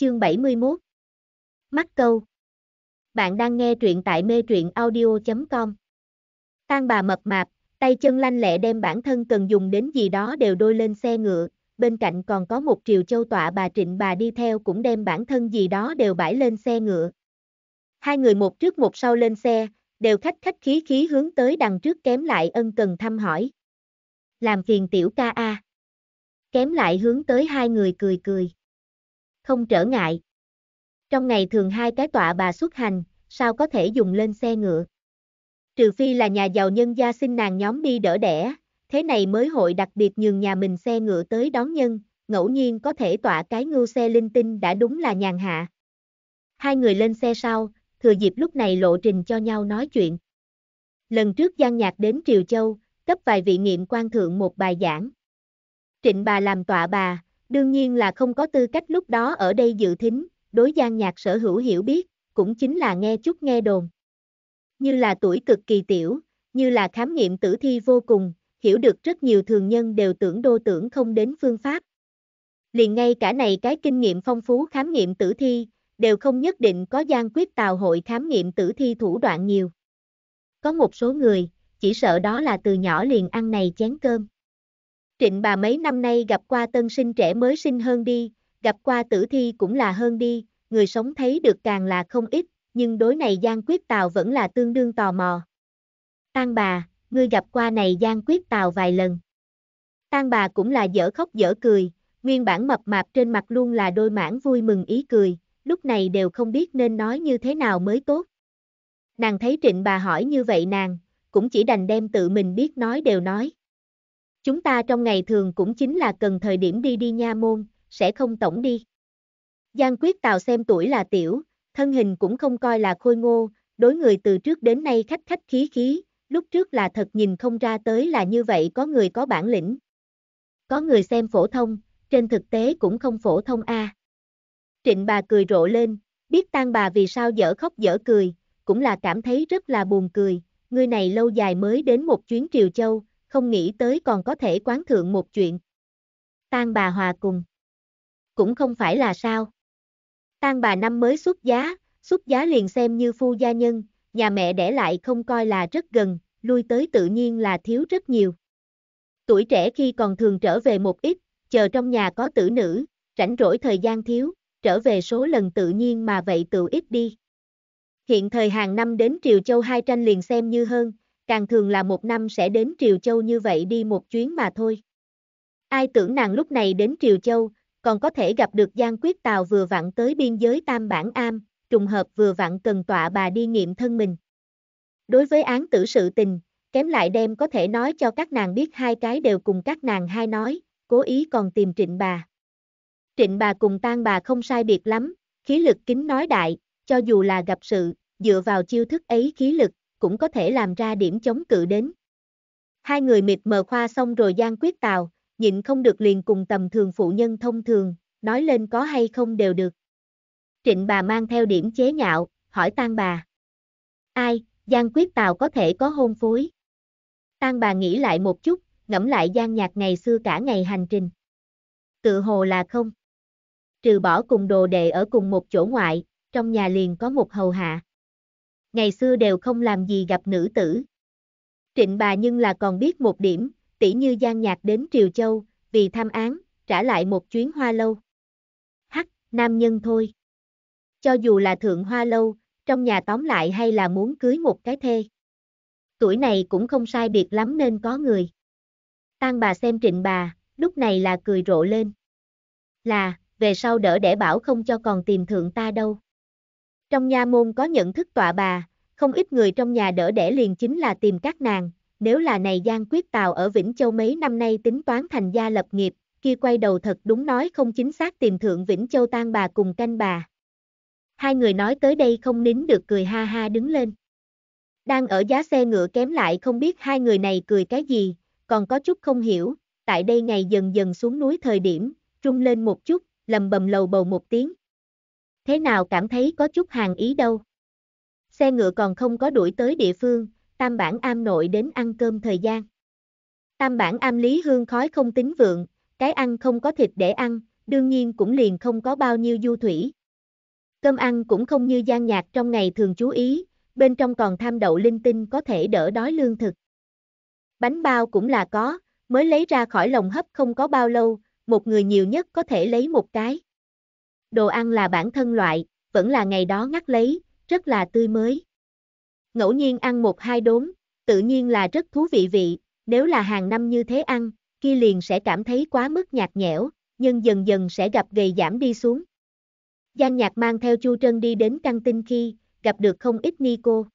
Chương 71 Mắt câu Bạn đang nghe truyện tại mê truyện audio.com Tan bà mập mạp, tay chân lanh lẹ đem bản thân cần dùng đến gì đó đều đôi lên xe ngựa, bên cạnh còn có một triều châu tọa bà trịnh bà đi theo cũng đem bản thân gì đó đều bãi lên xe ngựa. Hai người một trước một sau lên xe, đều khách khách khí khí hướng tới đằng trước kém lại ân cần thăm hỏi. Làm phiền tiểu ca a. Kém lại hướng tới hai người cười cười không trở ngại. Trong ngày thường hai cái tọa bà xuất hành, sao có thể dùng lên xe ngựa. Trừ phi là nhà giàu nhân gia xin nàng nhóm đi đỡ đẻ, thế này mới hội đặc biệt nhường nhà mình xe ngựa tới đón nhân, ngẫu nhiên có thể tọa cái ngưu xe linh tinh đã đúng là nhàn hạ. Hai người lên xe sau, thừa dịp lúc này lộ trình cho nhau nói chuyện. Lần trước Giang Nhạc đến Triều Châu, cấp vài vị nghiệm quan thượng một bài giảng. Trịnh bà làm tọa bà, đương nhiên là không có tư cách lúc đó ở đây dự thính, đối gian nhạc sở hữu hiểu biết, cũng chính là nghe chút nghe đồn. Như là tuổi cực kỳ tiểu, như là khám nghiệm tử thi vô cùng, hiểu được rất nhiều thường nhân đều tưởng đô tưởng không đến phương pháp. Liền ngay cả này cái kinh nghiệm phong phú khám nghiệm tử thi, đều không nhất định có gian quyết tào hội khám nghiệm tử thi thủ đoạn nhiều. Có một số người, chỉ sợ đó là từ nhỏ liền ăn này chén cơm. Trịnh bà mấy năm nay gặp qua tân sinh trẻ mới sinh hơn đi, gặp qua tử thi cũng là hơn đi, người sống thấy được càng là không ít, nhưng đối này Giang Quyết Tào vẫn là tương đương tò mò. Tan bà, ngươi gặp qua này Giang Quyết Tào vài lần. Tan bà cũng là dở khóc dở cười, nguyên bản mập mạp trên mặt luôn là đôi mảng vui mừng ý cười, lúc này đều không biết nên nói như thế nào mới tốt. Nàng thấy trịnh bà hỏi như vậy nàng, cũng chỉ đành đem tự mình biết nói đều nói. Chúng ta trong ngày thường cũng chính là cần thời điểm đi đi nha môn, sẽ không tổng đi. Giang quyết tào xem tuổi là tiểu, thân hình cũng không coi là khôi ngô, đối người từ trước đến nay khách khách khí khí, lúc trước là thật nhìn không ra tới là như vậy có người có bản lĩnh. Có người xem phổ thông, trên thực tế cũng không phổ thông a. À. Trịnh bà cười rộ lên, biết tan bà vì sao dở khóc dở cười, cũng là cảm thấy rất là buồn cười, người này lâu dài mới đến một chuyến Triều Châu, không nghĩ tới còn có thể quán thượng một chuyện. Tan bà hòa cùng. Cũng không phải là sao. Tan bà năm mới xuất giá, xuất giá liền xem như phu gia nhân, nhà mẹ để lại không coi là rất gần, lui tới tự nhiên là thiếu rất nhiều. Tuổi trẻ khi còn thường trở về một ít, chờ trong nhà có tử nữ, rảnh rỗi thời gian thiếu, trở về số lần tự nhiên mà vậy tự ít đi. Hiện thời hàng năm đến Triều Châu hai tranh liền xem như hơn, càng thường là một năm sẽ đến Triều Châu như vậy đi một chuyến mà thôi. Ai tưởng nàng lúc này đến Triều Châu, còn có thể gặp được Giang Quyết Tào vừa vặn tới biên giới Tam Bản Am, trùng hợp vừa vặn cần tọa bà đi nghiệm thân mình. Đối với án tử sự tình, kém lại đem có thể nói cho các nàng biết hai cái đều cùng các nàng hai nói, cố ý còn tìm trịnh bà. Trịnh bà cùng tan bà không sai biệt lắm, khí lực kính nói đại, cho dù là gặp sự, dựa vào chiêu thức ấy khí lực cũng có thể làm ra điểm chống cự đến. Hai người mịt mờ khoa xong rồi gian quyết tào, nhịn không được liền cùng tầm thường phụ nhân thông thường, nói lên có hay không đều được. Trịnh bà mang theo điểm chế nhạo, hỏi tan bà. Ai, Giang Quyết Tào có thể có hôn phối. Tan bà nghĩ lại một chút, ngẫm lại Giang Nhạc ngày xưa cả ngày hành trình. Tự hồ là không. Trừ bỏ cùng đồ đệ ở cùng một chỗ ngoại, trong nhà liền có một hầu hạ ngày xưa đều không làm gì gặp nữ tử. Trịnh bà nhưng là còn biết một điểm, tỷ như gian nhạc đến Triều Châu, vì tham án, trả lại một chuyến hoa lâu. Hắc, nam nhân thôi. Cho dù là thượng hoa lâu, trong nhà tóm lại hay là muốn cưới một cái thê. Tuổi này cũng không sai biệt lắm nên có người. Tan bà xem trịnh bà, lúc này là cười rộ lên. Là, về sau đỡ để bảo không cho còn tìm thượng ta đâu. Trong nha môn có nhận thức tọa bà, không ít người trong nhà đỡ đẻ liền chính là tìm các nàng, nếu là này Giang Quyết Tào ở Vĩnh Châu mấy năm nay tính toán thành gia lập nghiệp, kia quay đầu thật đúng nói không chính xác tìm thượng Vĩnh Châu tan bà cùng canh bà. Hai người nói tới đây không nín được cười ha ha đứng lên. Đang ở giá xe ngựa kém lại không biết hai người này cười cái gì, còn có chút không hiểu, tại đây ngày dần dần xuống núi thời điểm, trung lên một chút, lầm bầm lầu bầu một tiếng, thế nào cảm thấy có chút hàng ý đâu. Xe ngựa còn không có đuổi tới địa phương, tam bản am nội đến ăn cơm thời gian. Tam bản am lý hương khói không tính vượng, cái ăn không có thịt để ăn, đương nhiên cũng liền không có bao nhiêu du thủy. Cơm ăn cũng không như gian nhạc trong ngày thường chú ý, bên trong còn tham đậu linh tinh có thể đỡ đói lương thực. Bánh bao cũng là có, mới lấy ra khỏi lồng hấp không có bao lâu, một người nhiều nhất có thể lấy một cái đồ ăn là bản thân loại, vẫn là ngày đó ngắt lấy, rất là tươi mới. Ngẫu nhiên ăn một hai đốn, tự nhiên là rất thú vị vị, nếu là hàng năm như thế ăn, kia liền sẽ cảm thấy quá mức nhạt nhẽo, nhưng dần dần sẽ gặp gầy giảm đi xuống. Giang Nhạc mang theo Chu Trân đi đến căng tin khi, gặp được không ít ni cô.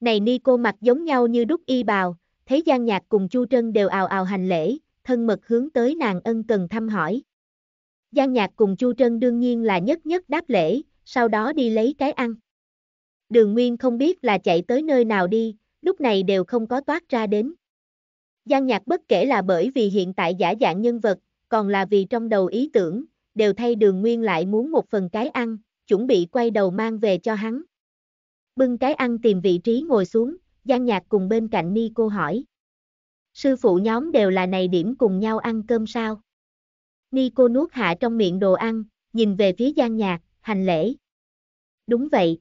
Này ni cô mặc giống nhau như đúc y bào, thấy Giang Nhạc cùng Chu Trân đều ào ào hành lễ, thân mật hướng tới nàng ân cần thăm hỏi. Giang Nhạc cùng Chu Trân đương nhiên là nhất nhất đáp lễ, sau đó đi lấy cái ăn. Đường Nguyên không biết là chạy tới nơi nào đi, lúc này đều không có toát ra đến. Giang Nhạc bất kể là bởi vì hiện tại giả dạng nhân vật, còn là vì trong đầu ý tưởng, đều thay đường Nguyên lại muốn một phần cái ăn, chuẩn bị quay đầu mang về cho hắn. Bưng cái ăn tìm vị trí ngồi xuống, Giang Nhạc cùng bên cạnh ni cô hỏi. Sư phụ nhóm đều là này điểm cùng nhau ăn cơm sao? Nico nuốt hạ trong miệng đồ ăn, nhìn về phía Giang Nhạc, hành lễ. Đúng vậy.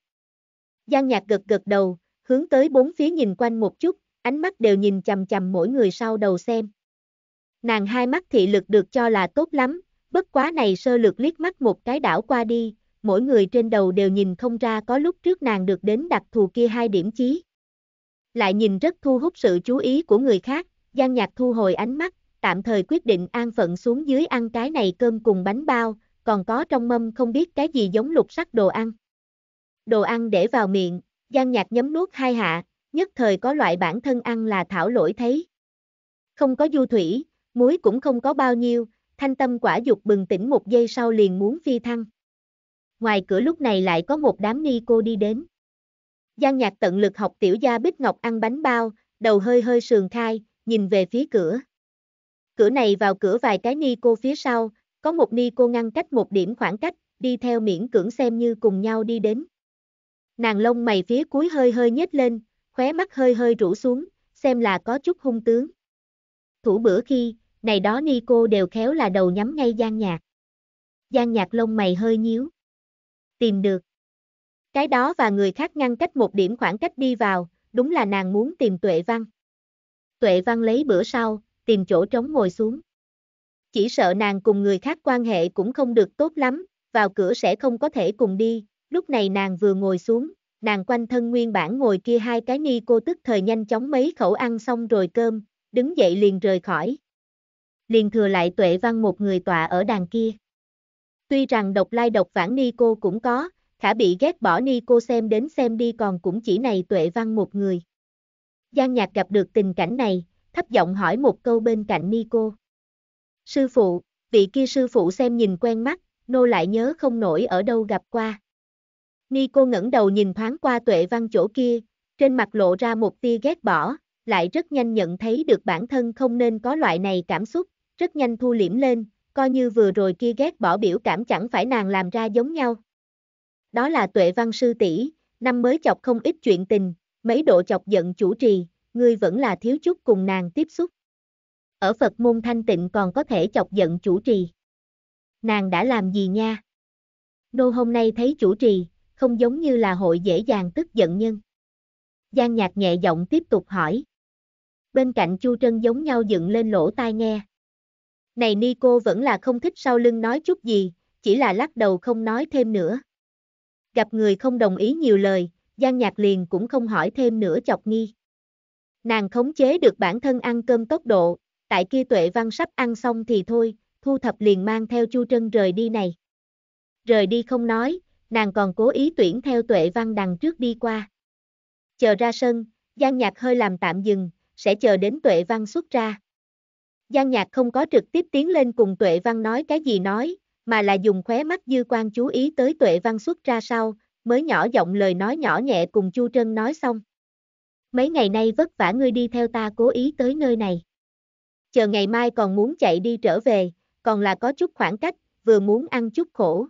Giang Nhạc gật gật đầu, hướng tới bốn phía nhìn quanh một chút, ánh mắt đều nhìn chầm chầm mỗi người sau đầu xem. Nàng hai mắt thị lực được cho là tốt lắm, bất quá này sơ lược liếc mắt một cái đảo qua đi, mỗi người trên đầu đều nhìn không ra có lúc trước nàng được đến đặc thù kia hai điểm chí. Lại nhìn rất thu hút sự chú ý của người khác, Giang Nhạc thu hồi ánh mắt, tạm thời quyết định an phận xuống dưới ăn cái này cơm cùng bánh bao, còn có trong mâm không biết cái gì giống lục sắc đồ ăn. Đồ ăn để vào miệng, Giang Nhạc nhấm nuốt hai hạ, nhất thời có loại bản thân ăn là thảo lỗi thấy. Không có du thủy, muối cũng không có bao nhiêu, thanh tâm quả dục bừng tỉnh một giây sau liền muốn phi thăng. Ngoài cửa lúc này lại có một đám ni cô đi đến. Giang Nhạc tận lực học tiểu gia Bích Ngọc ăn bánh bao, đầu hơi hơi sườn khai, nhìn về phía cửa. Cửa này vào cửa vài cái ni cô phía sau, có một ni cô ngăn cách một điểm khoảng cách, đi theo miễn cưỡng xem như cùng nhau đi đến. Nàng lông mày phía cuối hơi hơi nhếch lên, khóe mắt hơi hơi rũ xuống, xem là có chút hung tướng. Thủ bữa khi, này đó ni cô đều khéo là đầu nhắm ngay gian nhạc. Gian nhạc lông mày hơi nhíu. Tìm được. Cái đó và người khác ngăn cách một điểm khoảng cách đi vào, đúng là nàng muốn tìm Tuệ Văn. Tuệ Văn lấy bữa sau, tìm chỗ trống ngồi xuống. Chỉ sợ nàng cùng người khác quan hệ cũng không được tốt lắm, vào cửa sẽ không có thể cùng đi, lúc này nàng vừa ngồi xuống, nàng quanh thân nguyên bản ngồi kia hai cái ni cô tức thời nhanh chóng mấy khẩu ăn xong rồi cơm, đứng dậy liền rời khỏi. Liền thừa lại tuệ văn một người tọa ở đàn kia. Tuy rằng độc lai độc vãng ni cô cũng có, khả bị ghét bỏ ni cô xem đến xem đi còn cũng chỉ này tuệ văn một người. Giang nhạc gặp được tình cảnh này, thấp giọng hỏi một câu bên cạnh Nico. Sư phụ, vị kia sư phụ xem nhìn quen mắt, nô lại nhớ không nổi ở đâu gặp qua. Nico ngẩng đầu nhìn thoáng qua tuệ văn chỗ kia, trên mặt lộ ra một tia ghét bỏ, lại rất nhanh nhận thấy được bản thân không nên có loại này cảm xúc, rất nhanh thu liễm lên, coi như vừa rồi kia ghét bỏ biểu cảm chẳng phải nàng làm ra giống nhau. Đó là tuệ văn sư tỷ, năm mới chọc không ít chuyện tình, mấy độ chọc giận chủ trì, ngươi vẫn là thiếu chút cùng nàng tiếp xúc. Ở Phật môn thanh tịnh còn có thể chọc giận chủ trì. Nàng đã làm gì nha? Nô hôm nay thấy chủ trì, không giống như là hội dễ dàng tức giận nhân. Giang nhạc nhẹ giọng tiếp tục hỏi. Bên cạnh Chu Trân giống nhau dựng lên lỗ tai nghe. Này ni cô vẫn là không thích sau lưng nói chút gì, chỉ là lắc đầu không nói thêm nữa. Gặp người không đồng ý nhiều lời, Giang Nhạc liền cũng không hỏi thêm nữa chọc nghi. Nàng khống chế được bản thân ăn cơm tốc độ, tại kia tuệ văn sắp ăn xong thì thôi, thu thập liền mang theo Chu Trân rời đi này. Rời đi không nói, nàng còn cố ý tuyển theo tuệ văn đằng trước đi qua. Chờ ra sân, Giang Nhạc hơi làm tạm dừng, sẽ chờ đến tuệ văn xuất ra. Giang Nhạc không có trực tiếp tiến lên cùng tuệ văn nói cái gì nói, mà là dùng khóe mắt dư quan chú ý tới tuệ văn xuất ra sau, mới nhỏ giọng lời nói nhỏ nhẹ cùng Chu Trân nói xong mấy ngày nay vất vả ngươi đi theo ta cố ý tới nơi này. Chờ ngày mai còn muốn chạy đi trở về, còn là có chút khoảng cách, vừa muốn ăn chút khổ.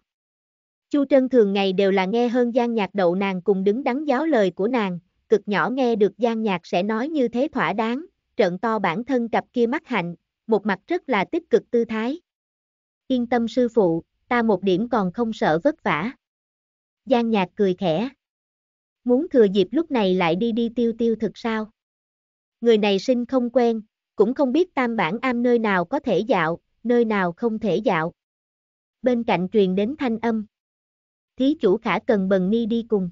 Chu Trân thường ngày đều là nghe hơn gian nhạc đậu nàng cùng đứng đắn giáo lời của nàng, cực nhỏ nghe được gian nhạc sẽ nói như thế thỏa đáng, Trận to bản thân cặp kia mắt hạnh, một mặt rất là tích cực tư thái. Yên tâm sư phụ, ta một điểm còn không sợ vất vả. Gian nhạc cười khẽ muốn thừa dịp lúc này lại đi đi tiêu tiêu thực sao. Người này sinh không quen, cũng không biết tam bản am nơi nào có thể dạo, nơi nào không thể dạo. Bên cạnh truyền đến thanh âm. Thí chủ khả cần bần ni đi cùng.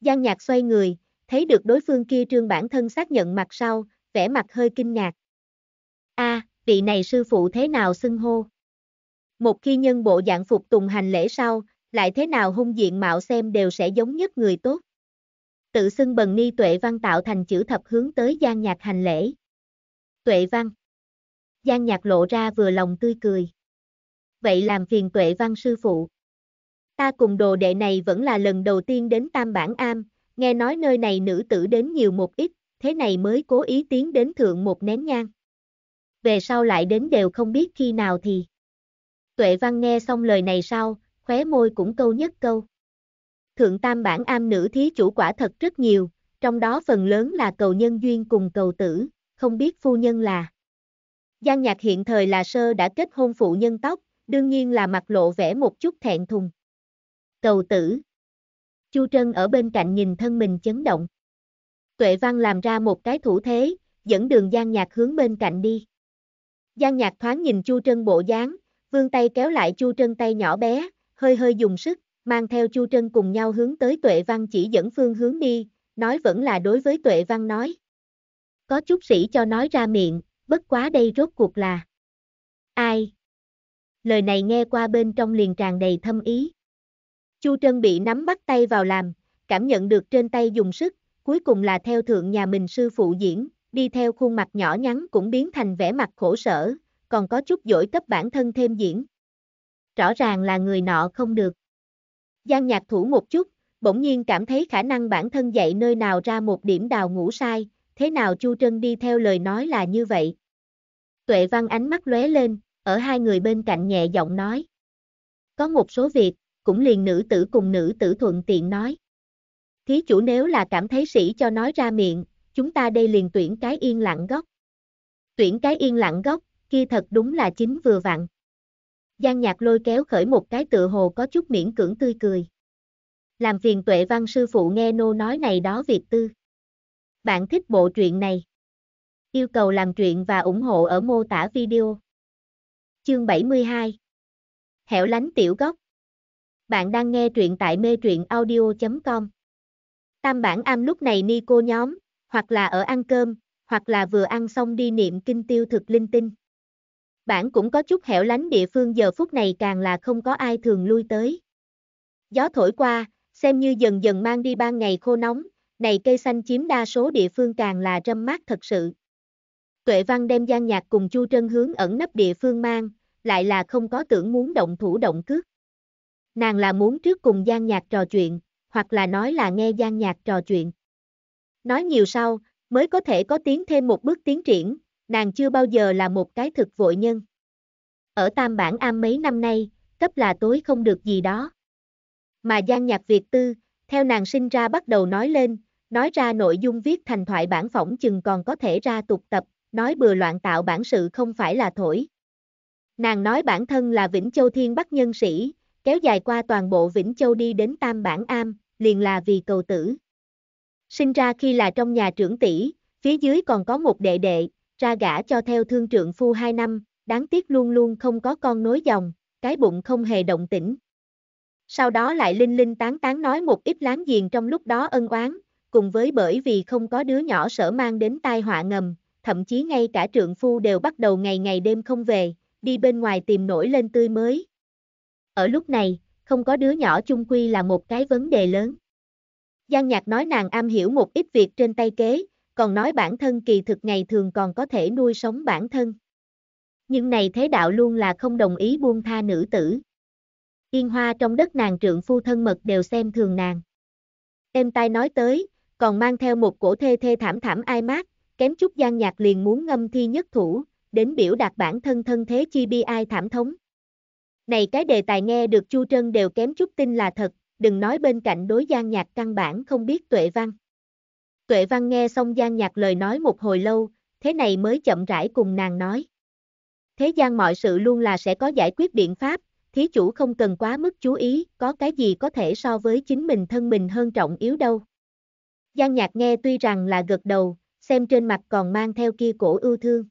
Giang nhạc xoay người, thấy được đối phương kia trương bản thân xác nhận mặt sau, vẻ mặt hơi kinh ngạc. a vị này sư phụ thế nào xưng hô? Một khi nhân bộ dạng phục tùng hành lễ sau, lại thế nào hung diện mạo xem đều sẽ giống nhất người tốt tự xưng bần ni tuệ văn tạo thành chữ thập hướng tới Giang Nhạc hành lễ. Tuệ văn. Giang Nhạc lộ ra vừa lòng tươi cười. Vậy làm phiền tuệ văn sư phụ. Ta cùng đồ đệ này vẫn là lần đầu tiên đến Tam Bản Am, nghe nói nơi này nữ tử đến nhiều một ít, thế này mới cố ý tiến đến thượng một nén nhang. Về sau lại đến đều không biết khi nào thì. Tuệ văn nghe xong lời này sau, khóe môi cũng câu nhất câu thượng tam bản am nữ thí chủ quả thật rất nhiều, trong đó phần lớn là cầu nhân duyên cùng cầu tử, không biết phu nhân là. Giang nhạc hiện thời là sơ đã kết hôn phụ nhân tóc, đương nhiên là mặt lộ vẻ một chút thẹn thùng. Cầu tử. Chu Trân ở bên cạnh nhìn thân mình chấn động. Tuệ Văn làm ra một cái thủ thế, dẫn đường Giang Nhạc hướng bên cạnh đi. Giang Nhạc thoáng nhìn Chu Trân bộ dáng, vương tay kéo lại Chu Trân tay nhỏ bé, hơi hơi dùng sức, mang theo Chu Trân cùng nhau hướng tới Tuệ Văn chỉ dẫn phương hướng đi, nói vẫn là đối với Tuệ Văn nói. Có chút sĩ cho nói ra miệng, bất quá đây rốt cuộc là ai? Lời này nghe qua bên trong liền tràn đầy thâm ý. Chu Trân bị nắm bắt tay vào làm, cảm nhận được trên tay dùng sức, cuối cùng là theo thượng nhà mình sư phụ diễn, đi theo khuôn mặt nhỏ nhắn cũng biến thành vẻ mặt khổ sở, còn có chút dỗi cấp bản thân thêm diễn. Rõ ràng là người nọ không được. Giang nhạc thủ một chút, bỗng nhiên cảm thấy khả năng bản thân dậy nơi nào ra một điểm đào ngủ sai, thế nào Chu Trân đi theo lời nói là như vậy. Tuệ Văn ánh mắt lóe lên, ở hai người bên cạnh nhẹ giọng nói. Có một số việc, cũng liền nữ tử cùng nữ tử thuận tiện nói. Thí chủ nếu là cảm thấy sĩ cho nói ra miệng, chúng ta đây liền tuyển cái yên lặng gốc, Tuyển cái yên lặng gốc, kia thật đúng là chính vừa vặn. Giang Nhạc lôi kéo khởi một cái tựa hồ có chút miễn cưỡng tươi cười. Làm phiền tuệ văn sư phụ nghe nô nói này đó việc tư. Bạn thích bộ truyện này. Yêu cầu làm truyện và ủng hộ ở mô tả video. Chương 72 Hẻo lánh tiểu góc Bạn đang nghe truyện tại mê truyện audio.com Tam bản am lúc này ni cô nhóm, hoặc là ở ăn cơm, hoặc là vừa ăn xong đi niệm kinh tiêu thực linh tinh bản cũng có chút hẻo lánh địa phương giờ phút này càng là không có ai thường lui tới. Gió thổi qua, xem như dần dần mang đi ban ngày khô nóng, này cây xanh chiếm đa số địa phương càng là râm mát thật sự. Tuệ Văn đem gian Nhạc cùng Chu Trân hướng ẩn nấp địa phương mang, lại là không có tưởng muốn động thủ động cước. Nàng là muốn trước cùng gian Nhạc trò chuyện, hoặc là nói là nghe gian Nhạc trò chuyện. Nói nhiều sau, mới có thể có tiến thêm một bước tiến triển, nàng chưa bao giờ là một cái thực vội nhân. Ở tam bản am mấy năm nay, cấp là tối không được gì đó. Mà gian nhạc Việt Tư, theo nàng sinh ra bắt đầu nói lên, nói ra nội dung viết thành thoại bản phỏng chừng còn có thể ra tục tập, nói bừa loạn tạo bản sự không phải là thổi. Nàng nói bản thân là Vĩnh Châu Thiên Bắc Nhân Sĩ, kéo dài qua toàn bộ Vĩnh Châu đi đến Tam Bản Am, liền là vì cầu tử. Sinh ra khi là trong nhà trưởng tỷ, phía dưới còn có một đệ đệ, ra gã cho theo thương trượng phu 2 năm, đáng tiếc luôn luôn không có con nối dòng, cái bụng không hề động tĩnh. Sau đó lại linh linh tán tán nói một ít láng giềng trong lúc đó ân oán, cùng với bởi vì không có đứa nhỏ sở mang đến tai họa ngầm, thậm chí ngay cả trượng phu đều bắt đầu ngày ngày đêm không về, đi bên ngoài tìm nổi lên tươi mới. Ở lúc này, không có đứa nhỏ chung quy là một cái vấn đề lớn. Giang Nhạc nói nàng am hiểu một ít việc trên tay kế, còn nói bản thân kỳ thực ngày thường còn có thể nuôi sống bản thân. Nhưng này thế đạo luôn là không đồng ý buông tha nữ tử. Yên hoa trong đất nàng trượng phu thân mật đều xem thường nàng. Em tai nói tới, còn mang theo một cổ thê thê thảm thảm ai mát, kém chút gian nhạc liền muốn ngâm thi nhất thủ, đến biểu đạt bản thân thân thế chi bi ai thảm thống. Này cái đề tài nghe được Chu Trân đều kém chút tin là thật, đừng nói bên cạnh đối gian nhạc căn bản không biết tuệ văn. Tuệ Văn nghe xong Giang Nhạc lời nói một hồi lâu, thế này mới chậm rãi cùng nàng nói. Thế gian mọi sự luôn là sẽ có giải quyết biện pháp, thí chủ không cần quá mức chú ý, có cái gì có thể so với chính mình thân mình hơn trọng yếu đâu. Giang Nhạc nghe tuy rằng là gật đầu, xem trên mặt còn mang theo kia cổ ưu thương.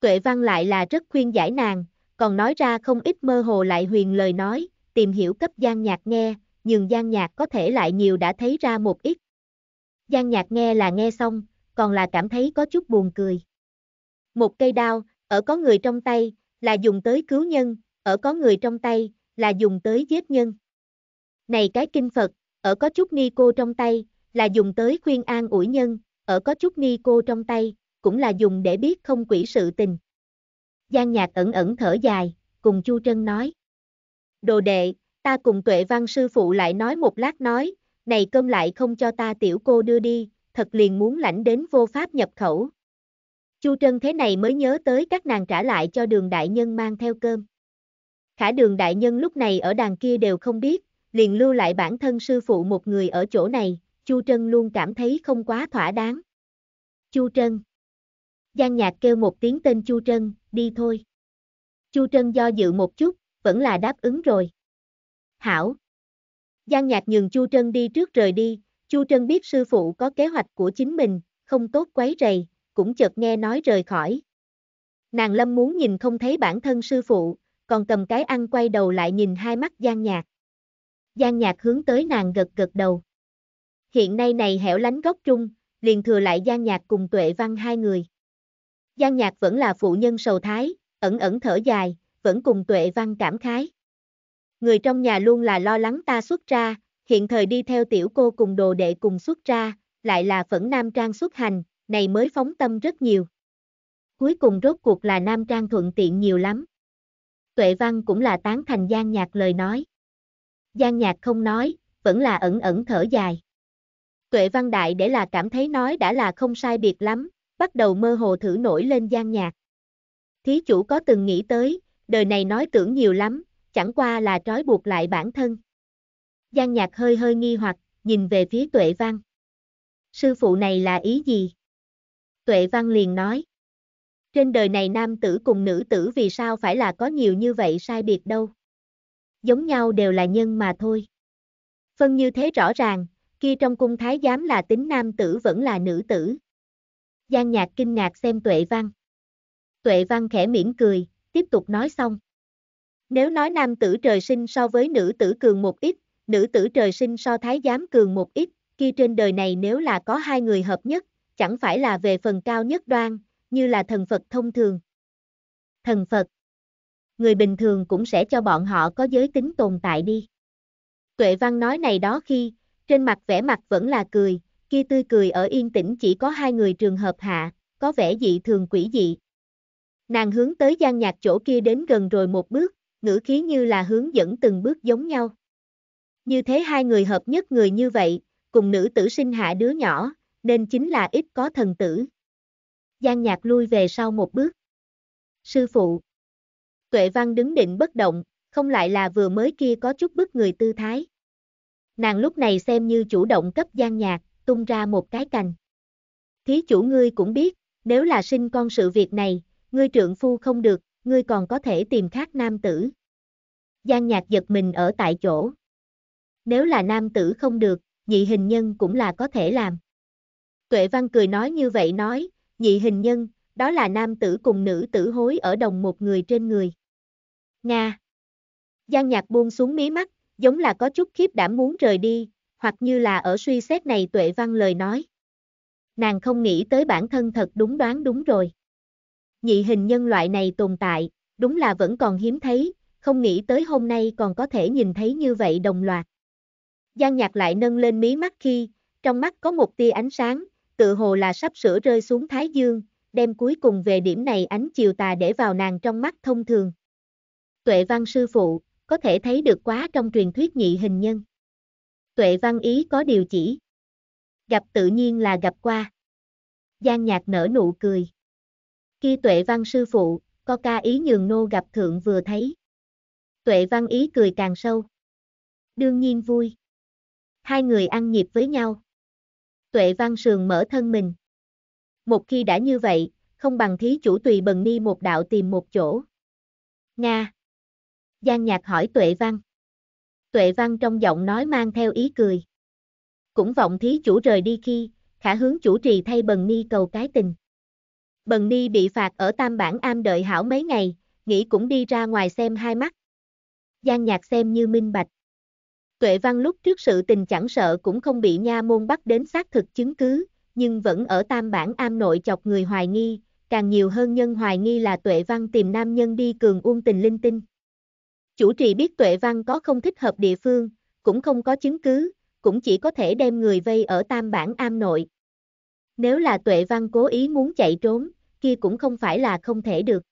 Tuệ Văn lại là rất khuyên giải nàng, còn nói ra không ít mơ hồ lại huyền lời nói, tìm hiểu cấp Giang Nhạc nghe, nhưng Giang Nhạc có thể lại nhiều đã thấy ra một ít. Giang Nhạc nghe là nghe xong, còn là cảm thấy có chút buồn cười. Một cây đao, ở có người trong tay, là dùng tới cứu nhân, ở có người trong tay, là dùng tới giết nhân. Này cái kinh Phật, ở có chút ni cô trong tay, là dùng tới khuyên an ủi nhân, ở có chút ni cô trong tay, cũng là dùng để biết không quỷ sự tình. Giang Nhạc ẩn ẩn thở dài, cùng Chu Trân nói. Đồ đệ, ta cùng Tuệ Văn sư phụ lại nói một lát nói, này cơm lại không cho ta tiểu cô đưa đi, thật liền muốn lãnh đến vô pháp nhập khẩu. Chu Trân thế này mới nhớ tới các nàng trả lại cho đường đại nhân mang theo cơm. Khả đường đại nhân lúc này ở đàn kia đều không biết, liền lưu lại bản thân sư phụ một người ở chỗ này, Chu Trân luôn cảm thấy không quá thỏa đáng. Chu Trân Giang Nhạc kêu một tiếng tên Chu Trân, đi thôi. Chu Trân do dự một chút, vẫn là đáp ứng rồi. Hảo, Giang Nhạc nhường Chu Trân đi trước rời đi, Chu Trân biết sư phụ có kế hoạch của chính mình, không tốt quấy rầy, cũng chợt nghe nói rời khỏi. Nàng Lâm muốn nhìn không thấy bản thân sư phụ, còn cầm cái ăn quay đầu lại nhìn hai mắt Giang Nhạc. Giang Nhạc hướng tới nàng gật gật đầu. Hiện nay này hẻo lánh góc trung, liền thừa lại Giang Nhạc cùng Tuệ Văn hai người. Giang Nhạc vẫn là phụ nhân sầu thái, ẩn ẩn thở dài, vẫn cùng Tuệ Văn cảm khái người trong nhà luôn là lo lắng ta xuất ra, hiện thời đi theo tiểu cô cùng đồ đệ cùng xuất ra, lại là phẫn nam trang xuất hành, này mới phóng tâm rất nhiều. Cuối cùng rốt cuộc là nam trang thuận tiện nhiều lắm. Tuệ Văn cũng là tán thành Giang Nhạc lời nói. Giang Nhạc không nói, vẫn là ẩn ẩn thở dài. Tuệ Văn Đại để là cảm thấy nói đã là không sai biệt lắm, bắt đầu mơ hồ thử nổi lên Giang Nhạc. Thí chủ có từng nghĩ tới, đời này nói tưởng nhiều lắm, chẳng qua là trói buộc lại bản thân. Giang Nhạc hơi hơi nghi hoặc, nhìn về phía Tuệ Văn. Sư phụ này là ý gì? Tuệ Văn liền nói. Trên đời này nam tử cùng nữ tử vì sao phải là có nhiều như vậy sai biệt đâu. Giống nhau đều là nhân mà thôi. Phân vâng như thế rõ ràng, kia trong cung thái giám là tính nam tử vẫn là nữ tử. Giang Nhạc kinh ngạc xem Tuệ Văn. Tuệ Văn khẽ mỉm cười, tiếp tục nói xong. Nếu nói nam tử trời sinh so với nữ tử cường một ít, nữ tử trời sinh so thái giám cường một ít, kia trên đời này nếu là có hai người hợp nhất, chẳng phải là về phần cao nhất đoan, như là thần Phật thông thường. Thần Phật Người bình thường cũng sẽ cho bọn họ có giới tính tồn tại đi. Tuệ Văn nói này đó khi, trên mặt vẻ mặt vẫn là cười, kia tươi cười ở yên tĩnh chỉ có hai người trường hợp hạ, có vẻ dị thường quỷ dị. Nàng hướng tới gian nhạc chỗ kia đến gần rồi một bước, ngữ khí như là hướng dẫn từng bước giống nhau. Như thế hai người hợp nhất người như vậy, cùng nữ tử sinh hạ đứa nhỏ, nên chính là ít có thần tử. Giang Nhạc lui về sau một bước. Sư phụ. Tuệ Văn đứng định bất động, không lại là vừa mới kia có chút bức người tư thái. Nàng lúc này xem như chủ động cấp Giang Nhạc, tung ra một cái cành. Thí chủ ngươi cũng biết, nếu là sinh con sự việc này, ngươi trượng phu không được, ngươi còn có thể tìm khác nam tử. Giang nhạc giật mình ở tại chỗ. Nếu là nam tử không được, nhị hình nhân cũng là có thể làm. Tuệ Văn cười nói như vậy nói, nhị hình nhân, đó là nam tử cùng nữ tử hối ở đồng một người trên người. Nga. Giang nhạc buông xuống mí mắt, giống là có chút khiếp đảm muốn rời đi, hoặc như là ở suy xét này Tuệ Văn lời nói. Nàng không nghĩ tới bản thân thật đúng đoán đúng rồi nhị hình nhân loại này tồn tại, đúng là vẫn còn hiếm thấy, không nghĩ tới hôm nay còn có thể nhìn thấy như vậy đồng loạt. Giang nhạc lại nâng lên mí mắt khi, trong mắt có một tia ánh sáng, tự hồ là sắp sửa rơi xuống thái dương, đem cuối cùng về điểm này ánh chiều tà để vào nàng trong mắt thông thường. Tuệ văn sư phụ, có thể thấy được quá trong truyền thuyết nhị hình nhân. Tuệ văn ý có điều chỉ. Gặp tự nhiên là gặp qua. Giang nhạc nở nụ cười khi tuệ văn sư phụ, có ca ý nhường nô gặp thượng vừa thấy. Tuệ văn ý cười càng sâu. Đương nhiên vui. Hai người ăn nhịp với nhau. Tuệ văn sườn mở thân mình. Một khi đã như vậy, không bằng thí chủ tùy bần ni một đạo tìm một chỗ. Nga. Giang nhạc hỏi tuệ văn. Tuệ văn trong giọng nói mang theo ý cười. Cũng vọng thí chủ rời đi khi, khả hướng chủ trì thay bần ni cầu cái tình. Bần Ni bị phạt ở Tam Bản Am đợi hảo mấy ngày, nghĩ cũng đi ra ngoài xem hai mắt. Giang Nhạc xem như minh bạch. Tuệ Văn lúc trước sự tình chẳng sợ cũng không bị nha môn bắt đến xác thực chứng cứ, nhưng vẫn ở Tam Bản Am nội chọc người hoài nghi, càng nhiều hơn nhân hoài nghi là Tuệ Văn tìm nam nhân đi cường uông tình linh tinh. Chủ trì biết Tuệ Văn có không thích hợp địa phương, cũng không có chứng cứ, cũng chỉ có thể đem người vây ở Tam Bản Am nội. Nếu là Tuệ Văn cố ý muốn chạy trốn, kia cũng không phải là không thể được.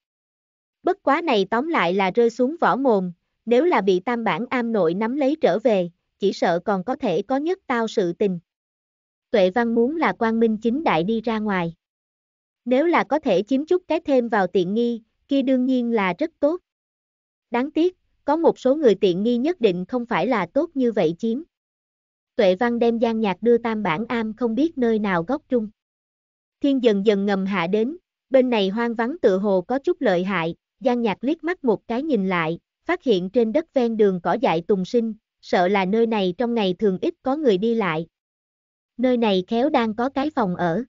Bất quá này tóm lại là rơi xuống vỏ mồm, nếu là bị tam bản am nội nắm lấy trở về, chỉ sợ còn có thể có nhất tao sự tình. Tuệ Văn muốn là quan minh chính đại đi ra ngoài. Nếu là có thể chiếm chút cái thêm vào tiện nghi, kia đương nhiên là rất tốt. Đáng tiếc, có một số người tiện nghi nhất định không phải là tốt như vậy chiếm. Tuệ Văn đem gian Nhạc đưa tam bản am không biết nơi nào góc trung. Thiên dần dần ngầm hạ đến, bên này hoang vắng tựa hồ có chút lợi hại, Giang Nhạc liếc mắt một cái nhìn lại, phát hiện trên đất ven đường cỏ dại tùng sinh, sợ là nơi này trong ngày thường ít có người đi lại. Nơi này khéo đang có cái phòng ở.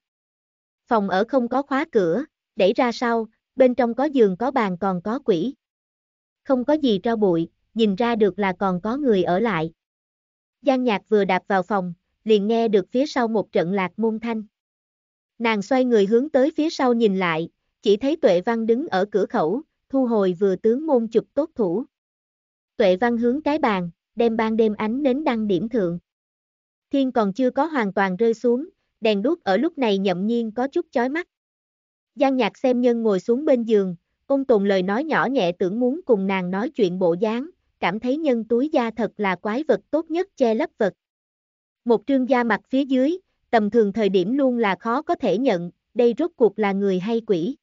Phòng ở không có khóa cửa, đẩy ra sau, bên trong có giường có bàn còn có quỷ. Không có gì cho bụi, nhìn ra được là còn có người ở lại. Giang Nhạc vừa đạp vào phòng, liền nghe được phía sau một trận lạc môn thanh. Nàng xoay người hướng tới phía sau nhìn lại, chỉ thấy Tuệ Văn đứng ở cửa khẩu, thu hồi vừa tướng môn chụp tốt thủ. Tuệ Văn hướng cái bàn, đem ban đêm ánh nến đăng điểm thượng. Thiên còn chưa có hoàn toàn rơi xuống, đèn đuốc ở lúc này nhậm nhiên có chút chói mắt. Giang nhạc xem nhân ngồi xuống bên giường, ôn tùng lời nói nhỏ nhẹ tưởng muốn cùng nàng nói chuyện bộ dáng, cảm thấy nhân túi da thật là quái vật tốt nhất che lấp vật. Một trương da mặt phía dưới, tầm thường thời điểm luôn là khó có thể nhận, đây rốt cuộc là người hay quỷ.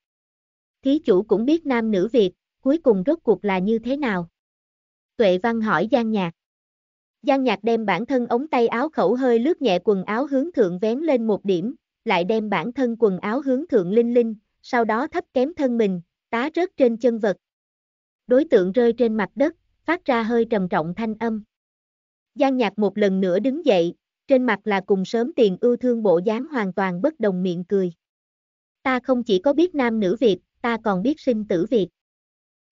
Thí chủ cũng biết nam nữ Việt, cuối cùng rốt cuộc là như thế nào? Tuệ Văn hỏi Giang Nhạc. Giang Nhạc đem bản thân ống tay áo khẩu hơi lướt nhẹ quần áo hướng thượng vén lên một điểm, lại đem bản thân quần áo hướng thượng linh linh, sau đó thấp kém thân mình, tá rớt trên chân vật. Đối tượng rơi trên mặt đất, phát ra hơi trầm trọng thanh âm. Giang Nhạc một lần nữa đứng dậy, trên mặt là cùng sớm tiền ưu thương bộ dáng hoàn toàn bất đồng miệng cười. Ta không chỉ có biết nam nữ Việt, ta còn biết sinh tử Việt.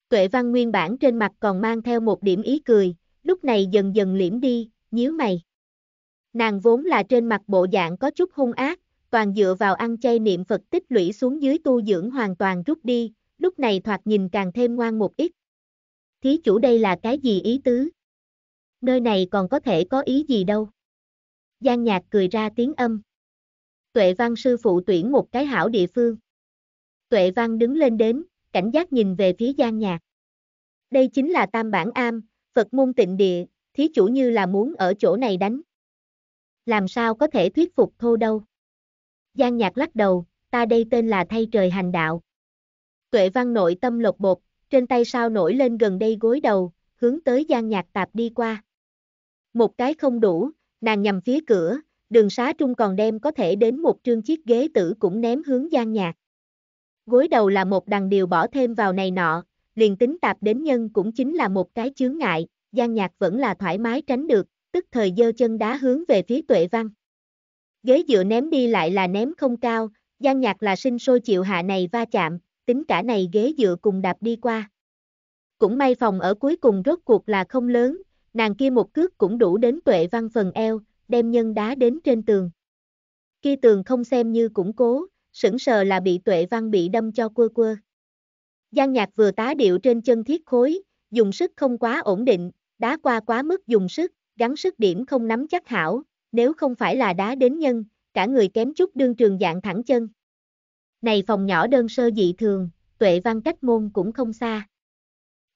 Tuệ văn nguyên bản trên mặt còn mang theo một điểm ý cười, lúc này dần dần liễm đi, nhíu mày. Nàng vốn là trên mặt bộ dạng có chút hung ác, toàn dựa vào ăn chay niệm Phật tích lũy xuống dưới tu dưỡng hoàn toàn rút đi, lúc này thoạt nhìn càng thêm ngoan một ít. Thí chủ đây là cái gì ý tứ? Nơi này còn có thể có ý gì đâu? Giang Nhạc cười ra tiếng âm. Tuệ Văn sư phụ tuyển một cái hảo địa phương. Tuệ Văn đứng lên đến, cảnh giác nhìn về phía Giang Nhạc. Đây chính là Tam Bản Am, Phật môn tịnh địa, thí chủ như là muốn ở chỗ này đánh. Làm sao có thể thuyết phục thô đâu. Giang Nhạc lắc đầu, ta đây tên là thay trời hành đạo. Tuệ Văn nội tâm lột bột, trên tay sao nổi lên gần đây gối đầu, hướng tới Giang Nhạc tạp đi qua. Một cái không đủ, nàng nhằm phía cửa, đường xá trung còn đem có thể đến một trương chiếc ghế tử cũng ném hướng gian nhạc. Gối đầu là một đằng điều bỏ thêm vào này nọ, liền tính tạp đến nhân cũng chính là một cái chướng ngại, gian nhạc vẫn là thoải mái tránh được, tức thời dơ chân đá hướng về phía tuệ văn. Ghế dựa ném đi lại là ném không cao, gian nhạc là sinh sôi chịu hạ này va chạm, tính cả này ghế dựa cùng đạp đi qua. Cũng may phòng ở cuối cùng rốt cuộc là không lớn, Nàng kia một cước cũng đủ đến tuệ văn phần eo, đem nhân đá đến trên tường. Kia tường không xem như củng cố, sững sờ là bị tuệ văn bị đâm cho quơ quơ. Giang nhạc vừa tá điệu trên chân thiết khối, dùng sức không quá ổn định, đá qua quá mức dùng sức, gắn sức điểm không nắm chắc hảo, nếu không phải là đá đến nhân, cả người kém chút đương trường dạng thẳng chân. Này phòng nhỏ đơn sơ dị thường, tuệ văn cách môn cũng không xa.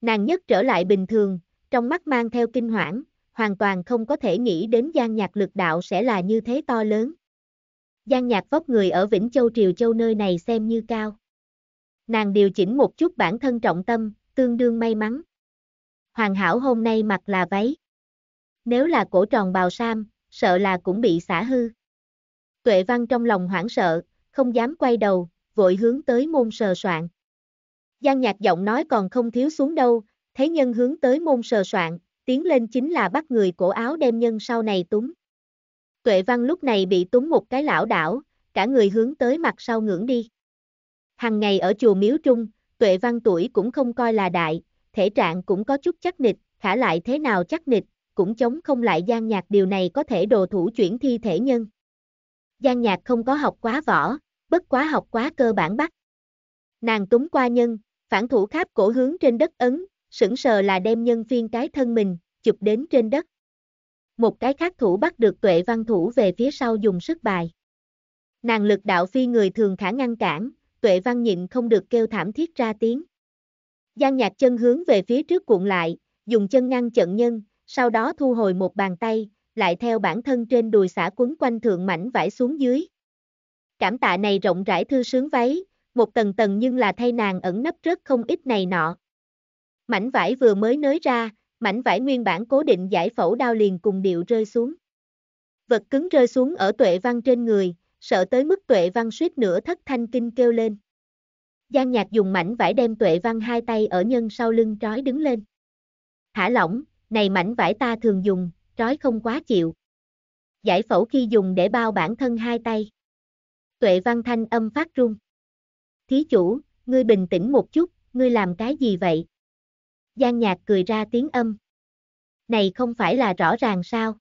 Nàng nhất trở lại bình thường, trong mắt mang theo kinh hoảng, hoàn toàn không có thể nghĩ đến gian nhạc lực đạo sẽ là như thế to lớn. Gian nhạc vóc người ở Vĩnh Châu Triều Châu nơi này xem như cao. Nàng điều chỉnh một chút bản thân trọng tâm, tương đương may mắn. hoàn hảo hôm nay mặc là váy. Nếu là cổ tròn bào sam, sợ là cũng bị xả hư. Tuệ văn trong lòng hoảng sợ, không dám quay đầu, vội hướng tới môn sờ soạn. Giang nhạc giọng nói còn không thiếu xuống đâu, thế nhân hướng tới môn sờ soạn, tiến lên chính là bắt người cổ áo đem nhân sau này túng. Tuệ văn lúc này bị túng một cái lão đảo, cả người hướng tới mặt sau ngưỡng đi. Hằng ngày ở chùa miếu trung, tuệ văn tuổi cũng không coi là đại, thể trạng cũng có chút chắc nịch, khả lại thế nào chắc nịch, cũng chống không lại gian nhạc điều này có thể đồ thủ chuyển thi thể nhân. Gian nhạc không có học quá võ, bất quá học quá cơ bản bắt. Nàng túng qua nhân, phản thủ kháp cổ hướng trên đất ấn, sững sờ là đem nhân viên cái thân mình, chụp đến trên đất. Một cái khác thủ bắt được tuệ văn thủ về phía sau dùng sức bài. Nàng lực đạo phi người thường khả ngăn cản, tuệ văn nhịn không được kêu thảm thiết ra tiếng. Giang nhạc chân hướng về phía trước cuộn lại, dùng chân ngăn trận nhân, sau đó thu hồi một bàn tay, lại theo bản thân trên đùi xả quấn quanh thượng mảnh vải xuống dưới. Cảm tạ này rộng rãi thư sướng váy, một tầng tầng nhưng là thay nàng ẩn nấp rất không ít này nọ. Mảnh vải vừa mới nới ra, mảnh vải nguyên bản cố định giải phẫu đao liền cùng điệu rơi xuống. Vật cứng rơi xuống ở tuệ văn trên người, sợ tới mức tuệ văn suýt nữa thất thanh kinh kêu lên. Giang nhạc dùng mảnh vải đem tuệ văn hai tay ở nhân sau lưng trói đứng lên. Thả lỏng, này mảnh vải ta thường dùng, trói không quá chịu. Giải phẫu khi dùng để bao bản thân hai tay. Tuệ văn thanh âm phát run. Thí chủ, ngươi bình tĩnh một chút, ngươi làm cái gì vậy? Giang Nhạc cười ra tiếng âm. Này không phải là rõ ràng sao?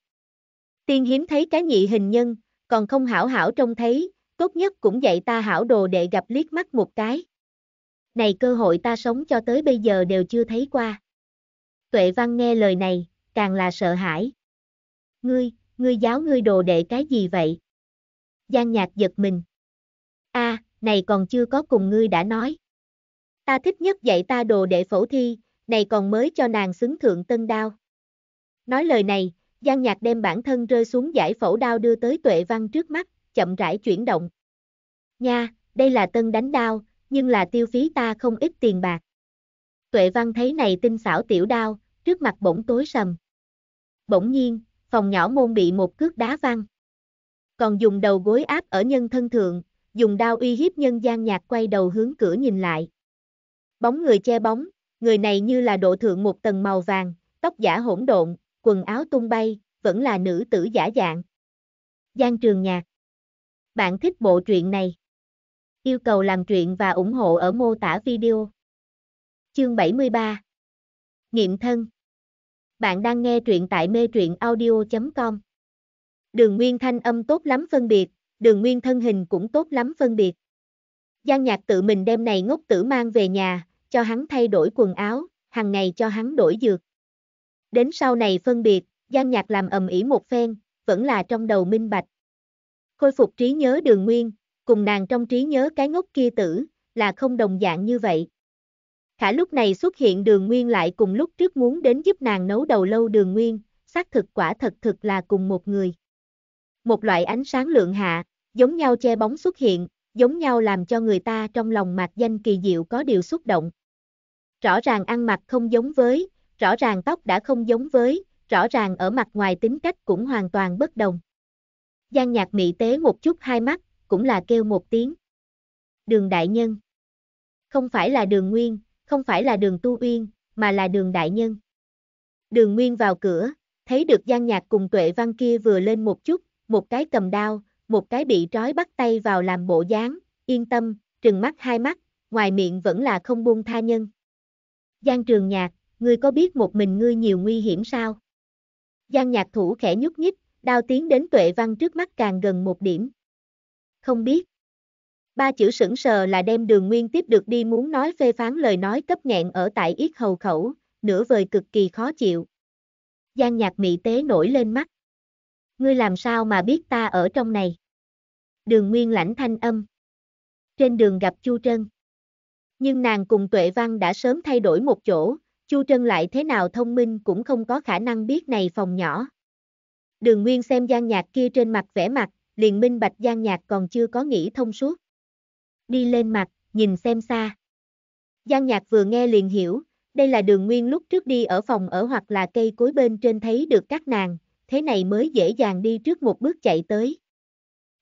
Tiên hiếm thấy cái nhị hình nhân, còn không hảo hảo trông thấy, tốt nhất cũng dạy ta hảo đồ để gặp liếc mắt một cái. Này cơ hội ta sống cho tới bây giờ đều chưa thấy qua. Tuệ Văn nghe lời này, càng là sợ hãi. Ngươi, ngươi giáo ngươi đồ đệ cái gì vậy? Giang Nhạc giật mình. a này còn chưa có cùng ngươi đã nói. Ta thích nhất dạy ta đồ đệ phổ thi, này còn mới cho nàng xứng thượng tân đao. Nói lời này, Giang Nhạc đem bản thân rơi xuống giải phẫu đao đưa tới Tuệ Văn trước mắt, chậm rãi chuyển động. Nha, đây là tân đánh đao, nhưng là tiêu phí ta không ít tiền bạc. Tuệ Văn thấy này tinh xảo tiểu đao, trước mặt bỗng tối sầm. Bỗng nhiên, phòng nhỏ môn bị một cước đá văng. Còn dùng đầu gối áp ở nhân thân thượng, dùng đao uy hiếp nhân Giang Nhạc quay đầu hướng cửa nhìn lại. Bóng người che bóng, người này như là độ thượng một tầng màu vàng, tóc giả hỗn độn, quần áo tung bay, vẫn là nữ tử giả dạng. Giang Trường Nhạc Bạn thích bộ truyện này? Yêu cầu làm truyện và ủng hộ ở mô tả video. Chương 73 Nghiệm thân Bạn đang nghe truyện tại mê truyện audio.com Đường nguyên thanh âm tốt lắm phân biệt, đường nguyên thân hình cũng tốt lắm phân biệt. Giang Nhạc tự mình đem này ngốc tử mang về nhà, cho hắn thay đổi quần áo, hàng ngày cho hắn đổi dược. Đến sau này phân biệt, gian Nhạc làm ầm ĩ một phen, vẫn là trong đầu minh bạch. Khôi phục trí nhớ đường nguyên, cùng nàng trong trí nhớ cái ngốc kia tử, là không đồng dạng như vậy. Khả lúc này xuất hiện đường nguyên lại cùng lúc trước muốn đến giúp nàng nấu đầu lâu đường nguyên, xác thực quả thật thực là cùng một người. Một loại ánh sáng lượng hạ, giống nhau che bóng xuất hiện, giống nhau làm cho người ta trong lòng mạc danh kỳ diệu có điều xúc động. Rõ ràng ăn mặc không giống với, rõ ràng tóc đã không giống với, rõ ràng ở mặt ngoài tính cách cũng hoàn toàn bất đồng. Giang nhạc mị tế một chút hai mắt, cũng là kêu một tiếng. Đường đại nhân. Không phải là đường nguyên, không phải là đường tu uyên, mà là đường đại nhân. Đường nguyên vào cửa, thấy được Giang nhạc cùng tuệ văn kia vừa lên một chút, một cái cầm đao, một cái bị trói bắt tay vào làm bộ dáng, yên tâm, trừng mắt hai mắt, ngoài miệng vẫn là không buông tha nhân. Giang trường nhạc, ngươi có biết một mình ngươi nhiều nguy hiểm sao? Giang nhạc thủ khẽ nhúc nhích, đao tiến đến tuệ văn trước mắt càng gần một điểm. Không biết. Ba chữ sững sờ là đem đường nguyên tiếp được đi muốn nói phê phán lời nói cấp nghẹn ở tại yết hầu khẩu, nửa vời cực kỳ khó chịu. Giang nhạc mị tế nổi lên mắt ngươi làm sao mà biết ta ở trong này? Đường Nguyên lãnh thanh âm. Trên đường gặp Chu Trân. Nhưng nàng cùng Tuệ Văn đã sớm thay đổi một chỗ, Chu Trân lại thế nào thông minh cũng không có khả năng biết này phòng nhỏ. Đường Nguyên xem gian nhạc kia trên mặt vẻ mặt, liền minh bạch gian nhạc còn chưa có nghĩ thông suốt. Đi lên mặt, nhìn xem xa. Gian nhạc vừa nghe liền hiểu, đây là đường Nguyên lúc trước đi ở phòng ở hoặc là cây cối bên trên thấy được các nàng, thế này mới dễ dàng đi trước một bước chạy tới.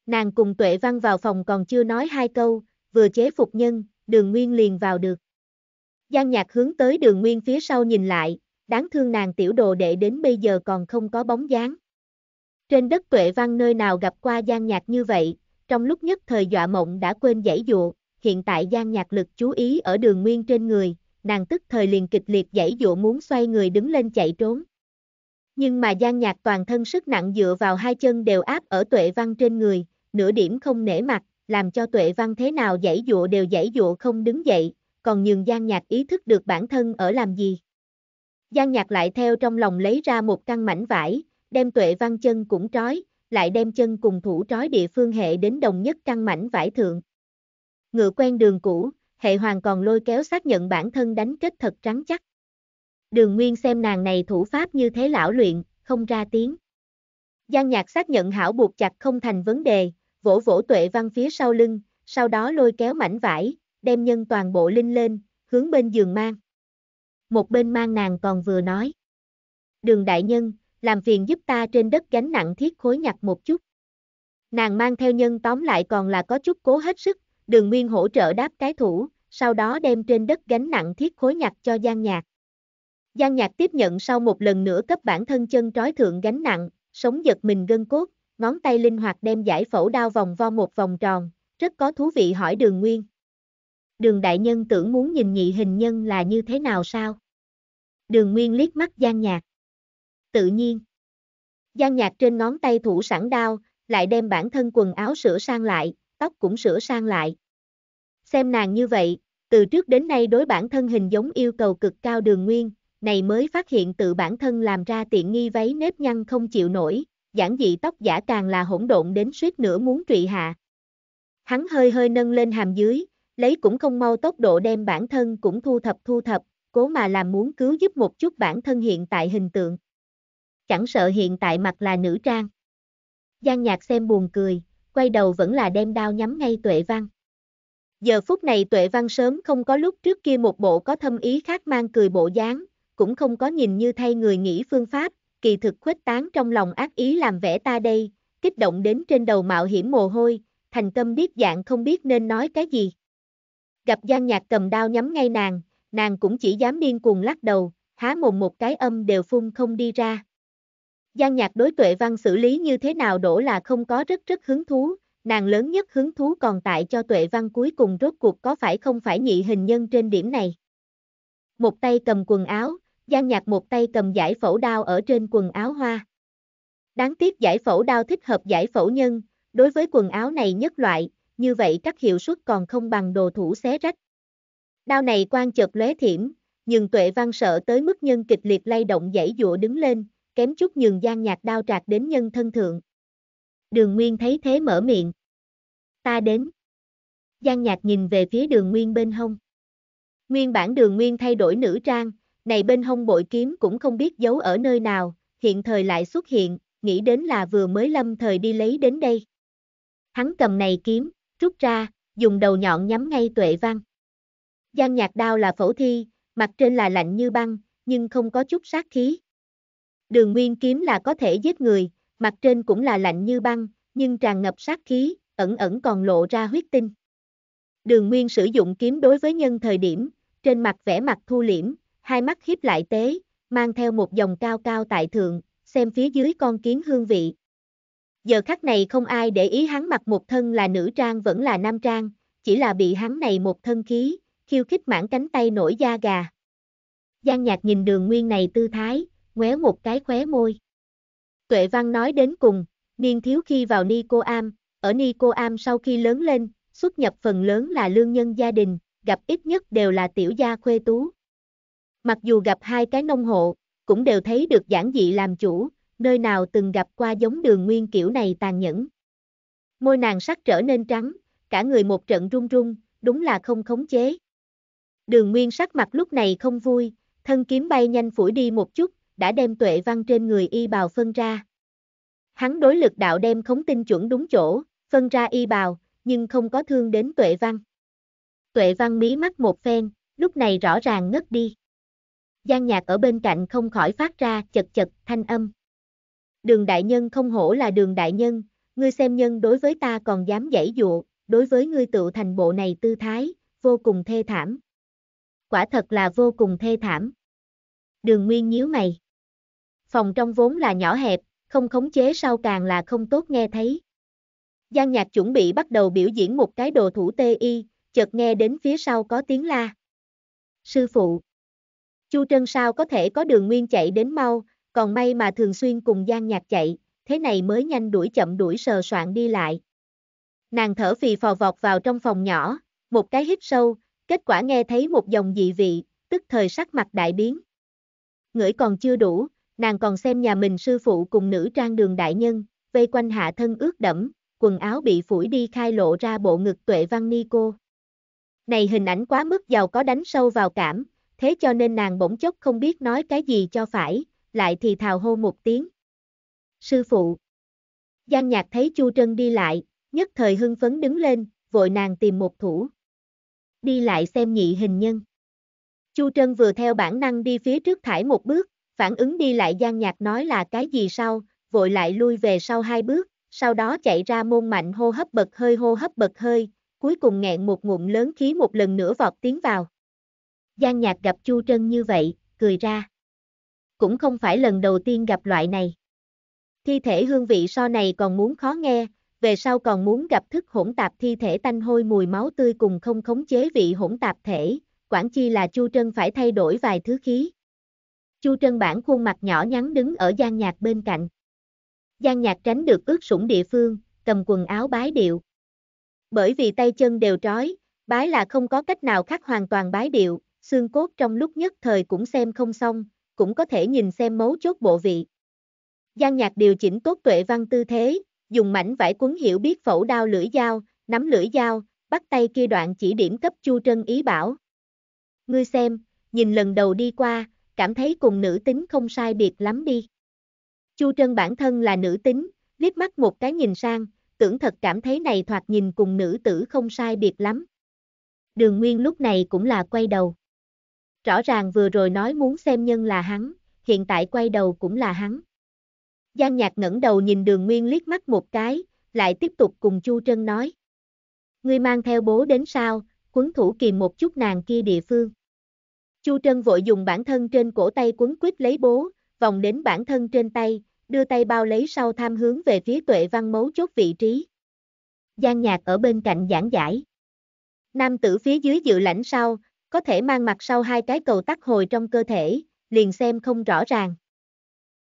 Nàng cùng Tuệ Văn vào phòng còn chưa nói hai câu, vừa chế phục nhân, đường nguyên liền vào được. Giang Nhạc hướng tới đường nguyên phía sau nhìn lại, đáng thương nàng tiểu đồ đệ đến bây giờ còn không có bóng dáng. Trên đất Tuệ Văn nơi nào gặp qua Giang Nhạc như vậy, trong lúc nhất thời dọa mộng đã quên giải dụ, hiện tại Giang Nhạc lực chú ý ở đường nguyên trên người, nàng tức thời liền kịch liệt giải dụ muốn xoay người đứng lên chạy trốn. Nhưng mà gian Nhạc toàn thân sức nặng dựa vào hai chân đều áp ở Tuệ Văn trên người, nửa điểm không nể mặt, làm cho Tuệ Văn thế nào giải dụa đều giải dụa không đứng dậy, còn nhường gian Nhạc ý thức được bản thân ở làm gì. gian Nhạc lại theo trong lòng lấy ra một căn mảnh vải, đem Tuệ Văn chân cũng trói, lại đem chân cùng thủ trói địa phương hệ đến đồng nhất căn mảnh vải thượng. Ngựa quen đường cũ, hệ hoàng còn lôi kéo xác nhận bản thân đánh kết thật trắng chắc. Đường Nguyên xem nàng này thủ pháp như thế lão luyện, không ra tiếng. Giang Nhạc xác nhận hảo buộc chặt không thành vấn đề, vỗ vỗ tuệ văn phía sau lưng, sau đó lôi kéo mảnh vải, đem nhân toàn bộ linh lên, hướng bên giường mang. Một bên mang nàng còn vừa nói. Đường đại nhân, làm phiền giúp ta trên đất gánh nặng thiết khối nhặt một chút. Nàng mang theo nhân tóm lại còn là có chút cố hết sức, đường nguyên hỗ trợ đáp cái thủ, sau đó đem trên đất gánh nặng thiết khối nhặt cho Giang Nhạc. Giang Nhạc tiếp nhận sau một lần nữa cấp bản thân chân trói thượng gánh nặng, sống giật mình gân cốt, ngón tay linh hoạt đem giải phẫu đao vòng vo một vòng tròn, rất có thú vị hỏi đường nguyên. Đường đại nhân tưởng muốn nhìn nhị hình nhân là như thế nào sao? Đường nguyên liếc mắt Giang Nhạc. Tự nhiên. Giang Nhạc trên ngón tay thủ sẵn đao, lại đem bản thân quần áo sửa sang lại, tóc cũng sửa sang lại. Xem nàng như vậy, từ trước đến nay đối bản thân hình giống yêu cầu cực cao đường nguyên, này mới phát hiện tự bản thân làm ra tiện nghi váy nếp nhăn không chịu nổi, giản dị tóc giả càng là hỗn độn đến suýt nữa muốn trụy hạ. Hắn hơi hơi nâng lên hàm dưới, lấy cũng không mau tốc độ đem bản thân cũng thu thập thu thập, cố mà làm muốn cứu giúp một chút bản thân hiện tại hình tượng. Chẳng sợ hiện tại mặt là nữ trang. Giang nhạc xem buồn cười, quay đầu vẫn là đem đao nhắm ngay tuệ văn. Giờ phút này tuệ văn sớm không có lúc trước kia một bộ có thâm ý khác mang cười bộ dáng, cũng không có nhìn như thay người nghĩ phương pháp, kỳ thực khuếch tán trong lòng ác ý làm vẽ ta đây, kích động đến trên đầu mạo hiểm mồ hôi, thành tâm điếc dạng không biết nên nói cái gì. Gặp gian Nhạc cầm đao nhắm ngay nàng, nàng cũng chỉ dám điên cuồng lắc đầu, há mồm một cái âm đều phun không đi ra. gian Nhạc đối tuệ văn xử lý như thế nào đổ là không có rất rất hứng thú, nàng lớn nhất hứng thú còn tại cho tuệ văn cuối cùng rốt cuộc có phải không phải nhị hình nhân trên điểm này. Một tay cầm quần áo, Giang Nhạc một tay cầm giải phẫu đao ở trên quần áo hoa. Đáng tiếc giải phẫu đao thích hợp giải phẫu nhân, đối với quần áo này nhất loại, như vậy các hiệu suất còn không bằng đồ thủ xé rách. Đao này quan chợt lóe thiểm, nhưng Tuệ Văn sợ tới mức nhân kịch liệt lay động dãy dụa đứng lên, kém chút nhường Giang Nhạc đao trạc đến nhân thân thượng. Đường Nguyên thấy thế mở miệng. Ta đến. Giang Nhạc nhìn về phía đường Nguyên bên hông. Nguyên bản đường Nguyên thay đổi nữ trang, này bên hông bội kiếm cũng không biết giấu ở nơi nào, hiện thời lại xuất hiện, nghĩ đến là vừa mới lâm thời đi lấy đến đây. Hắn cầm này kiếm, rút ra, dùng đầu nhọn nhắm ngay tuệ văn. Giang nhạc đao là phổ thi, mặt trên là lạnh như băng, nhưng không có chút sát khí. Đường nguyên kiếm là có thể giết người, mặt trên cũng là lạnh như băng, nhưng tràn ngập sát khí, ẩn ẩn còn lộ ra huyết tinh. Đường Nguyên sử dụng kiếm đối với nhân thời điểm, trên mặt vẽ mặt thu liễm, hai mắt khiếp lại tế, mang theo một dòng cao cao tại thượng, xem phía dưới con kiến hương vị. Giờ khắc này không ai để ý hắn mặc một thân là nữ trang vẫn là nam trang, chỉ là bị hắn này một thân khí, khiêu khích mãn cánh tay nổi da gà. Giang nhạc nhìn đường nguyên này tư thái, ngoéo một cái khóe môi. Tuệ văn nói đến cùng, niên thiếu khi vào ni cô am, ở ni cô am sau khi lớn lên, xuất nhập phần lớn là lương nhân gia đình, gặp ít nhất đều là tiểu gia khuê tú. Mặc dù gặp hai cái nông hộ, cũng đều thấy được giản dị làm chủ, nơi nào từng gặp qua giống đường nguyên kiểu này tàn nhẫn. Môi nàng sắc trở nên trắng, cả người một trận run run, đúng là không khống chế. Đường nguyên sắc mặt lúc này không vui, thân kiếm bay nhanh phủi đi một chút, đã đem tuệ văn trên người y bào phân ra. Hắn đối lực đạo đem khống tinh chuẩn đúng chỗ, phân ra y bào, nhưng không có thương đến tuệ văn. Tuệ văn mí mắt một phen, lúc này rõ ràng ngất đi gian Nhạc ở bên cạnh không khỏi phát ra chật chật thanh âm. Đường đại nhân không hổ là đường đại nhân, ngươi xem nhân đối với ta còn dám dãy dụa, đối với ngươi tự thành bộ này tư thái, vô cùng thê thảm. Quả thật là vô cùng thê thảm. Đường Nguyên nhíu mày. Phòng trong vốn là nhỏ hẹp, không khống chế sau càng là không tốt nghe thấy. Giang Nhạc chuẩn bị bắt đầu biểu diễn một cái đồ thủ tê y, chợt nghe đến phía sau có tiếng la. Sư phụ. Chu Trân sao có thể có đường nguyên chạy đến mau, còn may mà thường xuyên cùng Giang Nhạc chạy, thế này mới nhanh đuổi chậm đuổi sờ soạn đi lại. Nàng thở phì phò vọt vào trong phòng nhỏ, một cái hít sâu, kết quả nghe thấy một dòng dị vị, tức thời sắc mặt đại biến. Ngửi còn chưa đủ, nàng còn xem nhà mình sư phụ cùng nữ trang đường đại nhân, vây quanh hạ thân ướt đẫm, quần áo bị phủi đi khai lộ ra bộ ngực tuệ văn ni cô. Này hình ảnh quá mức giàu có đánh sâu vào cảm, thế cho nên nàng bỗng chốc không biết nói cái gì cho phải, lại thì thào hô một tiếng. Sư phụ. Giang nhạc thấy Chu Trân đi lại, nhất thời hưng phấn đứng lên, vội nàng tìm một thủ. Đi lại xem nhị hình nhân. Chu Trân vừa theo bản năng đi phía trước thải một bước, phản ứng đi lại Giang nhạc nói là cái gì sau, vội lại lui về sau hai bước, sau đó chạy ra môn mạnh hô hấp bật hơi hô hấp bật hơi, cuối cùng nghẹn một ngụm lớn khí một lần nữa vọt tiến vào. Giang Nhạc gặp Chu Trân như vậy, cười ra. Cũng không phải lần đầu tiên gặp loại này. Thi thể hương vị so này còn muốn khó nghe, về sau còn muốn gặp thức hỗn tạp thi thể tanh hôi mùi máu tươi cùng không khống chế vị hỗn tạp thể, quản chi là Chu Trân phải thay đổi vài thứ khí. Chu Trân bản khuôn mặt nhỏ nhắn đứng ở Giang Nhạc bên cạnh. Giang Nhạc tránh được ướt sủng địa phương, cầm quần áo bái điệu. Bởi vì tay chân đều trói, bái là không có cách nào khác hoàn toàn bái điệu, xương cốt trong lúc nhất thời cũng xem không xong, cũng có thể nhìn xem mấu chốt bộ vị. Giang nhạc điều chỉnh tốt tuệ văn tư thế, dùng mảnh vải cuốn hiểu biết phẫu đao lưỡi dao, nắm lưỡi dao, bắt tay kia đoạn chỉ điểm cấp chu trân ý bảo. Ngươi xem, nhìn lần đầu đi qua, cảm thấy cùng nữ tính không sai biệt lắm đi. Chu trân bản thân là nữ tính, liếc mắt một cái nhìn sang, tưởng thật cảm thấy này thoạt nhìn cùng nữ tử không sai biệt lắm. Đường Nguyên lúc này cũng là quay đầu. Rõ ràng vừa rồi nói muốn xem nhân là hắn, hiện tại quay đầu cũng là hắn. Giang Nhạc ngẩng đầu nhìn đường nguyên liếc mắt một cái, lại tiếp tục cùng Chu Trân nói. Ngươi mang theo bố đến sao, quấn thủ kìm một chút nàng kia địa phương. Chu Trân vội dùng bản thân trên cổ tay quấn quýt lấy bố, vòng đến bản thân trên tay, đưa tay bao lấy sau tham hướng về phía tuệ văn mấu chốt vị trí. Giang Nhạc ở bên cạnh giảng giải. Nam tử phía dưới dự lãnh sau, có thể mang mặt sau hai cái cầu tắc hồi trong cơ thể, liền xem không rõ ràng.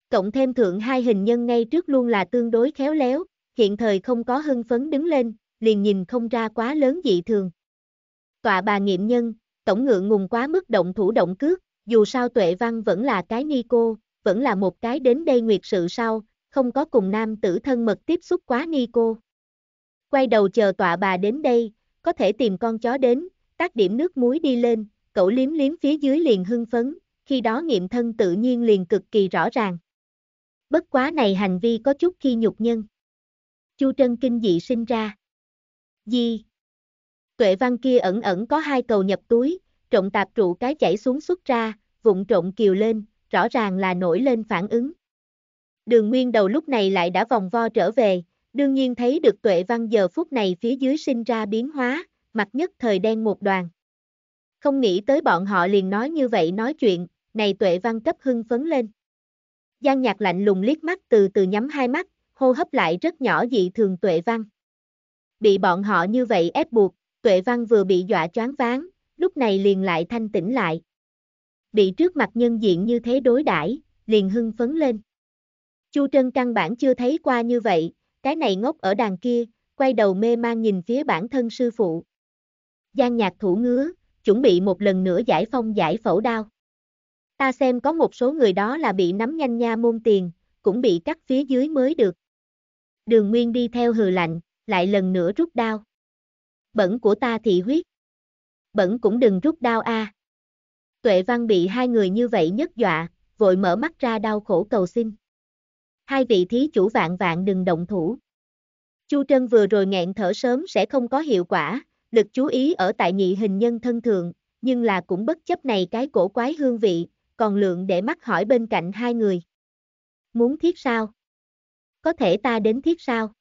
Cộng thêm thượng hai hình nhân ngay trước luôn là tương đối khéo léo, hiện thời không có hưng phấn đứng lên, liền nhìn không ra quá lớn dị thường. Tọa bà nghiệm nhân, tổng ngượng ngùng quá mức động thủ động cước, dù sao Tuệ Văn vẫn là cái ni cô, vẫn là một cái đến đây nguyệt sự sau, không có cùng nam tử thân mật tiếp xúc quá ni cô. Quay đầu chờ tọa bà đến đây, có thể tìm con chó đến, các điểm nước muối đi lên, cậu liếm liếm phía dưới liền hưng phấn, khi đó nghiệm thân tự nhiên liền cực kỳ rõ ràng. Bất quá này hành vi có chút khi nhục nhân. Chu Trân kinh dị sinh ra. Gì? Tuệ văn kia ẩn ẩn có hai cầu nhập túi, trộn tạp trụ cái chảy xuống xuất ra, vụn trộn kiều lên, rõ ràng là nổi lên phản ứng. Đường nguyên đầu lúc này lại đã vòng vo trở về, đương nhiên thấy được tuệ văn giờ phút này phía dưới sinh ra biến hóa, mặt nhất thời đen một đoàn. Không nghĩ tới bọn họ liền nói như vậy nói chuyện, này tuệ văn cấp hưng phấn lên. Giang nhạc lạnh lùng liếc mắt từ từ nhắm hai mắt, hô hấp lại rất nhỏ dị thường tuệ văn. Bị bọn họ như vậy ép buộc, tuệ văn vừa bị dọa choáng váng, lúc này liền lại thanh tĩnh lại. Bị trước mặt nhân diện như thế đối đãi, liền hưng phấn lên. Chu Trân căn bản chưa thấy qua như vậy, cái này ngốc ở đàn kia, quay đầu mê mang nhìn phía bản thân sư phụ gian nhạc thủ ngứa, chuẩn bị một lần nữa giải phong giải phẫu đao. Ta xem có một số người đó là bị nắm nhanh nha môn tiền, cũng bị cắt phía dưới mới được. Đường Nguyên đi theo hừ lạnh, lại lần nữa rút đao. Bẩn của ta thị huyết. Bẩn cũng đừng rút đao a. À. Tuệ Văn bị hai người như vậy nhất dọa, vội mở mắt ra đau khổ cầu xin. Hai vị thí chủ vạn vạn đừng động thủ. Chu Trân vừa rồi nghẹn thở sớm sẽ không có hiệu quả, lực chú ý ở tại nhị hình nhân thân thượng, nhưng là cũng bất chấp này cái cổ quái hương vị, còn lượng để mắt hỏi bên cạnh hai người. Muốn thiết sao? Có thể ta đến thiết sao?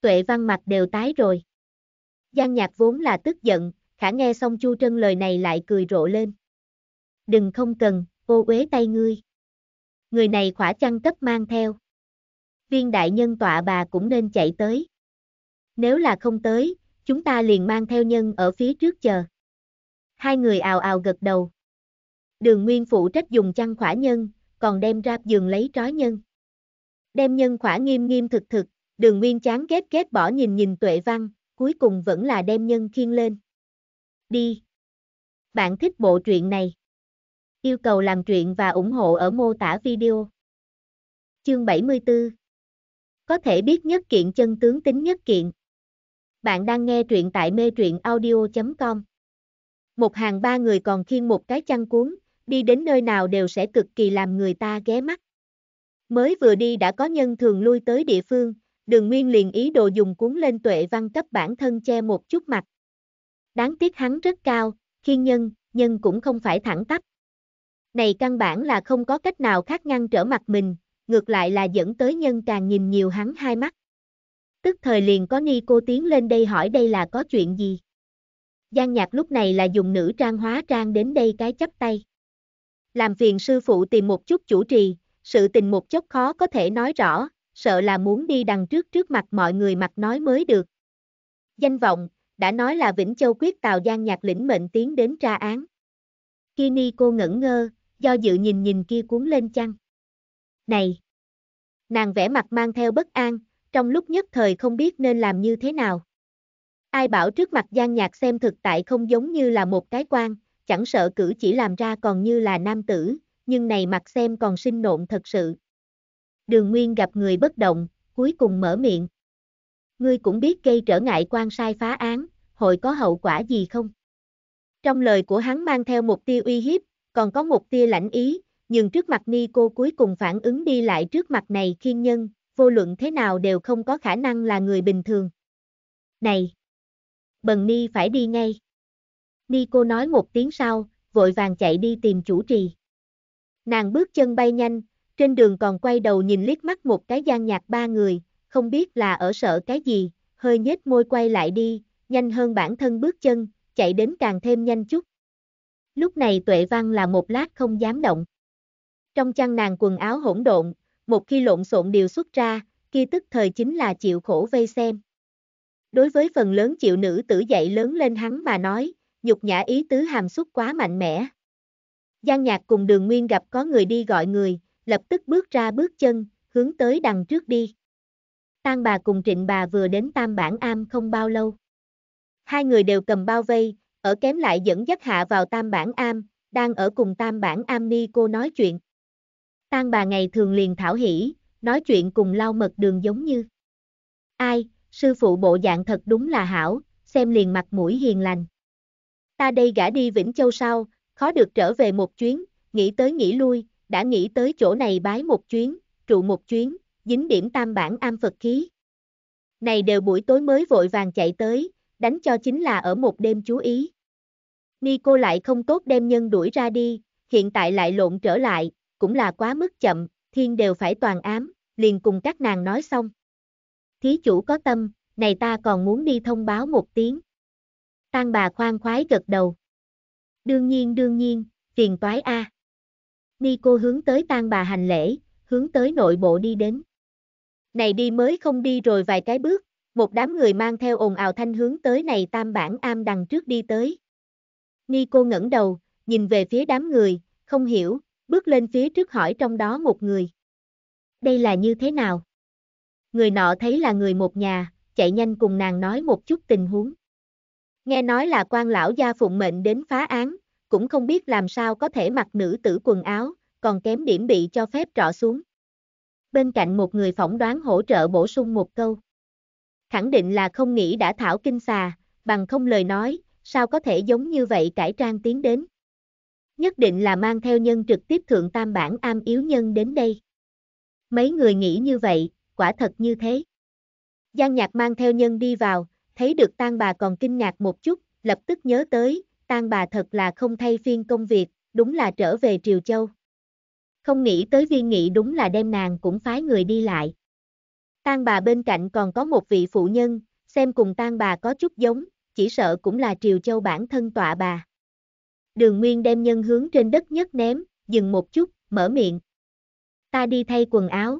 Tuệ văn mặt đều tái rồi. Giang nhạc vốn là tức giận, khả nghe xong Chu Trân lời này lại cười rộ lên. Đừng không cần, ô uế tay ngươi. Người này khỏa chăng cấp mang theo. Viên đại nhân tọa bà cũng nên chạy tới. Nếu là không tới, chúng ta liền mang theo nhân ở phía trước chờ. Hai người ào ào gật đầu. Đường Nguyên phụ trách dùng chăn khỏa nhân, còn đem ráp giường lấy trói nhân. Đem nhân khỏa nghiêm nghiêm thực thực, đường Nguyên chán ghét ghét bỏ nhìn nhìn tuệ văn, cuối cùng vẫn là đem nhân khiên lên. Đi! Bạn thích bộ truyện này? Yêu cầu làm truyện và ủng hộ ở mô tả video. Chương 74 Có thể biết nhất kiện chân tướng tính nhất kiện. Bạn đang nghe truyện tại mê truyện audio.com. Một hàng ba người còn khiêng một cái chăn cuốn, đi đến nơi nào đều sẽ cực kỳ làm người ta ghé mắt. Mới vừa đi đã có nhân thường lui tới địa phương, đường nguyên liền ý đồ dùng cuốn lên tuệ văn cấp bản thân che một chút mặt. Đáng tiếc hắn rất cao, khiên nhân, nhân cũng không phải thẳng tắp. Này căn bản là không có cách nào khác ngăn trở mặt mình, ngược lại là dẫn tới nhân càng nhìn nhiều hắn hai mắt. Tức thời liền có ni cô tiến lên đây hỏi đây là có chuyện gì. Giang nhạc lúc này là dùng nữ trang hóa trang đến đây cái chấp tay. Làm phiền sư phụ tìm một chút chủ trì, sự tình một chút khó có thể nói rõ, sợ là muốn đi đằng trước trước mặt mọi người mặt nói mới được. Danh vọng, đã nói là Vĩnh Châu quyết tào Giang nhạc lĩnh mệnh tiến đến tra án. Khi ni cô ngẩn ngơ, do dự nhìn nhìn kia cuốn lên chăng. Này! Nàng vẽ mặt mang theo bất an, trong lúc nhất thời không biết nên làm như thế nào. Ai bảo trước mặt Giang Nhạc xem thực tại không giống như là một cái quan, chẳng sợ cử chỉ làm ra còn như là nam tử, nhưng này mặt xem còn sinh nộn thật sự. Đường Nguyên gặp người bất động, cuối cùng mở miệng. Ngươi cũng biết gây trở ngại quan sai phá án, hội có hậu quả gì không? Trong lời của hắn mang theo một tia uy hiếp, còn có một tia lãnh ý, nhưng trước mặt ni cô cuối cùng phản ứng đi lại trước mặt này khiên nhân, vô luận thế nào đều không có khả năng là người bình thường. Này! Bần Ni phải đi ngay. Ni cô nói một tiếng sau, vội vàng chạy đi tìm chủ trì. Nàng bước chân bay nhanh, trên đường còn quay đầu nhìn liếc mắt một cái gian nhạc ba người, không biết là ở sợ cái gì, hơi nhếch môi quay lại đi, nhanh hơn bản thân bước chân, chạy đến càng thêm nhanh chút. Lúc này Tuệ Văn là một lát không dám động. Trong chăn nàng quần áo hỗn độn, một khi lộn xộn điều xuất ra, kia tức thời chính là chịu khổ vây xem. Đối với phần lớn chịu nữ tử dậy lớn lên hắn mà nói, nhục nhã ý tứ hàm xúc quá mạnh mẽ. Giang nhạc cùng đường nguyên gặp có người đi gọi người, lập tức bước ra bước chân, hướng tới đằng trước đi. Tan bà cùng trịnh bà vừa đến tam bản am không bao lâu. Hai người đều cầm bao vây, ở kém lại dẫn dắt hạ vào tam bản am, đang ở cùng tam bản am ni cô nói chuyện. Tan bà ngày thường liền thảo hỉ, nói chuyện cùng lau mật đường giống như. Ai, sư phụ bộ dạng thật đúng là hảo, xem liền mặt mũi hiền lành. Ta đây gã đi Vĩnh Châu sau, khó được trở về một chuyến, nghĩ tới nghĩ lui, đã nghĩ tới chỗ này bái một chuyến, trụ một chuyến, dính điểm tam bản am Phật khí. Này đều buổi tối mới vội vàng chạy tới, đánh cho chính là ở một đêm chú ý. Ni cô lại không tốt đem nhân đuổi ra đi, hiện tại lại lộn trở lại, cũng là quá mức chậm, thiên đều phải toàn ám, liền cùng các nàng nói xong. Thí chủ có tâm, này ta còn muốn đi thông báo một tiếng. Tan bà khoan khoái gật đầu. Đương nhiên đương nhiên, phiền toái A. Ni cô hướng tới tan bà hành lễ, hướng tới nội bộ đi đến. Này đi mới không đi rồi vài cái bước, một đám người mang theo ồn ào thanh hướng tới này tam bản am đằng trước đi tới. Ni cô ngẩng đầu, nhìn về phía đám người, không hiểu, bước lên phía trước hỏi trong đó một người. Đây là như thế nào? Người nọ thấy là người một nhà, chạy nhanh cùng nàng nói một chút tình huống. Nghe nói là quan lão gia phụng mệnh đến phá án, cũng không biết làm sao có thể mặc nữ tử quần áo, còn kém điểm bị cho phép trọ xuống. Bên cạnh một người phỏng đoán hỗ trợ bổ sung một câu. Khẳng định là không nghĩ đã thảo kinh xà, bằng không lời nói, sao có thể giống như vậy cải trang tiến đến nhất định là mang theo nhân trực tiếp thượng tam bản am yếu nhân đến đây. Mấy người nghĩ như vậy, quả thật như thế. Giang Nhạc mang theo nhân đi vào, thấy được tang bà còn kinh ngạc một chút, lập tức nhớ tới, tang bà thật là không thay phiên công việc, đúng là trở về Triều Châu. Không nghĩ tới viên nghị đúng là đem nàng cũng phái người đi lại. Tang bà bên cạnh còn có một vị phụ nhân, xem cùng tang bà có chút giống, chỉ sợ cũng là Triều Châu bản thân tọa bà. Đường Nguyên đem nhân hướng trên đất nhất ném, dừng một chút, mở miệng. Ta đi thay quần áo.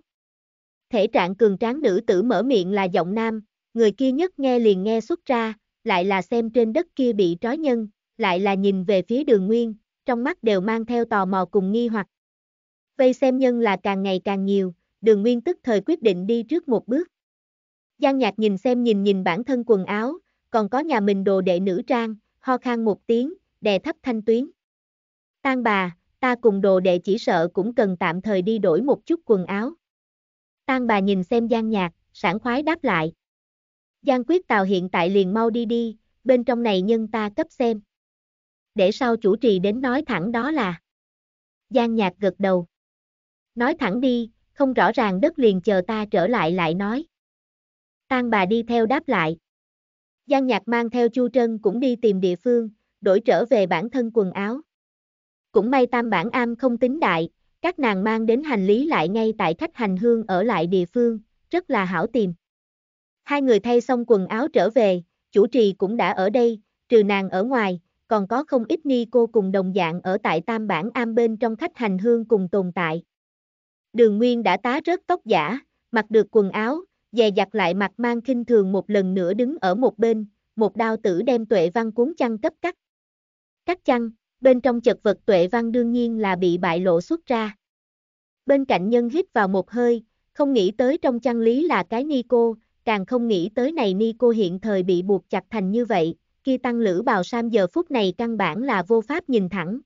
Thể trạng cường tráng nữ tử mở miệng là giọng nam, người kia nhất nghe liền nghe xuất ra, lại là xem trên đất kia bị trói nhân, lại là nhìn về phía đường Nguyên, trong mắt đều mang theo tò mò cùng nghi hoặc. Vây xem nhân là càng ngày càng nhiều, đường Nguyên tức thời quyết định đi trước một bước. Giang nhạc nhìn xem nhìn nhìn bản thân quần áo, còn có nhà mình đồ đệ nữ trang, ho khan một tiếng, đè thấp thanh tuyến. Tan bà, ta cùng đồ đệ chỉ sợ cũng cần tạm thời đi đổi một chút quần áo. Tan bà nhìn xem gian Nhạc, sảng khoái đáp lại. Giang quyết tào hiện tại liền mau đi đi, bên trong này nhân ta cấp xem. Để sau chủ trì đến nói thẳng đó là. Giang Nhạc gật đầu. Nói thẳng đi, không rõ ràng đất liền chờ ta trở lại lại nói. Tan bà đi theo đáp lại. Giang Nhạc mang theo Chu Trân cũng đi tìm địa phương, đổi trở về bản thân quần áo. Cũng may tam bản am không tính đại, các nàng mang đến hành lý lại ngay tại khách hành hương ở lại địa phương, rất là hảo tìm. Hai người thay xong quần áo trở về, chủ trì cũng đã ở đây, trừ nàng ở ngoài, còn có không ít ni cô cùng đồng dạng ở tại tam bản am bên trong khách hành hương cùng tồn tại. Đường Nguyên đã tá rớt tóc giả, mặc được quần áo, dè dặt lại mặt mang kinh thường một lần nữa đứng ở một bên, một đao tử đem tuệ văn cuốn chăn cấp cắt. Chắc chắn, bên trong chật vật tuệ văn đương nhiên là bị bại lộ xuất ra. Bên cạnh nhân hít vào một hơi, không nghĩ tới trong chăn lý là cái ni cô, càng không nghĩ tới này ni cô hiện thời bị buộc chặt thành như vậy, kia tăng lữ bào sam giờ phút này căn bản là vô pháp nhìn thẳng.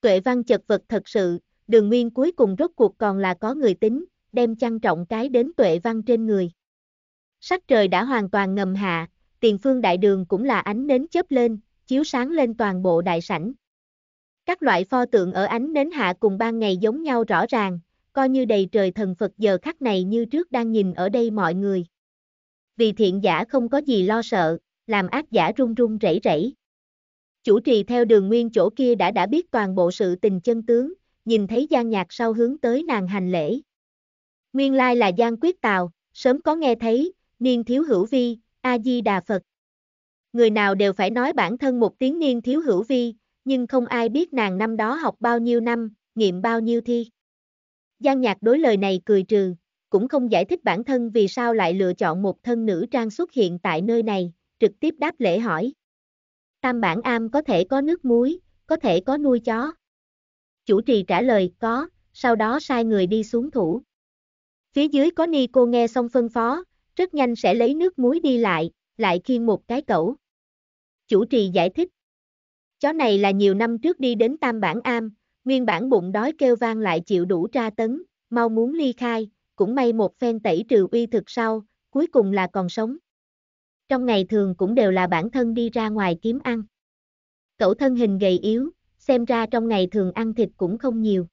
Tuệ văn chật vật thật sự, đường nguyên cuối cùng rốt cuộc còn là có người tính, đem chăn trọng cái đến tuệ văn trên người. Sắc trời đã hoàn toàn ngầm hạ, tiền phương đại đường cũng là ánh nến chớp lên, chiếu sáng lên toàn bộ đại sảnh. Các loại pho tượng ở ánh nến hạ cùng ban ngày giống nhau rõ ràng, coi như đầy trời thần Phật giờ khắc này như trước đang nhìn ở đây mọi người. Vì thiện giả không có gì lo sợ, làm ác giả run run rẩy rẩy. Chủ trì theo đường nguyên chỗ kia đã đã biết toàn bộ sự tình chân tướng, nhìn thấy gian Nhạc sau hướng tới nàng hành lễ. Nguyên lai là gian Quyết Tào, sớm có nghe thấy, niên thiếu hữu vi, A-di-đà Phật người nào đều phải nói bản thân một tiếng niên thiếu hữu vi, nhưng không ai biết nàng năm đó học bao nhiêu năm, nghiệm bao nhiêu thi. Giang Nhạc đối lời này cười trừ, cũng không giải thích bản thân vì sao lại lựa chọn một thân nữ trang xuất hiện tại nơi này, trực tiếp đáp lễ hỏi. Tam bản am có thể có nước muối, có thể có nuôi chó. Chủ trì trả lời có, sau đó sai người đi xuống thủ. Phía dưới có ni cô nghe xong phân phó, rất nhanh sẽ lấy nước muối đi lại, lại khiêng một cái cẩu. Chủ trì giải thích. Chó này là nhiều năm trước đi đến Tam Bản Am, nguyên bản bụng đói kêu vang lại chịu đủ tra tấn, mau muốn ly khai, cũng may một phen tẩy trừ uy thực sau, cuối cùng là còn sống. Trong ngày thường cũng đều là bản thân đi ra ngoài kiếm ăn. Cậu thân hình gầy yếu, xem ra trong ngày thường ăn thịt cũng không nhiều.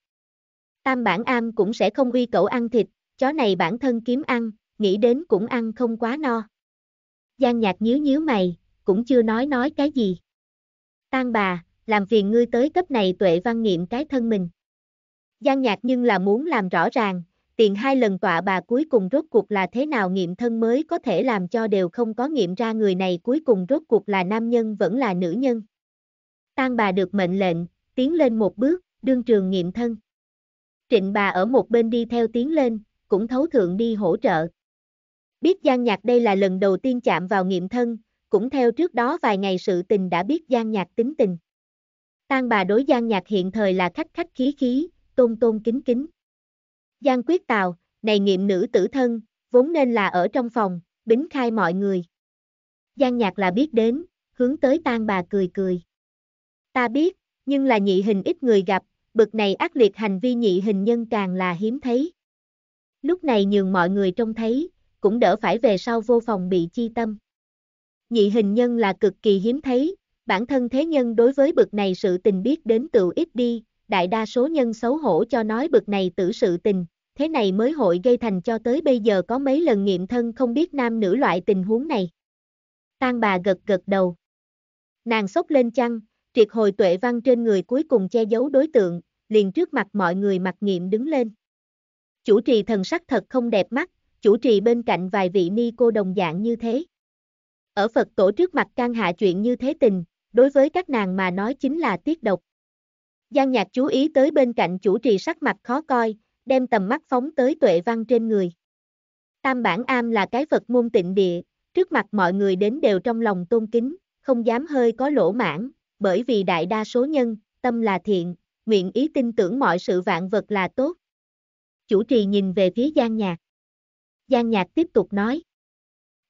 Tam bản am cũng sẽ không uy cậu ăn thịt, chó này bản thân kiếm ăn, nghĩ đến cũng ăn không quá no. Giang Nhạc nhíu nhíu mày, cũng chưa nói nói cái gì. Tan bà, làm phiền ngươi tới cấp này tuệ văn nghiệm cái thân mình. Giang Nhạc nhưng là muốn làm rõ ràng, tiền hai lần tọa bà cuối cùng rốt cuộc là thế nào nghiệm thân mới có thể làm cho đều không có nghiệm ra người này cuối cùng rốt cuộc là nam nhân vẫn là nữ nhân. Tan bà được mệnh lệnh, tiến lên một bước, đương trường nghiệm thân. Trịnh bà ở một bên đi theo tiến lên, cũng thấu thượng đi hỗ trợ. Biết Giang Nhạc đây là lần đầu tiên chạm vào nghiệm thân, cũng theo trước đó vài ngày sự tình đã biết Giang Nhạc tính tình. Tan bà đối Giang Nhạc hiện thời là khách khách khí khí, tôn tôn kính kính. Giang quyết tào, này nghiệm nữ tử thân, vốn nên là ở trong phòng, bính khai mọi người. Giang Nhạc là biết đến, hướng tới tan bà cười cười. Ta biết, nhưng là nhị hình ít người gặp, bực này ác liệt hành vi nhị hình nhân càng là hiếm thấy. Lúc này nhường mọi người trông thấy, cũng đỡ phải về sau vô phòng bị chi tâm. Nhị hình nhân là cực kỳ hiếm thấy, bản thân thế nhân đối với bực này sự tình biết đến tự ít đi, đại đa số nhân xấu hổ cho nói bực này tử sự tình, thế này mới hội gây thành cho tới bây giờ có mấy lần nghiệm thân không biết nam nữ loại tình huống này. Tan bà gật gật đầu. Nàng sốc lên chăn, triệt hồi tuệ văn trên người cuối cùng che giấu đối tượng, liền trước mặt mọi người mặc nghiệm đứng lên. Chủ trì thần sắc thật không đẹp mắt, chủ trì bên cạnh vài vị ni cô đồng dạng như thế. Ở Phật tổ trước mặt can hạ chuyện như thế tình, đối với các nàng mà nói chính là tiết độc. Giang nhạc chú ý tới bên cạnh chủ trì sắc mặt khó coi, đem tầm mắt phóng tới tuệ văn trên người. Tam bản am là cái Phật môn tịnh địa, trước mặt mọi người đến đều trong lòng tôn kính, không dám hơi có lỗ mãn, bởi vì đại đa số nhân, tâm là thiện, nguyện ý tin tưởng mọi sự vạn vật là tốt. Chủ trì nhìn về phía Giang Nhạc. Giang Nhạc tiếp tục nói.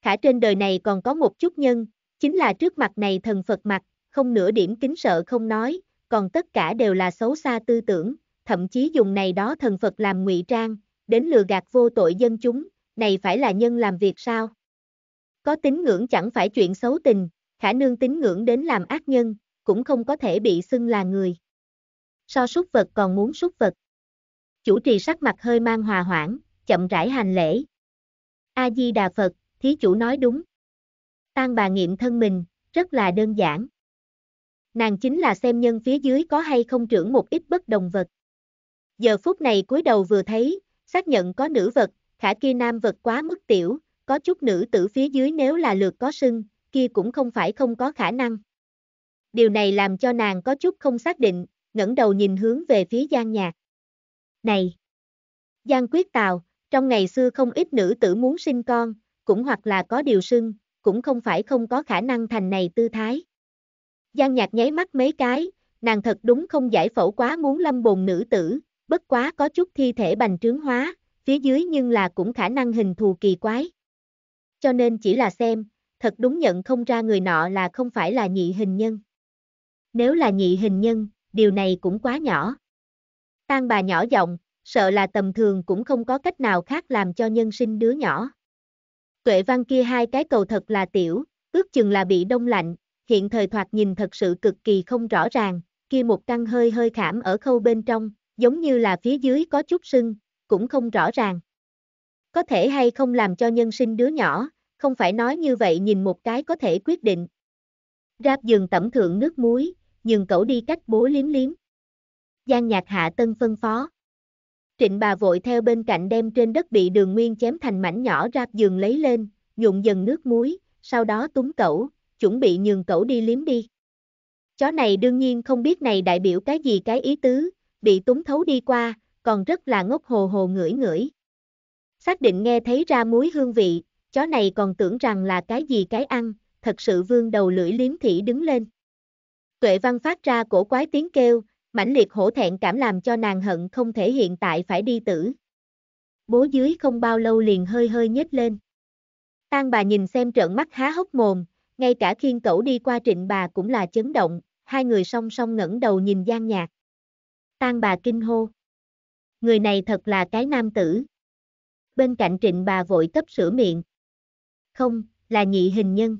Khả trên đời này còn có một chút nhân, chính là trước mặt này thần Phật mặt, không nửa điểm kính sợ không nói, còn tất cả đều là xấu xa tư tưởng, thậm chí dùng này đó thần Phật làm ngụy trang, đến lừa gạt vô tội dân chúng, này phải là nhân làm việc sao? Có tín ngưỡng chẳng phải chuyện xấu tình, khả nương tín ngưỡng đến làm ác nhân, cũng không có thể bị xưng là người. So súc vật còn muốn súc vật. Chủ trì sắc mặt hơi mang hòa hoãn, chậm rãi hành lễ, A-di-đà Phật, thí chủ nói đúng. Tan bà nghiệm thân mình, rất là đơn giản. Nàng chính là xem nhân phía dưới có hay không trưởng một ít bất đồng vật. Giờ phút này cúi đầu vừa thấy, xác nhận có nữ vật, khả kia nam vật quá mức tiểu, có chút nữ tử phía dưới nếu là lượt có sưng, kia cũng không phải không có khả năng. Điều này làm cho nàng có chút không xác định, ngẩng đầu nhìn hướng về phía gian Nhạc. Này! Giang Quyết Tào, trong ngày xưa không ít nữ tử muốn sinh con, cũng hoặc là có điều sưng, cũng không phải không có khả năng thành này tư thái. Giang nhạc nháy mắt mấy cái, nàng thật đúng không giải phẫu quá muốn lâm bồn nữ tử, bất quá có chút thi thể bành trướng hóa, phía dưới nhưng là cũng khả năng hình thù kỳ quái. Cho nên chỉ là xem, thật đúng nhận không ra người nọ là không phải là nhị hình nhân. Nếu là nhị hình nhân, điều này cũng quá nhỏ. Tang bà nhỏ giọng, sợ là tầm thường cũng không có cách nào khác làm cho nhân sinh đứa nhỏ. Tuệ văn kia hai cái cầu thật là tiểu, ước chừng là bị đông lạnh, hiện thời thoạt nhìn thật sự cực kỳ không rõ ràng, kia một căn hơi hơi khảm ở khâu bên trong, giống như là phía dưới có chút sưng, cũng không rõ ràng. Có thể hay không làm cho nhân sinh đứa nhỏ, không phải nói như vậy nhìn một cái có thể quyết định. Ráp giường tẩm thượng nước muối, nhường cậu đi cách bố liếm liếm. Giang nhạc hạ tân phân phó. Trịnh bà vội theo bên cạnh đem trên đất bị đường nguyên chém thành mảnh nhỏ ra giường lấy lên, nhụn dần nước muối, sau đó túng cẩu, chuẩn bị nhường cẩu đi liếm đi. Chó này đương nhiên không biết này đại biểu cái gì cái ý tứ, bị túng thấu đi qua, còn rất là ngốc hồ hồ ngửi ngửi. Xác định nghe thấy ra muối hương vị, chó này còn tưởng rằng là cái gì cái ăn, thật sự vương đầu lưỡi liếm thỉ đứng lên. Tuệ văn phát ra cổ quái tiếng kêu, mãnh liệt hổ thẹn cảm làm cho nàng hận không thể hiện tại phải đi tử. Bố dưới không bao lâu liền hơi hơi nhếch lên. Tan bà nhìn xem trợn mắt há hốc mồm, ngay cả khiên cẩu đi qua trịnh bà cũng là chấn động, hai người song song ngẩng đầu nhìn gian nhạc. Tan bà kinh hô. Người này thật là cái nam tử. Bên cạnh trịnh bà vội cấp sửa miệng. Không, là nhị hình nhân.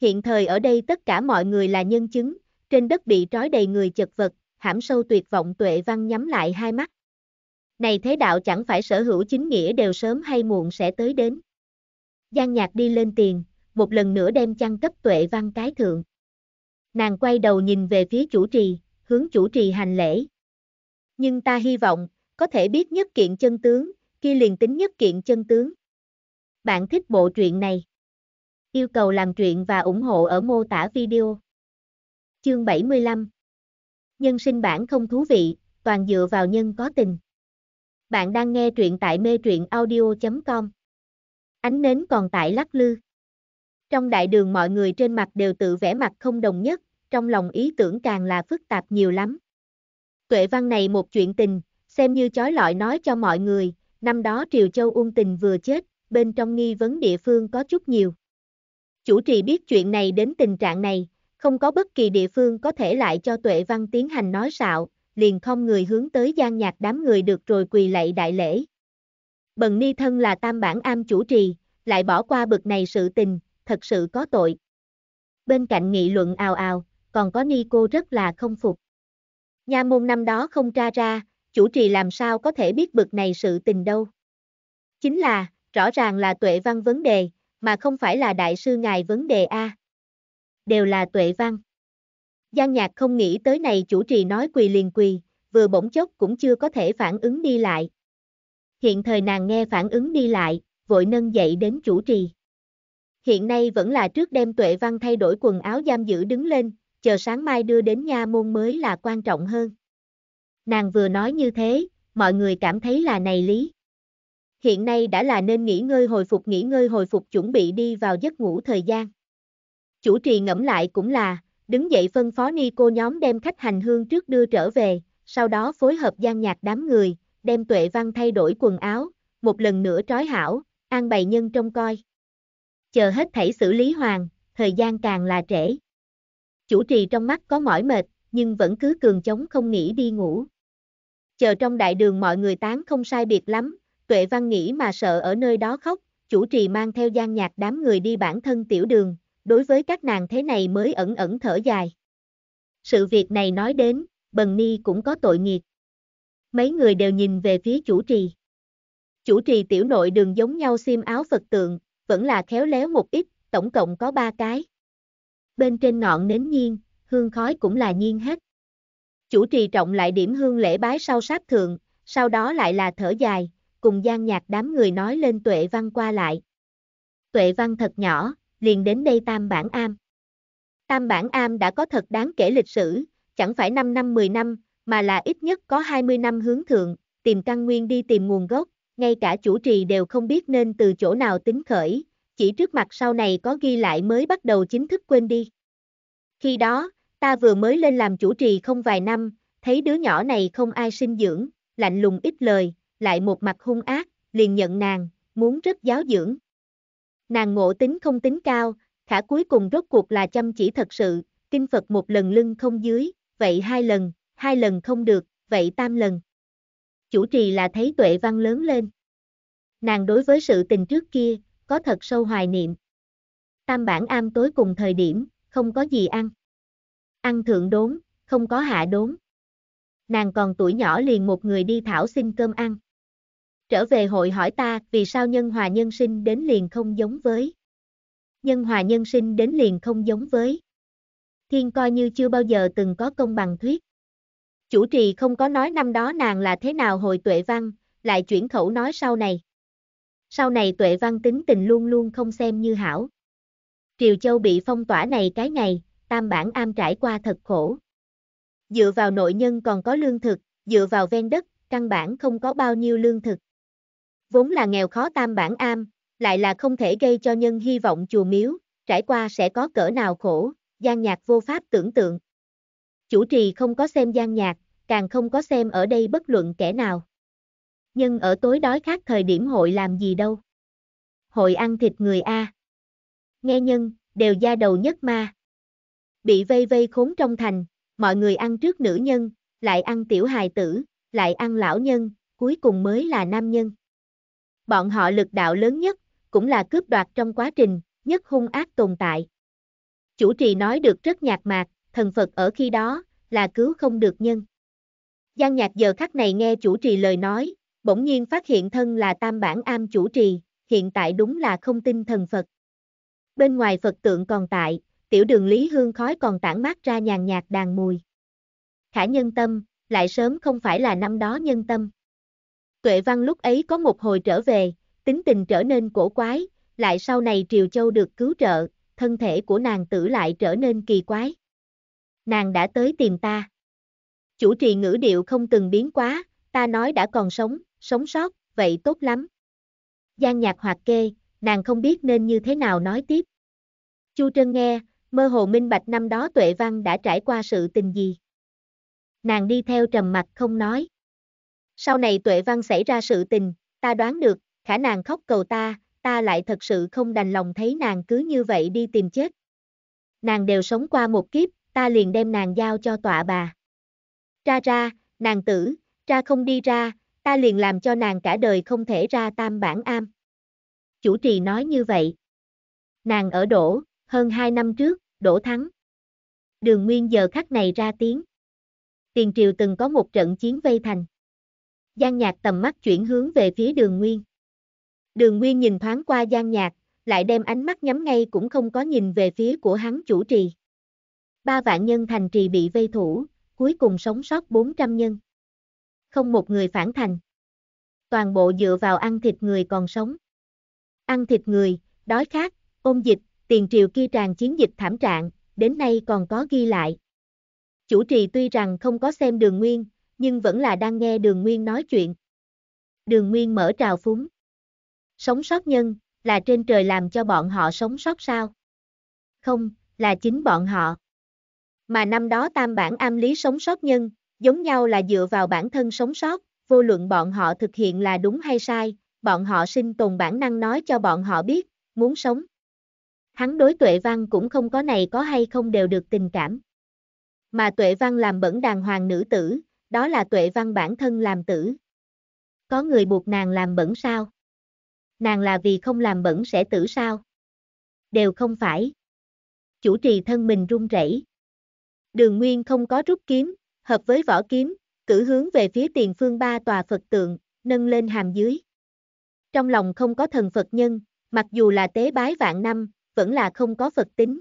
Hiện thời ở đây tất cả mọi người là nhân chứng, trên đất bị trói đầy người chật vật, hãm sâu tuyệt vọng tuệ văn nhắm lại hai mắt. Này thế đạo chẳng phải sở hữu chính nghĩa đều sớm hay muộn sẽ tới đến. Giang nhạc đi lên tiền, một lần nữa đem chăn cấp tuệ văn cái thượng. Nàng quay đầu nhìn về phía chủ trì, hướng chủ trì hành lễ. Nhưng ta hy vọng, có thể biết nhất kiện chân tướng, kia liền tính nhất kiện chân tướng. Bạn thích bộ truyện này? Yêu cầu làm truyện và ủng hộ ở mô tả video. Chương 75 nhân sinh bản không thú vị, toàn dựa vào nhân có tình. Bạn đang nghe truyện tại mê truyện audio.com. Ánh nến còn tại lắc lư. Trong đại đường mọi người trên mặt đều tự vẽ mặt không đồng nhất, trong lòng ý tưởng càng là phức tạp nhiều lắm. Tuệ văn này một chuyện tình, xem như chói lọi nói cho mọi người, năm đó Triều Châu Ung Tình vừa chết, bên trong nghi vấn địa phương có chút nhiều. Chủ trì biết chuyện này đến tình trạng này, không có bất kỳ địa phương có thể lại cho Tuệ Văn tiến hành nói xạo, liền không người hướng tới gian nhạc đám người được rồi quỳ lạy đại lễ. Bần ni thân là tam bản am chủ trì, lại bỏ qua bực này sự tình, thật sự có tội. Bên cạnh nghị luận ào ào, còn có ni cô rất là không phục. Nha môn năm đó không tra ra, chủ trì làm sao có thể biết bực này sự tình đâu. Chính là, rõ ràng là tuệ văn vấn đề, mà không phải là đại sư ngài vấn đề A đều là tuệ văn. Giang Nhạc không nghĩ tới này chủ trì nói quỳ liền quỳ, vừa bỗng chốc cũng chưa có thể phản ứng đi lại. Hiện thời nàng nghe phản ứng đi lại, vội nâng dậy đến chủ trì. Hiện nay vẫn là trước đem tuệ văn thay đổi quần áo giam giữ đứng lên, chờ sáng mai đưa đến nha môn mới là quan trọng hơn. Nàng vừa nói như thế, mọi người cảm thấy là này lý. Hiện nay đã là nên nghỉ ngơi hồi phục nghỉ ngơi hồi phục chuẩn bị đi vào giấc ngủ thời gian chủ trì ngẫm lại cũng là, đứng dậy phân phó ni cô nhóm đem khách hành hương trước đưa trở về, sau đó phối hợp gian nhạc đám người, đem tuệ văn thay đổi quần áo, một lần nữa trói hảo, an bày nhân trông coi. Chờ hết thảy xử lý hoàng, thời gian càng là trễ. Chủ trì trong mắt có mỏi mệt, nhưng vẫn cứ cường chống không nghĩ đi ngủ. Chờ trong đại đường mọi người tán không sai biệt lắm, tuệ văn nghĩ mà sợ ở nơi đó khóc, chủ trì mang theo gian nhạc đám người đi bản thân tiểu đường, đối với các nàng thế này mới ẩn ẩn thở dài. Sự việc này nói đến, Bần Ni cũng có tội nghiệp. Mấy người đều nhìn về phía chủ trì. Chủ trì tiểu nội đường giống nhau xiêm áo Phật tượng, vẫn là khéo léo một ít, tổng cộng có ba cái. Bên trên ngọn nến nhiên, hương khói cũng là nhiên hết. Chủ trì trọng lại điểm hương lễ bái sau sát thượng, sau đó lại là thở dài, cùng gian nhạc đám người nói lên tuệ văn qua lại. Tuệ văn thật nhỏ, liền đến đây Tam Bản Am. Tam Bản Am đã có thật đáng kể lịch sử, chẳng phải 5 năm 10 năm, mà là ít nhất có 20 năm hướng thượng, tìm căn nguyên đi tìm nguồn gốc, ngay cả chủ trì đều không biết nên từ chỗ nào tính khởi, chỉ trước mặt sau này có ghi lại mới bắt đầu chính thức quên đi. Khi đó, ta vừa mới lên làm chủ trì không vài năm, thấy đứa nhỏ này không ai sinh dưỡng, lạnh lùng ít lời, lại một mặt hung ác, liền nhận nàng, muốn rất giáo dưỡng. Nàng ngộ tính không tính cao, khả cuối cùng rốt cuộc là chăm chỉ thật sự, kinh Phật một lần lưng không dưới, vậy hai lần, hai lần không được, vậy tam lần. Chủ trì là thấy tuệ văn lớn lên. Nàng đối với sự tình trước kia, có thật sâu hoài niệm. Tam bản am tối cùng thời điểm, không có gì ăn. Ăn thượng đốn, không có hạ đốn. Nàng còn tuổi nhỏ liền một người đi thảo xin cơm ăn trở về hội hỏi ta vì sao nhân hòa nhân sinh đến liền không giống với. Nhân hòa nhân sinh đến liền không giống với. Thiên coi như chưa bao giờ từng có công bằng thuyết. Chủ trì không có nói năm đó nàng là thế nào hồi tuệ văn, lại chuyển khẩu nói sau này. Sau này tuệ văn tính tình luôn luôn không xem như hảo. Triều Châu bị phong tỏa này cái ngày, tam bản am trải qua thật khổ. Dựa vào nội nhân còn có lương thực, dựa vào ven đất, căn bản không có bao nhiêu lương thực vốn là nghèo khó tam bản am, lại là không thể gây cho nhân hy vọng chùa miếu, trải qua sẽ có cỡ nào khổ, gian nhạc vô pháp tưởng tượng. Chủ trì không có xem gian nhạc, càng không có xem ở đây bất luận kẻ nào. Nhân ở tối đói khác thời điểm hội làm gì đâu. Hội ăn thịt người A. Nghe nhân, đều da đầu nhất ma. Bị vây vây khốn trong thành, mọi người ăn trước nữ nhân, lại ăn tiểu hài tử, lại ăn lão nhân, cuối cùng mới là nam nhân bọn họ lực đạo lớn nhất, cũng là cướp đoạt trong quá trình, nhất hung ác tồn tại. Chủ trì nói được rất nhạt mạc, thần Phật ở khi đó, là cứu không được nhân. Giang nhạc giờ khắc này nghe chủ trì lời nói, bỗng nhiên phát hiện thân là tam bản am chủ trì, hiện tại đúng là không tin thần Phật. Bên ngoài Phật tượng còn tại, tiểu đường Lý Hương khói còn tản mát ra nhàn nhạt đàn mùi. Khả nhân tâm, lại sớm không phải là năm đó nhân tâm. Tuệ Văn lúc ấy có một hồi trở về, tính tình trở nên cổ quái, lại sau này Triều Châu được cứu trợ, thân thể của nàng tử lại trở nên kỳ quái. Nàng đã tới tìm ta. Chủ trì ngữ điệu không từng biến quá, ta nói đã còn sống, sống sót, vậy tốt lắm. Giang nhạc hoạt kê, nàng không biết nên như thế nào nói tiếp. Chu Trân nghe, mơ hồ minh bạch năm đó Tuệ Văn đã trải qua sự tình gì. Nàng đi theo trầm mặt không nói. Sau này tuệ văn xảy ra sự tình, ta đoán được, khả nàng khóc cầu ta, ta lại thật sự không đành lòng thấy nàng cứ như vậy đi tìm chết. Nàng đều sống qua một kiếp, ta liền đem nàng giao cho tọa bà. Ra ra, nàng tử, ra không đi ra, ta liền làm cho nàng cả đời không thể ra tam bản am. Chủ trì nói như vậy. Nàng ở đổ, hơn hai năm trước, đổ thắng. Đường Nguyên giờ khắc này ra tiếng. Tiền triều từng có một trận chiến vây thành. Giang Nhạc tầm mắt chuyển hướng về phía đường Nguyên. Đường Nguyên nhìn thoáng qua Giang Nhạc, lại đem ánh mắt nhắm ngay cũng không có nhìn về phía của hắn chủ trì. Ba vạn nhân thành trì bị vây thủ, cuối cùng sống sót 400 nhân. Không một người phản thành. Toàn bộ dựa vào ăn thịt người còn sống. Ăn thịt người, đói khát, ôm dịch, tiền triều kia tràn chiến dịch thảm trạng, đến nay còn có ghi lại. Chủ trì tuy rằng không có xem đường nguyên, nhưng vẫn là đang nghe Đường Nguyên nói chuyện. Đường Nguyên mở trào phúng. Sống sót nhân, là trên trời làm cho bọn họ sống sót sao? Không, là chính bọn họ. Mà năm đó tam bản am lý sống sót nhân, giống nhau là dựa vào bản thân sống sót, vô luận bọn họ thực hiện là đúng hay sai, bọn họ sinh tồn bản năng nói cho bọn họ biết, muốn sống. Hắn đối tuệ văn cũng không có này có hay không đều được tình cảm. Mà tuệ văn làm bẩn đàng hoàng nữ tử, đó là tuệ văn bản thân làm tử. Có người buộc nàng làm bẩn sao? Nàng là vì không làm bẩn sẽ tử sao? Đều không phải. Chủ trì thân mình run rẩy. Đường Nguyên không có rút kiếm, hợp với vỏ kiếm, cử hướng về phía tiền phương ba tòa Phật tượng, nâng lên hàm dưới. Trong lòng không có thần Phật nhân, mặc dù là tế bái vạn năm, vẫn là không có Phật tính.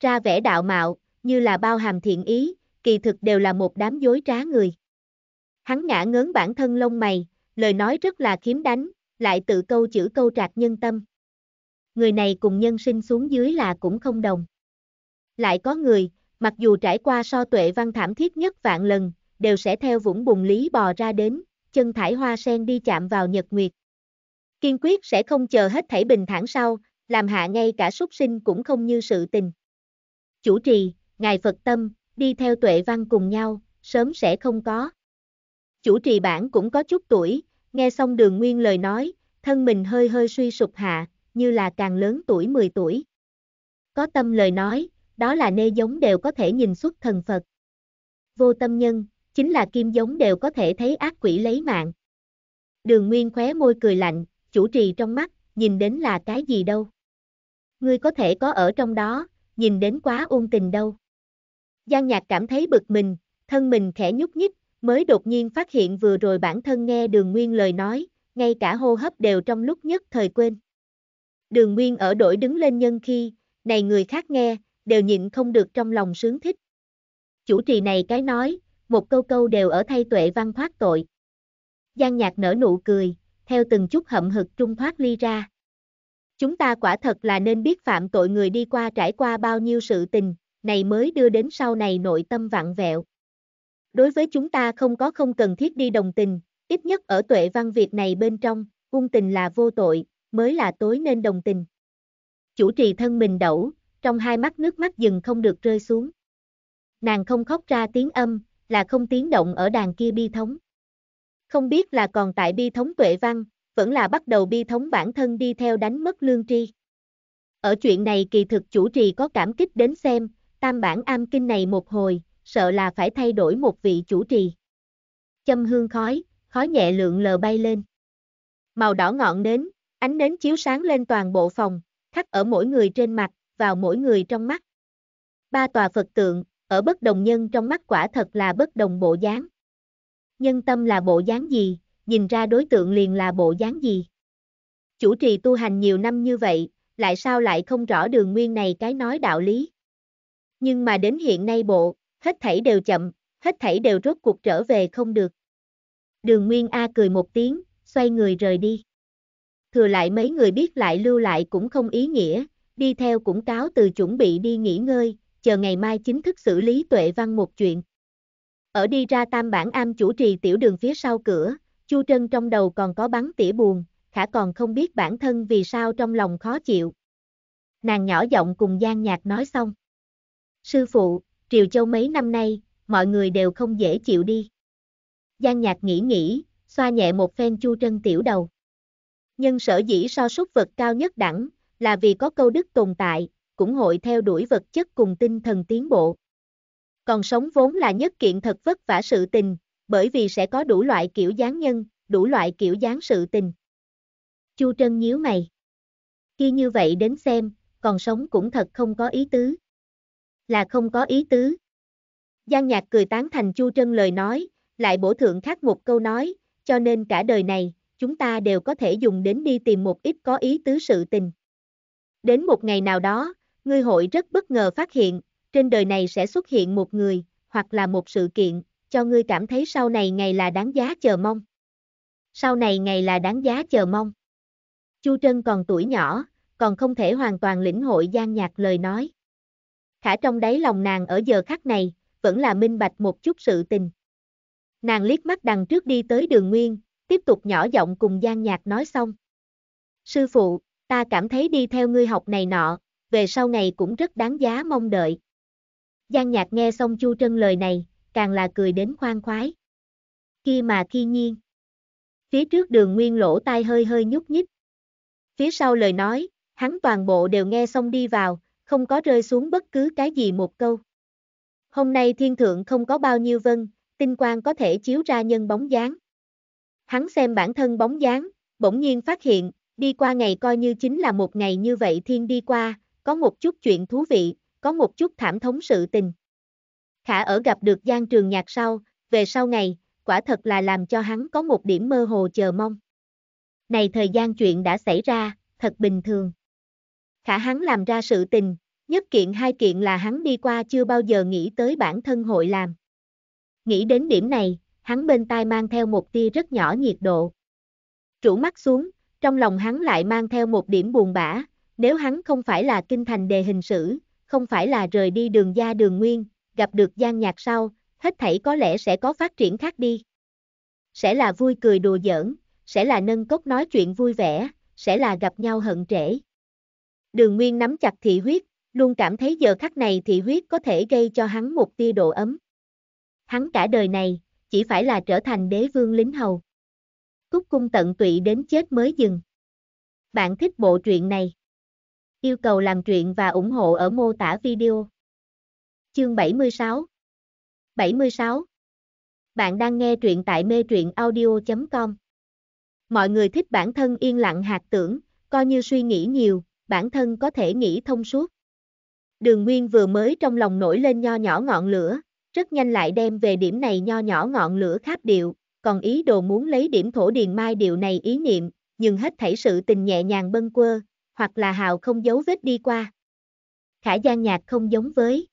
Ra vẻ đạo mạo, như là bao hàm thiện ý, kỳ thực đều là một đám dối trá người. Hắn ngã ngớn bản thân lông mày, lời nói rất là khiếm đánh, lại tự câu chữ câu trạc nhân tâm. Người này cùng nhân sinh xuống dưới là cũng không đồng. Lại có người, mặc dù trải qua so tuệ văn thảm thiết nhất vạn lần, đều sẽ theo vũng bùng lý bò ra đến, chân thải hoa sen đi chạm vào nhật nguyệt. Kiên quyết sẽ không chờ hết thảy bình thản sau, làm hạ ngay cả súc sinh cũng không như sự tình. Chủ trì, Ngài Phật Tâm, đi theo tuệ văn cùng nhau, sớm sẽ không có. Chủ trì bản cũng có chút tuổi, nghe xong đường nguyên lời nói, thân mình hơi hơi suy sụp hạ, như là càng lớn tuổi 10 tuổi. Có tâm lời nói, đó là nê giống đều có thể nhìn xuất thần Phật. Vô tâm nhân, chính là kim giống đều có thể thấy ác quỷ lấy mạng. Đường Nguyên khóe môi cười lạnh, chủ trì trong mắt, nhìn đến là cái gì đâu. Ngươi có thể có ở trong đó, nhìn đến quá ôn tình đâu. Giang Nhạc cảm thấy bực mình, thân mình khẽ nhúc nhích, mới đột nhiên phát hiện vừa rồi bản thân nghe Đường Nguyên lời nói, ngay cả hô hấp đều trong lúc nhất thời quên. Đường Nguyên ở đổi đứng lên nhân khi, này người khác nghe, đều nhịn không được trong lòng sướng thích. Chủ trì này cái nói, một câu câu đều ở thay tuệ văn thoát tội. Giang Nhạc nở nụ cười, theo từng chút hậm hực trung thoát ly ra. Chúng ta quả thật là nên biết phạm tội người đi qua trải qua bao nhiêu sự tình, này mới đưa đến sau này nội tâm vặn vẹo. Đối với chúng ta không có không cần thiết đi đồng tình, ít nhất ở tuệ văn việt này bên trong, cung tình là vô tội, mới là tối nên đồng tình. Chủ trì thân mình đẩu, trong hai mắt nước mắt dừng không được rơi xuống. Nàng không khóc ra tiếng âm, là không tiếng động ở đàn kia bi thống. Không biết là còn tại bi thống tuệ văn, vẫn là bắt đầu bi thống bản thân đi theo đánh mất lương tri. Ở chuyện này kỳ thực chủ trì có cảm kích đến xem, tam bản am kinh này một hồi, sợ là phải thay đổi một vị chủ trì. Châm hương khói, khói nhẹ lượng lờ bay lên. Màu đỏ ngọn nến, ánh nến chiếu sáng lên toàn bộ phòng, khắc ở mỗi người trên mặt, vào mỗi người trong mắt. Ba tòa Phật tượng, ở bất đồng nhân trong mắt quả thật là bất đồng bộ dáng. Nhân tâm là bộ dáng gì, nhìn ra đối tượng liền là bộ dáng gì. Chủ trì tu hành nhiều năm như vậy, lại sao lại không rõ đường nguyên này cái nói đạo lý nhưng mà đến hiện nay bộ, hết thảy đều chậm, hết thảy đều rốt cuộc trở về không được. Đường Nguyên A cười một tiếng, xoay người rời đi. Thừa lại mấy người biết lại lưu lại cũng không ý nghĩa, đi theo cũng cáo từ chuẩn bị đi nghỉ ngơi, chờ ngày mai chính thức xử lý tuệ văn một chuyện. Ở đi ra tam bản am chủ trì tiểu đường phía sau cửa, Chu Trân trong đầu còn có bắn tỉa buồn, khả còn không biết bản thân vì sao trong lòng khó chịu. Nàng nhỏ giọng cùng Giang Nhạc nói xong. Sư phụ, Triều Châu mấy năm nay, mọi người đều không dễ chịu đi. Giang Nhạc nghĩ nghĩ, xoa nhẹ một phen Chu Trân Tiểu đầu. Nhân sở dĩ so súc vật cao nhất đẳng, là vì có câu đức tồn tại, cũng hội theo đuổi vật chất cùng tinh thần tiến bộ. Còn sống vốn là nhất kiện thật vất vả sự tình, bởi vì sẽ có đủ loại kiểu dáng nhân, đủ loại kiểu dáng sự tình. Chu Trân nhíu mày. Khi như vậy đến xem, còn sống cũng thật không có ý tứ là không có ý tứ. Giang Nhạc cười tán thành Chu Trân lời nói, lại bổ thượng khác một câu nói, cho nên cả đời này, chúng ta đều có thể dùng đến đi tìm một ít có ý tứ sự tình. Đến một ngày nào đó, ngươi hội rất bất ngờ phát hiện, trên đời này sẽ xuất hiện một người, hoặc là một sự kiện, cho ngươi cảm thấy sau này ngày là đáng giá chờ mong. Sau này ngày là đáng giá chờ mong. Chu Trân còn tuổi nhỏ, còn không thể hoàn toàn lĩnh hội gian nhạc lời nói khả trong đáy lòng nàng ở giờ khắc này, vẫn là minh bạch một chút sự tình. Nàng liếc mắt đằng trước đi tới đường nguyên, tiếp tục nhỏ giọng cùng gian Nhạc nói xong. Sư phụ, ta cảm thấy đi theo ngươi học này nọ, về sau này cũng rất đáng giá mong đợi. gian Nhạc nghe xong Chu Trân lời này, càng là cười đến khoan khoái. Khi mà khi nhiên. Phía trước đường nguyên lỗ tai hơi hơi nhúc nhích. Phía sau lời nói, hắn toàn bộ đều nghe xong đi vào, không có rơi xuống bất cứ cái gì một câu. Hôm nay thiên thượng không có bao nhiêu vân, tinh quang có thể chiếu ra nhân bóng dáng. Hắn xem bản thân bóng dáng, bỗng nhiên phát hiện, đi qua ngày coi như chính là một ngày như vậy thiên đi qua, có một chút chuyện thú vị, có một chút thảm thống sự tình. Khả ở gặp được Giang Trường Nhạc sau, về sau ngày, quả thật là làm cho hắn có một điểm mơ hồ chờ mong. Này thời gian chuyện đã xảy ra, thật bình thường. Khả hắn làm ra sự tình, Nhất kiện hai kiện là hắn đi qua chưa bao giờ nghĩ tới bản thân hội làm. Nghĩ đến điểm này, hắn bên tai mang theo một tia rất nhỏ nhiệt độ. Trụ mắt xuống, trong lòng hắn lại mang theo một điểm buồn bã, nếu hắn không phải là kinh thành đề hình sử, không phải là rời đi đường gia đường nguyên, gặp được gian nhạc sau, hết thảy có lẽ sẽ có phát triển khác đi. Sẽ là vui cười đùa giỡn, sẽ là nâng cốc nói chuyện vui vẻ, sẽ là gặp nhau hận trễ. Đường Nguyên nắm chặt thị huyết, luôn cảm thấy giờ khắc này thị huyết có thể gây cho hắn một tia độ ấm. Hắn cả đời này, chỉ phải là trở thành đế vương lính hầu. Cúc cung tận tụy đến chết mới dừng. Bạn thích bộ truyện này? Yêu cầu làm truyện và ủng hộ ở mô tả video. Chương 76 76 Bạn đang nghe truyện tại mê truyện audio.com Mọi người thích bản thân yên lặng hạt tưởng, coi như suy nghĩ nhiều, bản thân có thể nghĩ thông suốt. Đường Nguyên vừa mới trong lòng nổi lên nho nhỏ ngọn lửa, rất nhanh lại đem về điểm này nho nhỏ ngọn lửa kháp điệu, còn ý đồ muốn lấy điểm thổ điền mai điều này ý niệm, nhưng hết thảy sự tình nhẹ nhàng bâng quơ, hoặc là hào không giấu vết đi qua. Khả gian Nhạc không giống với.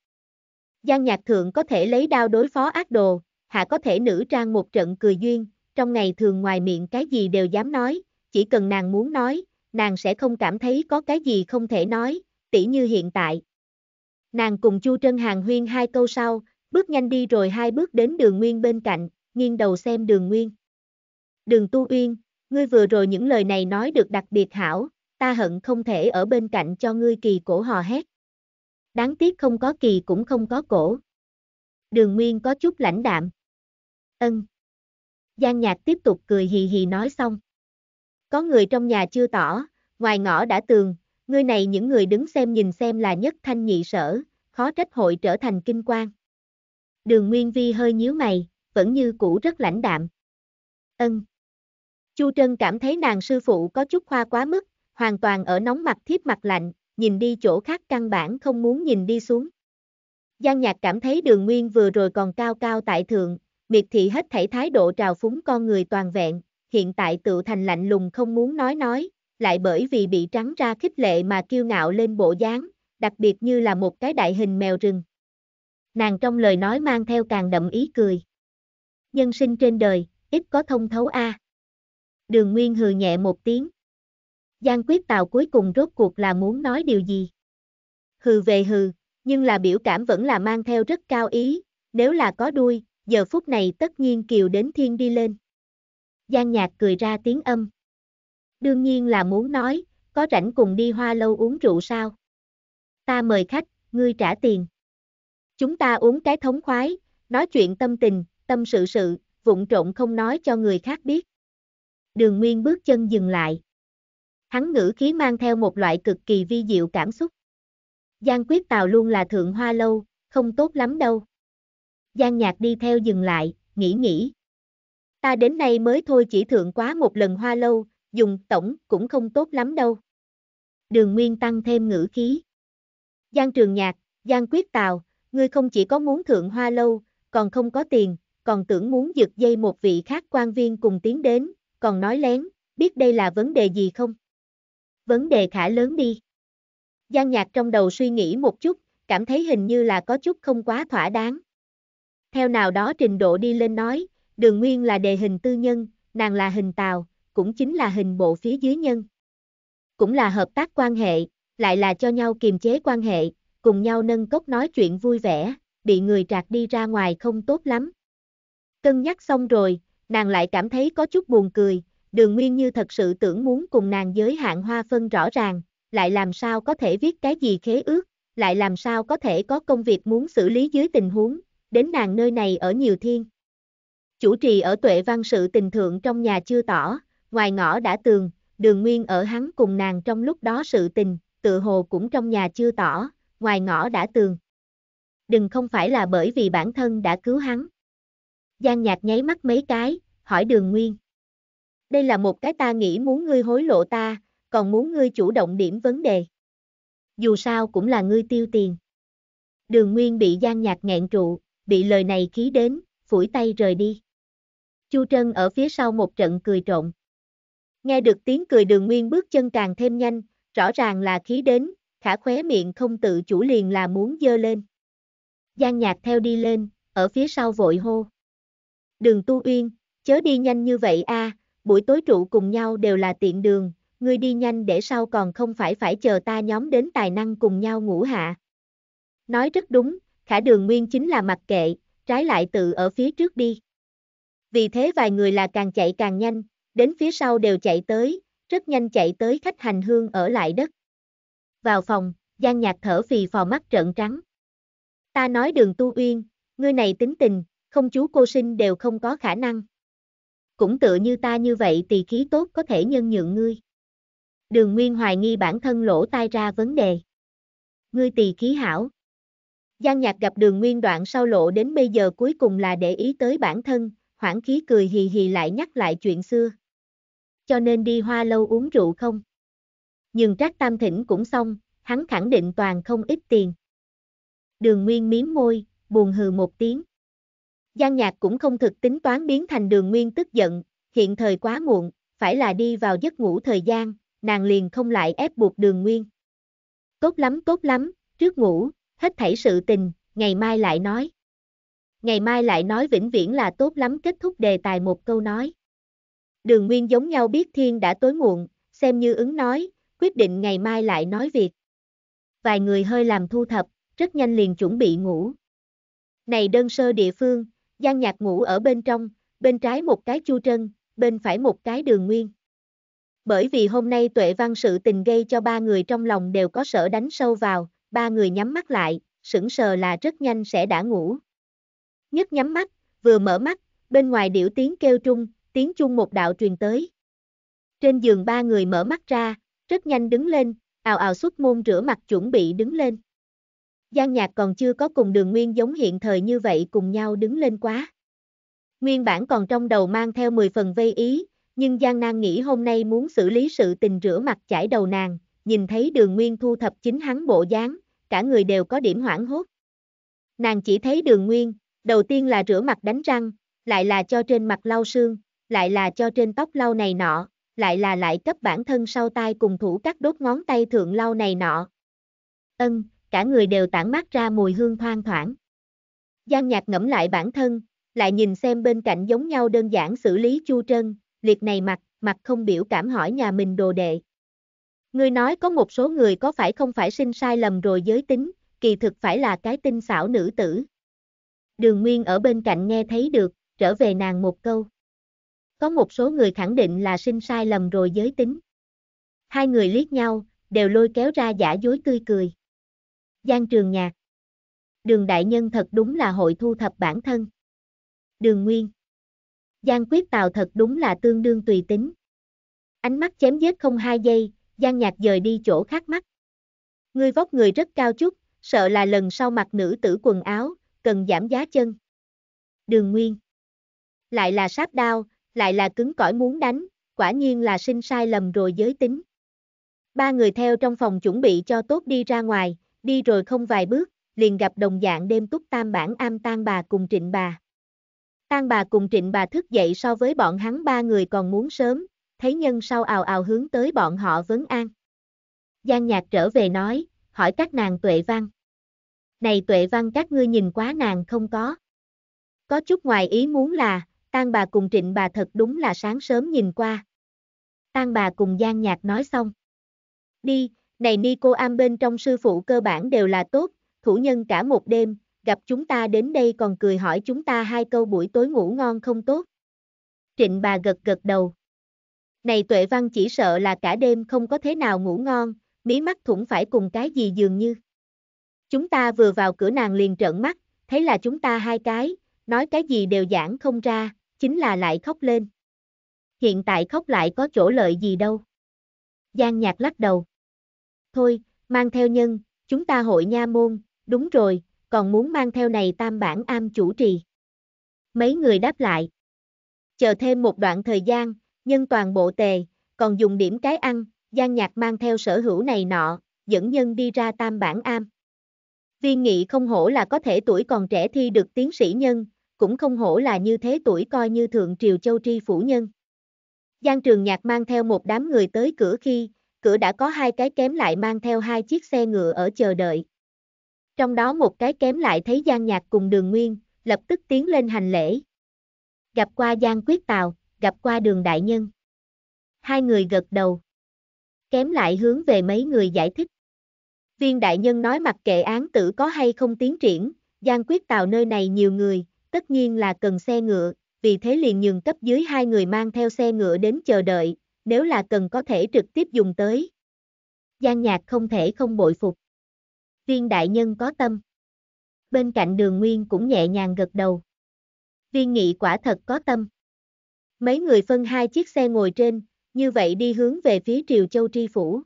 gian Nhạc Thượng có thể lấy đao đối phó ác đồ, hạ có thể nữ trang một trận cười duyên, trong ngày thường ngoài miệng cái gì đều dám nói, chỉ cần nàng muốn nói, nàng sẽ không cảm thấy có cái gì không thể nói, tỉ như hiện tại, Nàng cùng Chu Trân Hàng huyên hai câu sau, bước nhanh đi rồi hai bước đến đường nguyên bên cạnh, nghiêng đầu xem đường nguyên. Đường Tu Uyên, ngươi vừa rồi những lời này nói được đặc biệt hảo, ta hận không thể ở bên cạnh cho ngươi kỳ cổ hò hét. Đáng tiếc không có kỳ cũng không có cổ. Đường Nguyên có chút lãnh đạm. Ân. Giang Nhạc tiếp tục cười hì hì nói xong. Có người trong nhà chưa tỏ, ngoài ngõ đã tường, ngươi này những người đứng xem nhìn xem là nhất thanh nhị sở, khó trách hội trở thành kinh quan. Đường Nguyên Vi hơi nhíu mày, vẫn như cũ rất lãnh đạm. Ân. Chu Trân cảm thấy nàng sư phụ có chút khoa quá mức, hoàn toàn ở nóng mặt thiếp mặt lạnh, nhìn đi chỗ khác căn bản không muốn nhìn đi xuống. Giang Nhạc cảm thấy đường Nguyên vừa rồi còn cao cao tại thượng, miệt thị hết thảy thái độ trào phúng con người toàn vẹn, hiện tại tự thành lạnh lùng không muốn nói nói, lại bởi vì bị trắng ra khích lệ mà kiêu ngạo lên bộ dáng, đặc biệt như là một cái đại hình mèo rừng. Nàng trong lời nói mang theo càng đậm ý cười. Nhân sinh trên đời, ít có thông thấu a. Đường Nguyên hừ nhẹ một tiếng. Giang quyết tào cuối cùng rốt cuộc là muốn nói điều gì? Hừ về hừ, nhưng là biểu cảm vẫn là mang theo rất cao ý, nếu là có đuôi, giờ phút này tất nhiên kiều đến thiên đi lên. Giang nhạc cười ra tiếng âm đương nhiên là muốn nói, có rảnh cùng đi hoa lâu uống rượu sao? Ta mời khách, ngươi trả tiền. Chúng ta uống cái thống khoái, nói chuyện tâm tình, tâm sự sự, vụng trộn không nói cho người khác biết. Đường Nguyên bước chân dừng lại. Hắn ngữ khí mang theo một loại cực kỳ vi diệu cảm xúc. Giang Quyết Tào luôn là thượng hoa lâu, không tốt lắm đâu. Giang Nhạc đi theo dừng lại, nghĩ nghĩ. Ta đến nay mới thôi chỉ thượng quá một lần hoa lâu, dùng tổng cũng không tốt lắm đâu. Đường Nguyên tăng thêm ngữ khí. Giang Trường Nhạc, Giang Quyết Tào, ngươi không chỉ có muốn thượng hoa lâu, còn không có tiền, còn tưởng muốn giật dây một vị khác quan viên cùng tiến đến, còn nói lén, biết đây là vấn đề gì không? Vấn đề khả lớn đi. Giang Nhạc trong đầu suy nghĩ một chút, cảm thấy hình như là có chút không quá thỏa đáng. Theo nào đó trình độ đi lên nói, đường nguyên là đề hình tư nhân, nàng là hình tàu, cũng chính là hình bộ phía dưới nhân. Cũng là hợp tác quan hệ, lại là cho nhau kiềm chế quan hệ, cùng nhau nâng cốc nói chuyện vui vẻ, bị người trạc đi ra ngoài không tốt lắm. Cân nhắc xong rồi, nàng lại cảm thấy có chút buồn cười, đường nguyên như thật sự tưởng muốn cùng nàng giới hạn hoa phân rõ ràng, lại làm sao có thể viết cái gì khế ước, lại làm sao có thể có công việc muốn xử lý dưới tình huống, đến nàng nơi này ở nhiều thiên. Chủ trì ở tuệ văn sự tình thượng trong nhà chưa tỏ, ngoài ngõ đã tường, đường nguyên ở hắn cùng nàng trong lúc đó sự tình, tự hồ cũng trong nhà chưa tỏ, ngoài ngõ đã tường. Đừng không phải là bởi vì bản thân đã cứu hắn. Giang nhạc nháy mắt mấy cái, hỏi đường nguyên. Đây là một cái ta nghĩ muốn ngươi hối lộ ta, còn muốn ngươi chủ động điểm vấn đề. Dù sao cũng là ngươi tiêu tiền. Đường nguyên bị gian nhạc nghẹn trụ, bị lời này khí đến, phủi tay rời đi. Chu Trân ở phía sau một trận cười trộn. Nghe được tiếng cười đường nguyên bước chân càng thêm nhanh, rõ ràng là khí đến, khả khóe miệng không tự chủ liền là muốn dơ lên. Giang nhạc theo đi lên, ở phía sau vội hô. Đường tu uyên, chớ đi nhanh như vậy a, buổi tối trụ cùng nhau đều là tiện đường, ngươi đi nhanh để sau còn không phải phải chờ ta nhóm đến tài năng cùng nhau ngủ hạ. Nói rất đúng, khả đường nguyên chính là mặc kệ, trái lại tự ở phía trước đi. Vì thế vài người là càng chạy càng nhanh, đến phía sau đều chạy tới, rất nhanh chạy tới khách hành hương ở lại đất. Vào phòng, Giang Nhạc thở phì phò mắt trợn trắng. Ta nói đường tu uyên, ngươi này tính tình, không chú cô sinh đều không có khả năng. Cũng tựa như ta như vậy thì khí tốt có thể nhân nhượng ngươi. Đường Nguyên hoài nghi bản thân lỗ tai ra vấn đề. Ngươi tỳ khí hảo. Giang Nhạc gặp đường Nguyên đoạn sau lộ đến bây giờ cuối cùng là để ý tới bản thân, hoảng khí cười hì hì lại nhắc lại chuyện xưa cho nên đi hoa lâu uống rượu không? Nhưng Trác Tam Thỉnh cũng xong, hắn khẳng định toàn không ít tiền. Đường Nguyên miếm môi, buồn hừ một tiếng. Giang Nhạc cũng không thực tính toán biến thành đường Nguyên tức giận, hiện thời quá muộn, phải là đi vào giấc ngủ thời gian, nàng liền không lại ép buộc đường Nguyên. Tốt lắm tốt lắm, trước ngủ, hết thảy sự tình, ngày mai lại nói. Ngày mai lại nói vĩnh viễn là tốt lắm kết thúc đề tài một câu nói. Đường Nguyên giống nhau biết thiên đã tối muộn, xem như ứng nói, quyết định ngày mai lại nói việc. Vài người hơi làm thu thập, rất nhanh liền chuẩn bị ngủ. Này đơn sơ địa phương, gian Nhạc ngủ ở bên trong, bên trái một cái Chu Trân, bên phải một cái Đường Nguyên. Bởi vì hôm nay tuệ văn sự tình gây cho ba người trong lòng đều có sợ đánh sâu vào, ba người nhắm mắt lại, sững sờ là rất nhanh sẽ đã ngủ. Nhất nhắm mắt, vừa mở mắt, bên ngoài điểu tiếng kêu trung, tiếng chung một đạo truyền tới. Trên giường ba người mở mắt ra, rất nhanh đứng lên, ào ào xuất môn rửa mặt chuẩn bị đứng lên. Giang Nhạc còn chưa có cùng đường nguyên giống hiện thời như vậy cùng nhau đứng lên quá. Nguyên bản còn trong đầu mang theo 10 phần vây ý, nhưng Giang nang nghĩ hôm nay muốn xử lý sự tình rửa mặt chải đầu nàng, nhìn thấy đường nguyên thu thập chính hắn bộ dáng, cả người đều có điểm hoảng hốt. Nàng chỉ thấy đường nguyên, đầu tiên là rửa mặt đánh răng, lại là cho trên mặt lau sương, lại là cho trên tóc lau này nọ, lại là lại cấp bản thân sau tai cùng thủ các đốt ngón tay thượng lau này nọ. Ân, cả người đều tản mát ra mùi hương thoang thoảng. Giang nhạc ngẫm lại bản thân, lại nhìn xem bên cạnh giống nhau đơn giản xử lý chu trân, liệt này mặt, mặt không biểu cảm hỏi nhà mình đồ đệ. người nói có một số người có phải không phải sinh sai lầm rồi giới tính, kỳ thực phải là cái tinh xảo nữ tử. Đường Nguyên ở bên cạnh nghe thấy được, trở về nàng một câu. Có một số người khẳng định là sinh sai lầm rồi giới tính. Hai người liếc nhau, đều lôi kéo ra giả dối tươi cười. Giang trường nhạc. Đường đại nhân thật đúng là hội thu thập bản thân. Đường nguyên. Giang quyết tào thật đúng là tương đương tùy tính. Ánh mắt chém giết không hai giây, Giang nhạc dời đi chỗ khác mắt. Ngươi vóc người rất cao chút, sợ là lần sau mặc nữ tử quần áo, cần giảm giá chân. Đường Nguyên Lại là sáp đao, lại là cứng cỏi muốn đánh, quả nhiên là sinh sai lầm rồi giới tính. Ba người theo trong phòng chuẩn bị cho tốt đi ra ngoài, đi rồi không vài bước, liền gặp đồng dạng đêm túc tam bản am tan bà cùng trịnh bà. Tan bà cùng trịnh bà thức dậy so với bọn hắn ba người còn muốn sớm, thấy nhân sau ào ào hướng tới bọn họ vấn an. Giang nhạc trở về nói, hỏi các nàng tuệ văn. Này tuệ văn các ngươi nhìn quá nàng không có. Có chút ngoài ý muốn là, tan bà cùng trịnh bà thật đúng là sáng sớm nhìn qua. tan bà cùng Giang Nhạc nói xong. Đi, này ni cô am bên trong sư phụ cơ bản đều là tốt, thủ nhân cả một đêm, gặp chúng ta đến đây còn cười hỏi chúng ta hai câu buổi tối ngủ ngon không tốt. Trịnh bà gật gật đầu. Này tuệ văn chỉ sợ là cả đêm không có thế nào ngủ ngon, mí mắt thủng phải cùng cái gì dường như. Chúng ta vừa vào cửa nàng liền trợn mắt, thấy là chúng ta hai cái, nói cái gì đều giảng không ra, chính là lại khóc lên. Hiện tại khóc lại có chỗ lợi gì đâu. Giang nhạc lắc đầu. Thôi, mang theo nhân, chúng ta hội nha môn, đúng rồi, còn muốn mang theo này tam bản am chủ trì. Mấy người đáp lại. Chờ thêm một đoạn thời gian, nhân toàn bộ tề, còn dùng điểm cái ăn, Giang Nhạc mang theo sở hữu này nọ, dẫn nhân đi ra tam bản am. Viên nghị không hổ là có thể tuổi còn trẻ thi được tiến sĩ nhân, cũng không hổ là như thế tuổi coi như thượng triều châu tri phủ nhân. Giang Trường Nhạc mang theo một đám người tới cửa khi, cửa đã có hai cái kém lại mang theo hai chiếc xe ngựa ở chờ đợi. Trong đó một cái kém lại thấy Giang Nhạc cùng đường nguyên, lập tức tiến lên hành lễ. Gặp qua Giang Quyết tàu gặp qua đường đại nhân. Hai người gật đầu. Kém lại hướng về mấy người giải thích. Viên đại nhân nói mặc kệ án tử có hay không tiến triển, Giang Quyết tàu nơi này nhiều người, tất nhiên là cần xe ngựa, vì thế liền nhường cấp dưới hai người mang theo xe ngựa đến chờ đợi, nếu là cần có thể trực tiếp dùng tới. Giang nhạc không thể không bội phục. Viên đại nhân có tâm. Bên cạnh đường nguyên cũng nhẹ nhàng gật đầu. Viên nghị quả thật có tâm. Mấy người phân hai chiếc xe ngồi trên, như vậy đi hướng về phía Triều Châu Tri Phủ.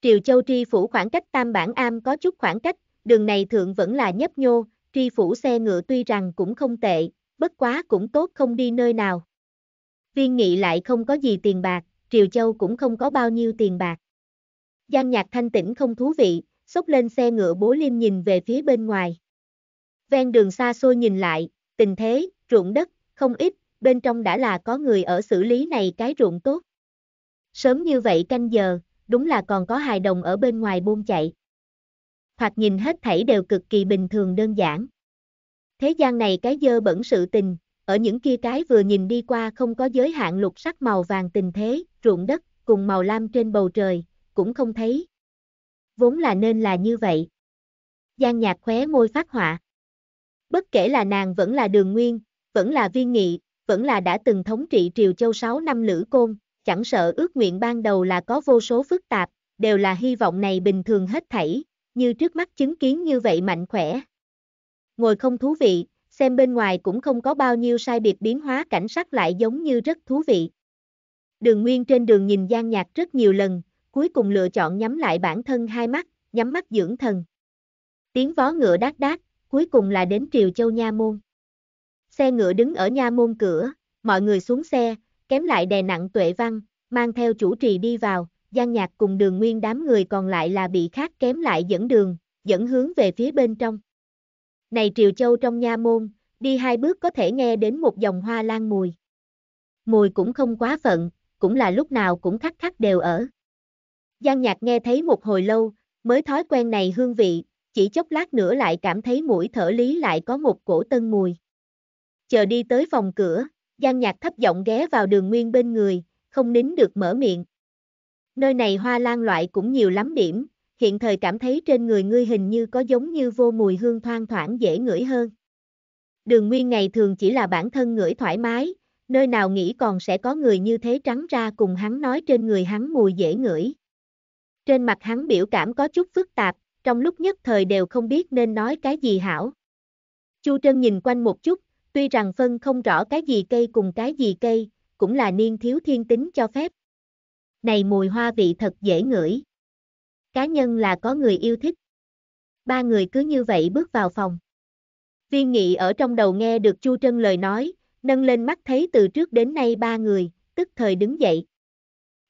Triều Châu Tri Phủ khoảng cách Tam Bản Am có chút khoảng cách, đường này thượng vẫn là nhấp nhô, tri phủ xe ngựa tuy rằng cũng không tệ, bất quá cũng tốt không đi nơi nào. Viên nghị lại không có gì tiền bạc, Triều Châu cũng không có bao nhiêu tiền bạc. Giang nhạc thanh tĩnh không thú vị, xốc lên xe ngựa bố liêm nhìn về phía bên ngoài. Ven đường xa xôi nhìn lại, tình thế, ruộng đất, không ít, bên trong đã là có người ở xử lý này cái ruộng tốt. Sớm như vậy canh giờ, đúng là còn có hài đồng ở bên ngoài buông chạy thoạt nhìn hết thảy đều cực kỳ bình thường đơn giản. Thế gian này cái dơ bẩn sự tình, ở những kia cái vừa nhìn đi qua không có giới hạn lục sắc màu vàng tình thế, ruộng đất, cùng màu lam trên bầu trời, cũng không thấy. Vốn là nên là như vậy. Giang nhạc khóe môi phát họa. Bất kể là nàng vẫn là đường nguyên, vẫn là viên nghị, vẫn là đã từng thống trị Triều Châu 6 năm lữ côn, chẳng sợ ước nguyện ban đầu là có vô số phức tạp, đều là hy vọng này bình thường hết thảy, như trước mắt chứng kiến như vậy mạnh khỏe. Ngồi không thú vị, xem bên ngoài cũng không có bao nhiêu sai biệt biến hóa cảnh sắc lại giống như rất thú vị. Đường Nguyên trên đường nhìn gian Nhạc rất nhiều lần, cuối cùng lựa chọn nhắm lại bản thân hai mắt, nhắm mắt dưỡng thần. Tiếng vó ngựa đát đát, cuối cùng là đến Triều Châu Nha Môn. Xe ngựa đứng ở Nha Môn cửa, mọi người xuống xe, kém lại đè nặng Tuệ Văn, mang theo chủ trì đi vào, Giang Nhạc cùng đường nguyên đám người còn lại là bị khác kém lại dẫn đường, dẫn hướng về phía bên trong. Này Triều Châu trong nha môn, đi hai bước có thể nghe đến một dòng hoa lan mùi. Mùi cũng không quá phận, cũng là lúc nào cũng khắc khắc đều ở. Giang Nhạc nghe thấy một hồi lâu, mới thói quen này hương vị, chỉ chốc lát nữa lại cảm thấy mũi thở lý lại có một cổ tân mùi. Chờ đi tới phòng cửa, Giang Nhạc thấp giọng ghé vào đường nguyên bên người, không nín được mở miệng, nơi này hoa lan loại cũng nhiều lắm điểm, hiện thời cảm thấy trên người ngươi hình như có giống như vô mùi hương thoang thoảng dễ ngửi hơn. Đường Nguyên ngày thường chỉ là bản thân ngửi thoải mái, nơi nào nghĩ còn sẽ có người như thế trắng ra cùng hắn nói trên người hắn mùi dễ ngửi. Trên mặt hắn biểu cảm có chút phức tạp, trong lúc nhất thời đều không biết nên nói cái gì hảo. Chu Trân nhìn quanh một chút, tuy rằng phân không rõ cái gì cây cùng cái gì cây, cũng là niên thiếu thiên tính cho phép, này mùi hoa vị thật dễ ngửi. Cá nhân là có người yêu thích. Ba người cứ như vậy bước vào phòng. Viên nghị ở trong đầu nghe được Chu Trân lời nói, nâng lên mắt thấy từ trước đến nay ba người, tức thời đứng dậy.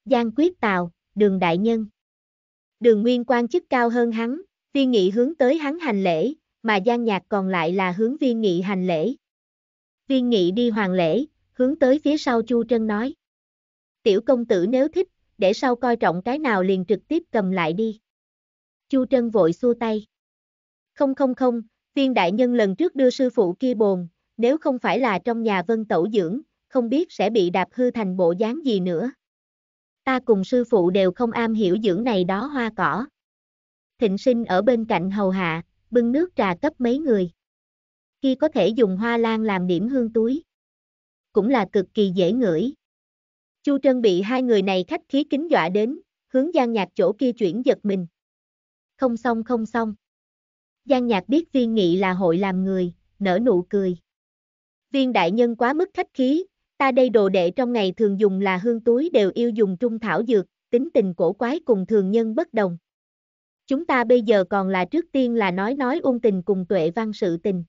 Giang quyết tào, đường đại nhân. Đường nguyên quan chức cao hơn hắn, viên nghị hướng tới hắn hành lễ, mà Giang nhạc còn lại là hướng viên nghị hành lễ. Viên nghị đi hoàng lễ, hướng tới phía sau Chu Trân nói. Tiểu công tử nếu thích, để sau coi trọng cái nào liền trực tiếp cầm lại đi. Chu Trân vội xua tay. Không không không, viên đại nhân lần trước đưa sư phụ kia bồn, nếu không phải là trong nhà vân tẩu dưỡng, không biết sẽ bị đạp hư thành bộ dáng gì nữa. Ta cùng sư phụ đều không am hiểu dưỡng này đó hoa cỏ. Thịnh sinh ở bên cạnh hầu hạ, bưng nước trà cấp mấy người. Khi có thể dùng hoa lan làm điểm hương túi. Cũng là cực kỳ dễ ngửi, Chu Trân bị hai người này khách khí kính dọa đến, hướng Giang Nhạc chỗ kia chuyển giật mình. Không xong không xong. Giang Nhạc biết viên nghị là hội làm người, nở nụ cười. Viên đại nhân quá mức khách khí, ta đây đồ đệ trong ngày thường dùng là hương túi đều yêu dùng trung thảo dược, tính tình cổ quái cùng thường nhân bất đồng. Chúng ta bây giờ còn là trước tiên là nói nói ung tình cùng tuệ văn sự tình.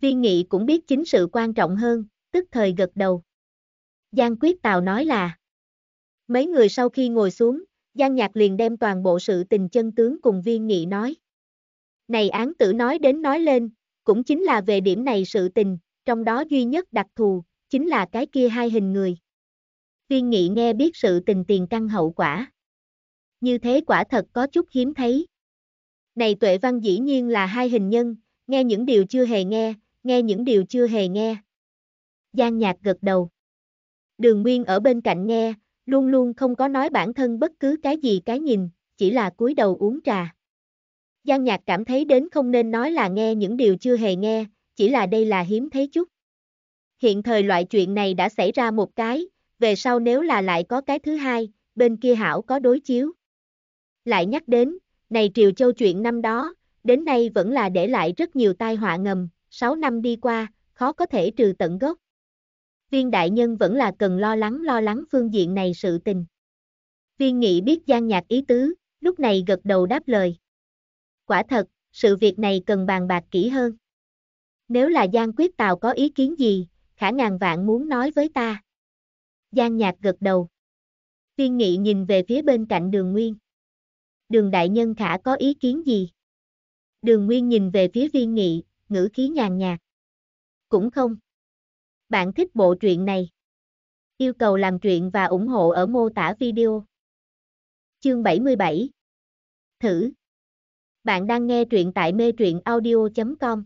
Viên nghị cũng biết chính sự quan trọng hơn, tức thời gật đầu. Giang Quyết Tào nói là. Mấy người sau khi ngồi xuống, Giang Nhạc liền đem toàn bộ sự tình chân tướng cùng viên nghị nói. Này án tử nói đến nói lên, cũng chính là về điểm này sự tình, trong đó duy nhất đặc thù, chính là cái kia hai hình người. Viên nghị nghe biết sự tình tiền căn hậu quả. Như thế quả thật có chút hiếm thấy. Này tuệ văn dĩ nhiên là hai hình nhân, nghe những điều chưa hề nghe, nghe những điều chưa hề nghe. Giang nhạc gật đầu. Đường Nguyên ở bên cạnh nghe, luôn luôn không có nói bản thân bất cứ cái gì cái nhìn, chỉ là cúi đầu uống trà. Giang Nhạc cảm thấy đến không nên nói là nghe những điều chưa hề nghe, chỉ là đây là hiếm thấy chút. Hiện thời loại chuyện này đã xảy ra một cái, về sau nếu là lại có cái thứ hai, bên kia hảo có đối chiếu. Lại nhắc đến, này Triều Châu chuyện năm đó, đến nay vẫn là để lại rất nhiều tai họa ngầm, 6 năm đi qua, khó có thể trừ tận gốc viên đại nhân vẫn là cần lo lắng lo lắng phương diện này sự tình. Viên nghị biết gian nhạc ý tứ, lúc này gật đầu đáp lời. Quả thật, sự việc này cần bàn bạc kỹ hơn. Nếu là Giang Quyết Tào có ý kiến gì, khả ngàn vạn muốn nói với ta. Giang nhạc gật đầu. Viên nghị nhìn về phía bên cạnh đường nguyên. Đường đại nhân khả có ý kiến gì? Đường nguyên nhìn về phía viên nghị, ngữ khí nhàn nhạt. Cũng không. Bạn thích bộ truyện này? Yêu cầu làm truyện và ủng hộ ở mô tả video. Chương 77 Thử Bạn đang nghe truyện tại mê truyện audio.com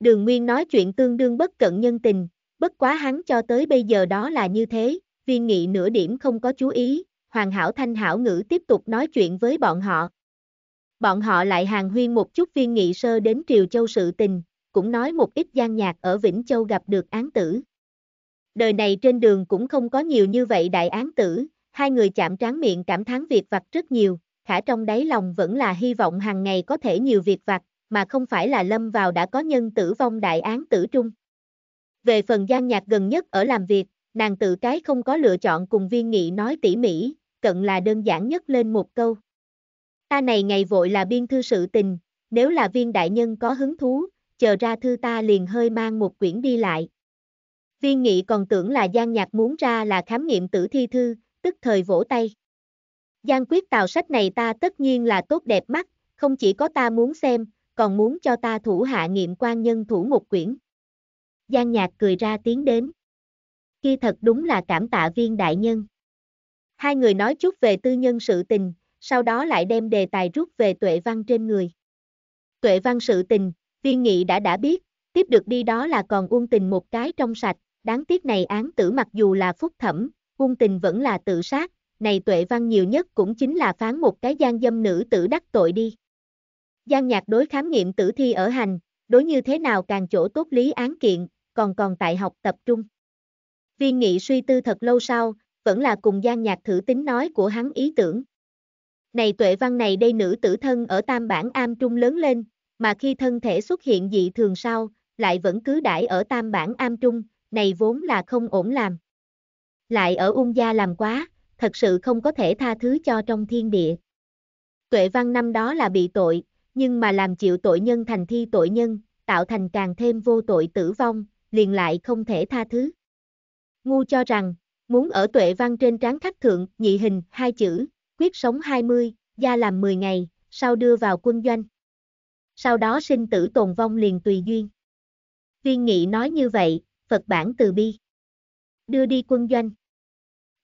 Đường Nguyên nói chuyện tương đương bất cận nhân tình, bất quá hắn cho tới bây giờ đó là như thế, viên nghị nửa điểm không có chú ý, hoàng hảo thanh hảo ngữ tiếp tục nói chuyện với bọn họ. Bọn họ lại hàng huyên một chút viên nghị sơ đến Triều Châu sự tình, cũng nói một ít gian nhạc ở Vĩnh Châu gặp được án tử. Đời này trên đường cũng không có nhiều như vậy đại án tử, hai người chạm trán miệng cảm thán việc vặt rất nhiều, khả trong đáy lòng vẫn là hy vọng hàng ngày có thể nhiều việc vặt, mà không phải là lâm vào đã có nhân tử vong đại án tử trung. Về phần gian nhạc gần nhất ở làm việc, nàng tự cái không có lựa chọn cùng viên nghị nói tỉ mỉ, cận là đơn giản nhất lên một câu. Ta này ngày vội là biên thư sự tình, nếu là viên đại nhân có hứng thú, chờ ra thư ta liền hơi mang một quyển đi lại. Viên nghị còn tưởng là Giang Nhạc muốn ra là khám nghiệm tử thi thư, tức thời vỗ tay. Giang quyết tào sách này ta tất nhiên là tốt đẹp mắt, không chỉ có ta muốn xem, còn muốn cho ta thủ hạ nghiệm quan nhân thủ một quyển. Giang Nhạc cười ra tiếng đến. Khi thật đúng là cảm tạ viên đại nhân. Hai người nói chút về tư nhân sự tình, sau đó lại đem đề tài rút về tuệ văn trên người. Tuệ văn sự tình, Viên nghị đã đã biết, tiếp được đi đó là còn Uông Tình một cái trong sạch, đáng tiếc này án tử mặc dù là phúc thẩm, Uông Tình vẫn là tự sát, này tuệ văn nhiều nhất cũng chính là phán một cái gian dâm nữ tử đắc tội đi. Giang nhạc đối khám nghiệm tử thi ở hành, đối như thế nào càng chỗ tốt lý án kiện, còn còn tại học tập trung. Viên nghị suy tư thật lâu sau, vẫn là cùng Giang nhạc thử tính nói của hắn ý tưởng. Này tuệ văn này đây nữ tử thân ở tam bản am trung lớn lên, mà khi thân thể xuất hiện dị thường sau, lại vẫn cứ đãi ở tam bản am trung, này vốn là không ổn làm. Lại ở ung gia làm quá, thật sự không có thể tha thứ cho trong thiên địa. Tuệ văn năm đó là bị tội, nhưng mà làm chịu tội nhân thành thi tội nhân, tạo thành càng thêm vô tội tử vong, liền lại không thể tha thứ. Ngu cho rằng, muốn ở tuệ văn trên trán khắc thượng, nhị hình, hai chữ, quyết sống 20, gia làm 10 ngày, sau đưa vào quân doanh sau đó sinh tử tồn vong liền tùy duyên. Viên nghị nói như vậy, Phật bản từ bi. Đưa đi quân doanh.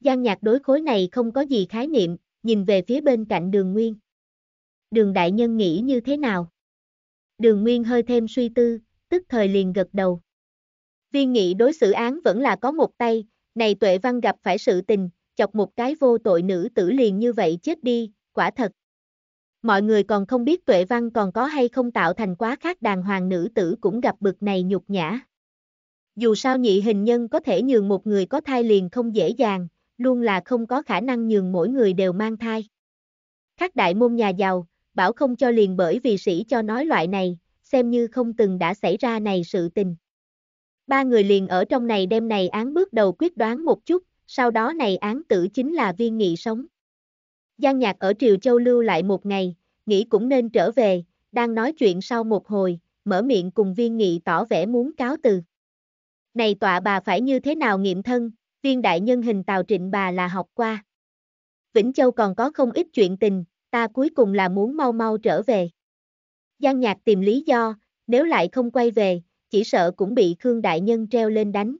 Giang nhạc đối khối này không có gì khái niệm, nhìn về phía bên cạnh đường nguyên. Đường đại nhân nghĩ như thế nào? Đường nguyên hơi thêm suy tư, tức thời liền gật đầu. Viên nghị đối xử án vẫn là có một tay, này tuệ văn gặp phải sự tình, chọc một cái vô tội nữ tử liền như vậy chết đi, quả thật mọi người còn không biết tuệ văn còn có hay không tạo thành quá khác đàng hoàng nữ tử cũng gặp bực này nhục nhã. Dù sao nhị hình nhân có thể nhường một người có thai liền không dễ dàng, luôn là không có khả năng nhường mỗi người đều mang thai. Các đại môn nhà giàu, bảo không cho liền bởi vì sĩ cho nói loại này, xem như không từng đã xảy ra này sự tình. Ba người liền ở trong này đem này án bước đầu quyết đoán một chút, sau đó này án tử chính là viên nghị sống. Giang Nhạc ở Triều Châu lưu lại một ngày, nghĩ cũng nên trở về, đang nói chuyện sau một hồi, mở miệng cùng viên nghị tỏ vẻ muốn cáo từ. Này tọa bà phải như thế nào nghiệm thân, viên đại nhân hình tào trịnh bà là học qua. Vĩnh Châu còn có không ít chuyện tình, ta cuối cùng là muốn mau mau trở về. Giang Nhạc tìm lý do, nếu lại không quay về, chỉ sợ cũng bị Khương Đại Nhân treo lên đánh.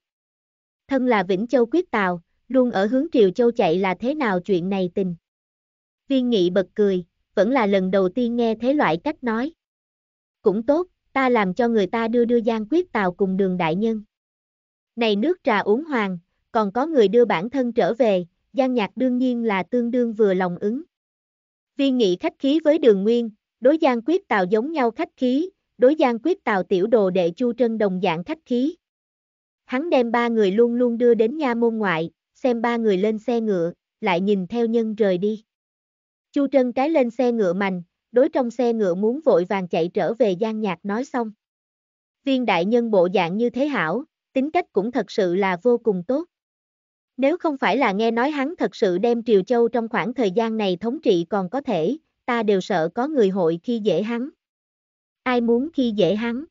Thân là Vĩnh Châu quyết tào, luôn ở hướng Triều Châu chạy là thế nào chuyện này tình viên nghị bật cười, vẫn là lần đầu tiên nghe thế loại cách nói. Cũng tốt, ta làm cho người ta đưa đưa Giang Quyết Tàu cùng đường đại nhân. Này nước trà uống hoàng, còn có người đưa bản thân trở về, Giang Nhạc đương nhiên là tương đương vừa lòng ứng. Viên nghị khách khí với đường nguyên, đối Giang Quyết Tàu giống nhau khách khí, đối Giang Quyết Tàu tiểu đồ đệ Chu Trân đồng dạng khách khí. Hắn đem ba người luôn luôn đưa đến nha môn ngoại, xem ba người lên xe ngựa, lại nhìn theo nhân rời đi. Chu Trân cái lên xe ngựa mạnh, đối trong xe ngựa muốn vội vàng chạy trở về gian nhạc nói xong. Viên đại nhân bộ dạng như thế hảo, tính cách cũng thật sự là vô cùng tốt. Nếu không phải là nghe nói hắn thật sự đem Triều Châu trong khoảng thời gian này thống trị còn có thể, ta đều sợ có người hội khi dễ hắn. Ai muốn khi dễ hắn?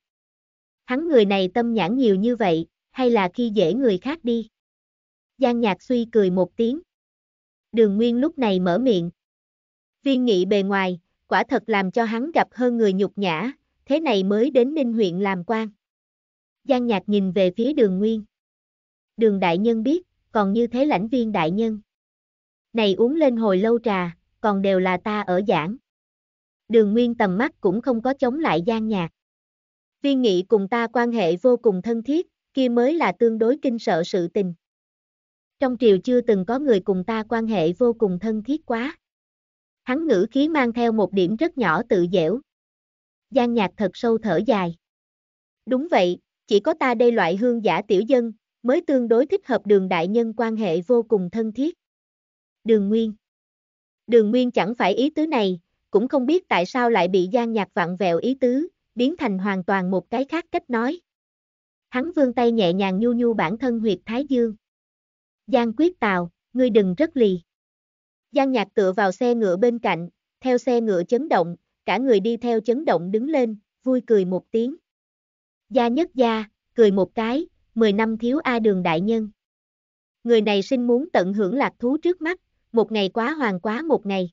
Hắn người này tâm nhãn nhiều như vậy, hay là khi dễ người khác đi? Giang Nhạc suy cười một tiếng. Đường Nguyên lúc này mở miệng, Viên nghị bề ngoài, quả thật làm cho hắn gặp hơn người nhục nhã, thế này mới đến Ninh huyện làm quan. Giang Nhạc nhìn về phía đường Nguyên. Đường Đại Nhân biết, còn như thế lãnh viên Đại Nhân. Này uống lên hồi lâu trà, còn đều là ta ở giảng. Đường Nguyên tầm mắt cũng không có chống lại Giang Nhạc. Viên nghị cùng ta quan hệ vô cùng thân thiết, kia mới là tương đối kinh sợ sự tình. Trong triều chưa từng có người cùng ta quan hệ vô cùng thân thiết quá. Hắn ngữ khí mang theo một điểm rất nhỏ tự dẻo. Giang nhạc thật sâu thở dài. Đúng vậy, chỉ có ta đây loại hương giả tiểu dân, mới tương đối thích hợp đường đại nhân quan hệ vô cùng thân thiết. Đường Nguyên Đường Nguyên chẳng phải ý tứ này, cũng không biết tại sao lại bị Giang Nhạc vặn vẹo ý tứ, biến thành hoàn toàn một cái khác cách nói. Hắn vươn tay nhẹ nhàng nhu nhu bản thân huyệt thái dương. Giang quyết tào, ngươi đừng rất lì. Giang Nhạc tựa vào xe ngựa bên cạnh, theo xe ngựa chấn động, cả người đi theo chấn động đứng lên, vui cười một tiếng. Gia nhất gia, cười một cái, 10 năm thiếu A đường đại nhân. Người này sinh muốn tận hưởng lạc thú trước mắt, một ngày quá hoàng quá một ngày.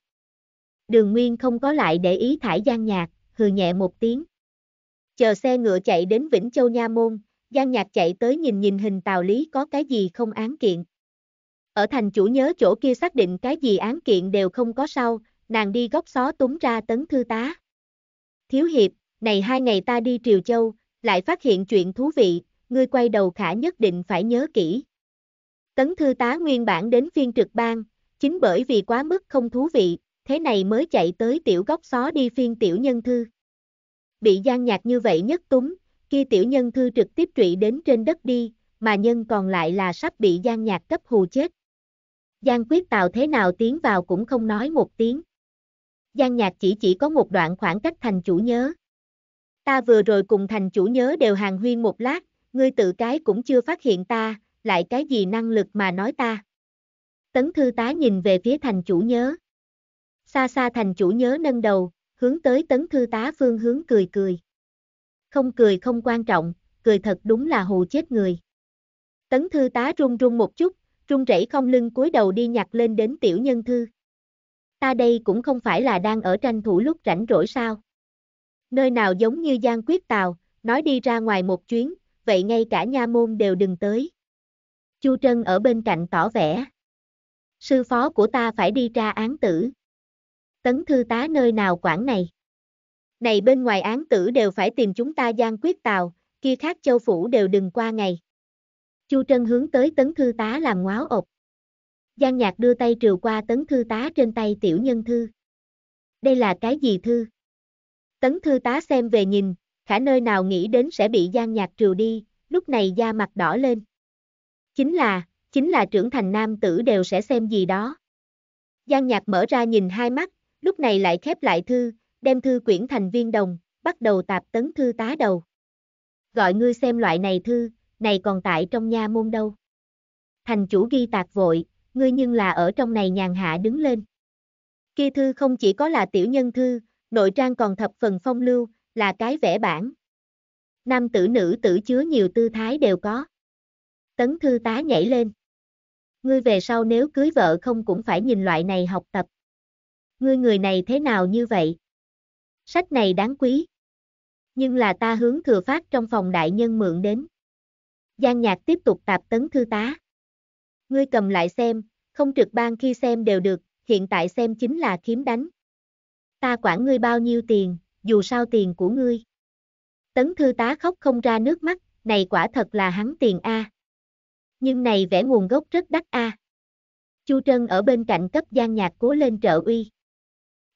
Đường Nguyên không có lại để ý thải Giang Nhạc, hừ nhẹ một tiếng. Chờ xe ngựa chạy đến Vĩnh Châu Nha Môn, Giang Nhạc chạy tới nhìn nhìn hình tàu Lý có cái gì không án kiện, ở thành chủ nhớ chỗ kia xác định cái gì án kiện đều không có sau, nàng đi góc xó túng ra tấn thư tá. Thiếu hiệp, này hai ngày ta đi Triều Châu, lại phát hiện chuyện thú vị, ngươi quay đầu khả nhất định phải nhớ kỹ. Tấn thư tá nguyên bản đến phiên trực ban, chính bởi vì quá mức không thú vị, thế này mới chạy tới tiểu góc xó đi phiên tiểu nhân thư. Bị gian nhạc như vậy nhất túng, kia tiểu nhân thư trực tiếp trụy đến trên đất đi, mà nhân còn lại là sắp bị gian nhạc cấp hù chết. Giang quyết tào thế nào tiến vào cũng không nói một tiếng. Giang nhạc chỉ chỉ có một đoạn khoảng cách thành chủ nhớ. Ta vừa rồi cùng thành chủ nhớ đều hàng huyên một lát, ngươi tự cái cũng chưa phát hiện ta, lại cái gì năng lực mà nói ta. Tấn thư tá nhìn về phía thành chủ nhớ. Xa xa thành chủ nhớ nâng đầu, hướng tới tấn thư tá phương hướng cười cười. Không cười không quan trọng, cười thật đúng là hù chết người. Tấn thư tá run run một chút, run rẩy không lưng cúi đầu đi nhặt lên đến tiểu nhân thư. Ta đây cũng không phải là đang ở tranh thủ lúc rảnh rỗi sao. Nơi nào giống như Giang Quyết Tào, nói đi ra ngoài một chuyến, vậy ngay cả nha môn đều đừng tới. Chu Trân ở bên cạnh tỏ vẻ. Sư phó của ta phải đi ra án tử. Tấn thư tá nơi nào quản này. Này bên ngoài án tử đều phải tìm chúng ta Giang Quyết Tào, kia khác châu phủ đều đừng qua ngày. Chu Trân hướng tới tấn thư tá làm ngoáo ộc. Giang Nhạc đưa tay trừ qua tấn thư tá trên tay tiểu nhân thư. Đây là cái gì thư? Tấn thư tá xem về nhìn, khả nơi nào nghĩ đến sẽ bị Giang Nhạc trừ đi, lúc này da mặt đỏ lên. Chính là, chính là trưởng thành nam tử đều sẽ xem gì đó. Giang Nhạc mở ra nhìn hai mắt, lúc này lại khép lại thư, đem thư quyển thành viên đồng, bắt đầu tạp tấn thư tá đầu. Gọi ngươi xem loại này thư, này còn tại trong nha môn đâu. Thành chủ ghi tạc vội, ngươi nhưng là ở trong này nhàn hạ đứng lên. Kia thư không chỉ có là tiểu nhân thư, nội trang còn thập phần phong lưu, là cái vẽ bản. Nam tử nữ tử chứa nhiều tư thái đều có. Tấn thư tá nhảy lên. Ngươi về sau nếu cưới vợ không cũng phải nhìn loại này học tập. Ngươi người này thế nào như vậy? Sách này đáng quý. Nhưng là ta hướng thừa phát trong phòng đại nhân mượn đến. Giang Nhạc tiếp tục tạp tấn thư tá. Ngươi cầm lại xem, không trực ban khi xem đều được, hiện tại xem chính là kiếm đánh. Ta quản ngươi bao nhiêu tiền, dù sao tiền của ngươi. Tấn thư tá khóc không ra nước mắt, này quả thật là hắn tiền A. Nhưng này vẽ nguồn gốc rất đắt A. Chu Trân ở bên cạnh cấp gian nhạc cố lên trợ uy.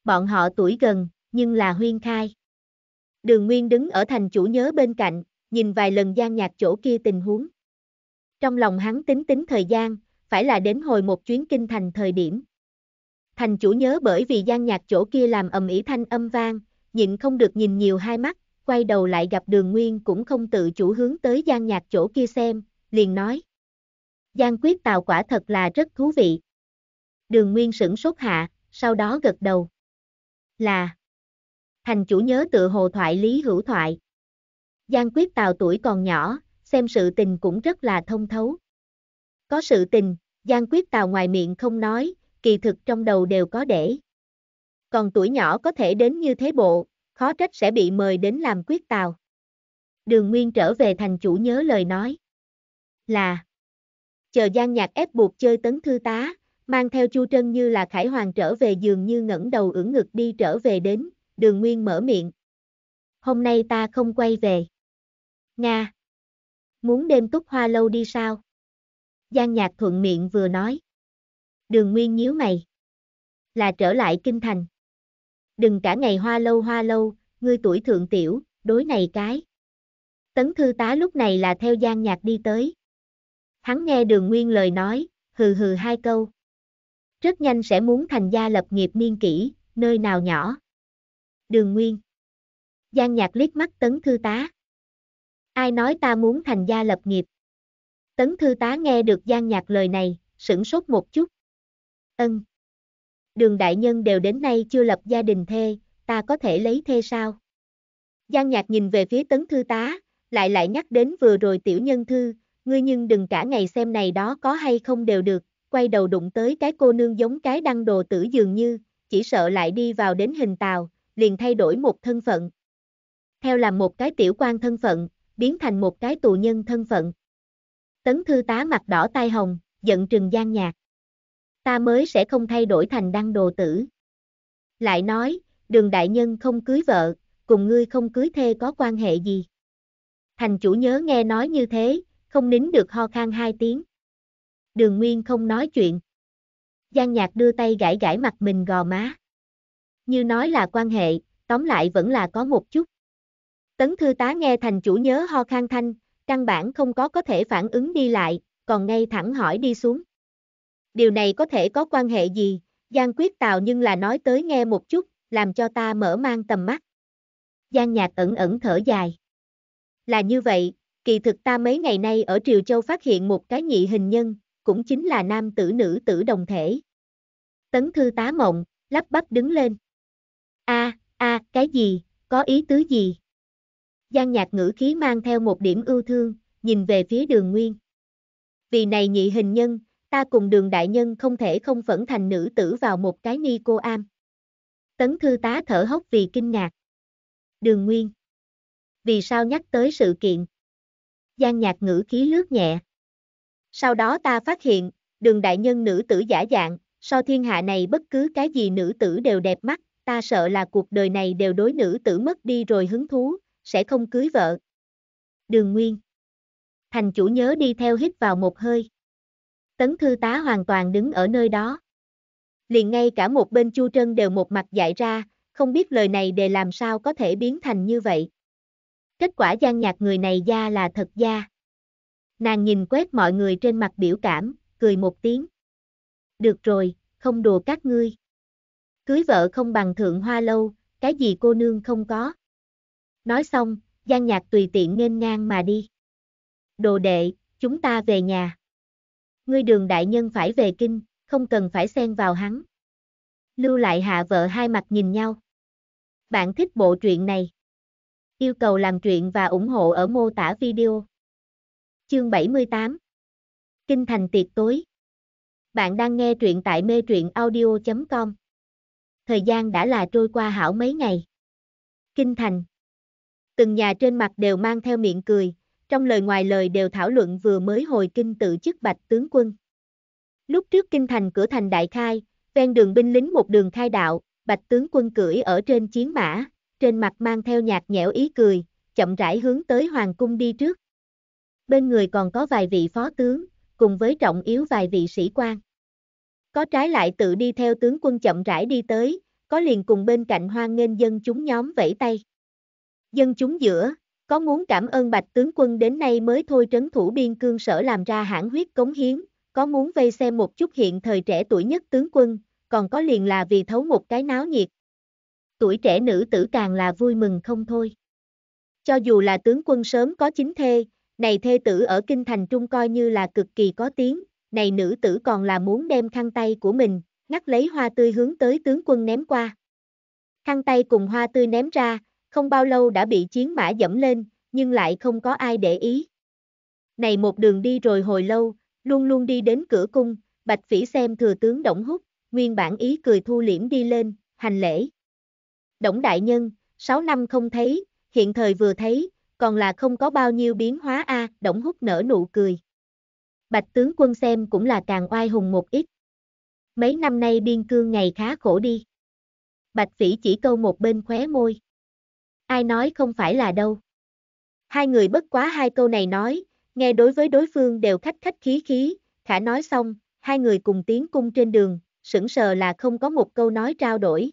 Bọn họ tuổi gần, nhưng là huyên khai. Đường Nguyên đứng ở thành chủ nhớ bên cạnh, nhìn vài lần gian nhạc chỗ kia tình huống. Trong lòng hắn tính tính thời gian, phải là đến hồi một chuyến kinh thành thời điểm. Thành chủ nhớ bởi vì gian nhạc chỗ kia làm ầm ý thanh âm vang, nhịn không được nhìn nhiều hai mắt, quay đầu lại gặp đường nguyên cũng không tự chủ hướng tới gian nhạc chỗ kia xem, liền nói. Giang quyết tào quả thật là rất thú vị. Đường nguyên sửng sốt hạ, sau đó gật đầu. Là. Thành chủ nhớ tự hồ thoại lý hữu thoại. Giang Quyết Tào tuổi còn nhỏ, xem sự tình cũng rất là thông thấu. Có sự tình, Giang Quyết Tào ngoài miệng không nói, kỳ thực trong đầu đều có để. Còn tuổi nhỏ có thể đến như thế bộ, khó trách sẽ bị mời đến làm Quyết Tào. Đường Nguyên trở về thành chủ nhớ lời nói. Là Chờ Giang Nhạc ép buộc chơi tấn thư tá, mang theo Chu Trân như là Khải Hoàng trở về giường như ngẩng đầu ưỡn ngực đi trở về đến, đường Nguyên mở miệng. Hôm nay ta không quay về. Nga. Muốn đêm túc hoa lâu đi sao? Giang Nhạc thuận miệng vừa nói. Đường Nguyên nhíu mày. Là trở lại kinh thành. Đừng cả ngày hoa lâu hoa lâu, ngươi tuổi thượng tiểu, đối này cái. Tấn thư tá lúc này là theo Giang Nhạc đi tới. Hắn nghe đường Nguyên lời nói, hừ hừ hai câu. Rất nhanh sẽ muốn thành gia lập nghiệp niên kỷ, nơi nào nhỏ. Đường Nguyên. Giang Nhạc liếc mắt tấn thư tá. Ai nói ta muốn thành gia lập nghiệp? Tấn thư tá nghe được Giang Nhạc lời này, sửng sốt một chút. Ân. Đường đại nhân đều đến nay chưa lập gia đình thê, ta có thể lấy thê sao? Giang Nhạc nhìn về phía tấn thư tá, lại lại nhắc đến vừa rồi tiểu nhân thư, ngươi nhưng đừng cả ngày xem này đó có hay không đều được, quay đầu đụng tới cái cô nương giống cái đăng đồ tử dường như, chỉ sợ lại đi vào đến hình tàu, liền thay đổi một thân phận. Theo làm một cái tiểu quan thân phận, biến thành một cái tù nhân thân phận. Tấn thư tá mặt đỏ tai hồng, giận trừng gian nhạc. Ta mới sẽ không thay đổi thành đăng đồ tử. Lại nói, đường đại nhân không cưới vợ, cùng ngươi không cưới thê có quan hệ gì. Thành chủ nhớ nghe nói như thế, không nín được ho khan hai tiếng. Đường Nguyên không nói chuyện. Giang Nhạc đưa tay gãi gãi mặt mình gò má. Như nói là quan hệ, tóm lại vẫn là có một chút. Tấn thư tá nghe thành chủ nhớ ho khan thanh, căn bản không có có thể phản ứng đi lại, còn ngay thẳng hỏi đi xuống. Điều này có thể có quan hệ gì, Giang quyết tào nhưng là nói tới nghe một chút, làm cho ta mở mang tầm mắt. Giang nhạc ẩn ẩn thở dài. Là như vậy, kỳ thực ta mấy ngày nay ở Triều Châu phát hiện một cái nhị hình nhân, cũng chính là nam tử nữ tử đồng thể. Tấn thư tá mộng, lắp bắp đứng lên. a a cái gì, có ý tứ gì? Gian nhạc ngữ khí mang theo một điểm ưu thương, nhìn về phía đường nguyên. Vì này nhị hình nhân, ta cùng đường đại nhân không thể không phẫn thành nữ tử vào một cái ni cô am. Tấn thư tá thở hốc vì kinh ngạc. Đường nguyên. Vì sao nhắc tới sự kiện? Gian nhạc ngữ khí lướt nhẹ. Sau đó ta phát hiện, đường đại nhân nữ tử giả dạng, so thiên hạ này bất cứ cái gì nữ tử đều đẹp mắt, ta sợ là cuộc đời này đều đối nữ tử mất đi rồi hứng thú, sẽ không cưới vợ. Đường Nguyên Thành chủ nhớ đi theo hít vào một hơi. Tấn thư tá hoàn toàn đứng ở nơi đó. Liền ngay cả một bên Chu Trân đều một mặt dại ra, không biết lời này để làm sao có thể biến thành như vậy. Kết quả gian nhạc người này ra là thật ra. Nàng nhìn quét mọi người trên mặt biểu cảm, cười một tiếng. Được rồi, không đùa các ngươi. Cưới vợ không bằng thượng hoa lâu, cái gì cô nương không có. Nói xong, Giang Nhạc tùy tiện nghênh ngang mà đi. Đồ đệ, chúng ta về nhà. Ngươi đường đại nhân phải về kinh, không cần phải xen vào hắn. Lưu lại hạ vợ hai mặt nhìn nhau. Bạn thích bộ truyện này. Yêu cầu làm truyện và ủng hộ ở mô tả video. Chương 78 Kinh thành tiệc tối Bạn đang nghe truyện tại mê truyện audio.com Thời gian đã là trôi qua hảo mấy ngày. Kinh thành từng nhà trên mặt đều mang theo miệng cười, trong lời ngoài lời đều thảo luận vừa mới hồi kinh tự chức bạch tướng quân. Lúc trước kinh thành cửa thành đại khai, ven đường binh lính một đường khai đạo, bạch tướng quân cưỡi ở trên chiến mã, trên mặt mang theo nhạt nhẽo ý cười, chậm rãi hướng tới hoàng cung đi trước. Bên người còn có vài vị phó tướng, cùng với trọng yếu vài vị sĩ quan. Có trái lại tự đi theo tướng quân chậm rãi đi tới, có liền cùng bên cạnh hoan nghênh dân chúng nhóm vẫy tay dân chúng giữa, có muốn cảm ơn bạch tướng quân đến nay mới thôi trấn thủ biên cương sở làm ra hãng huyết cống hiến, có muốn vây xem một chút hiện thời trẻ tuổi nhất tướng quân, còn có liền là vì thấu một cái náo nhiệt. Tuổi trẻ nữ tử càng là vui mừng không thôi. Cho dù là tướng quân sớm có chính thê, này thê tử ở kinh thành trung coi như là cực kỳ có tiếng, này nữ tử còn là muốn đem khăn tay của mình, ngắt lấy hoa tươi hướng tới tướng quân ném qua. Khăn tay cùng hoa tươi ném ra, không bao lâu đã bị chiến mã dẫm lên, nhưng lại không có ai để ý. Này một đường đi rồi hồi lâu, luôn luôn đi đến cửa cung, bạch phỉ xem thừa tướng Đổng Húc, nguyên bản ý cười thu liễm đi lên, hành lễ. Đổng Đại Nhân, 6 năm không thấy, hiện thời vừa thấy, còn là không có bao nhiêu biến hóa a à, Đổng Húc nở nụ cười. Bạch tướng quân xem cũng là càng oai hùng một ít. Mấy năm nay biên cương ngày khá khổ đi. Bạch phỉ chỉ câu một bên khóe môi ai nói không phải là đâu. Hai người bất quá hai câu này nói, nghe đối với đối phương đều khách khách khí khí, khả nói xong, hai người cùng tiến cung trên đường, sững sờ là không có một câu nói trao đổi.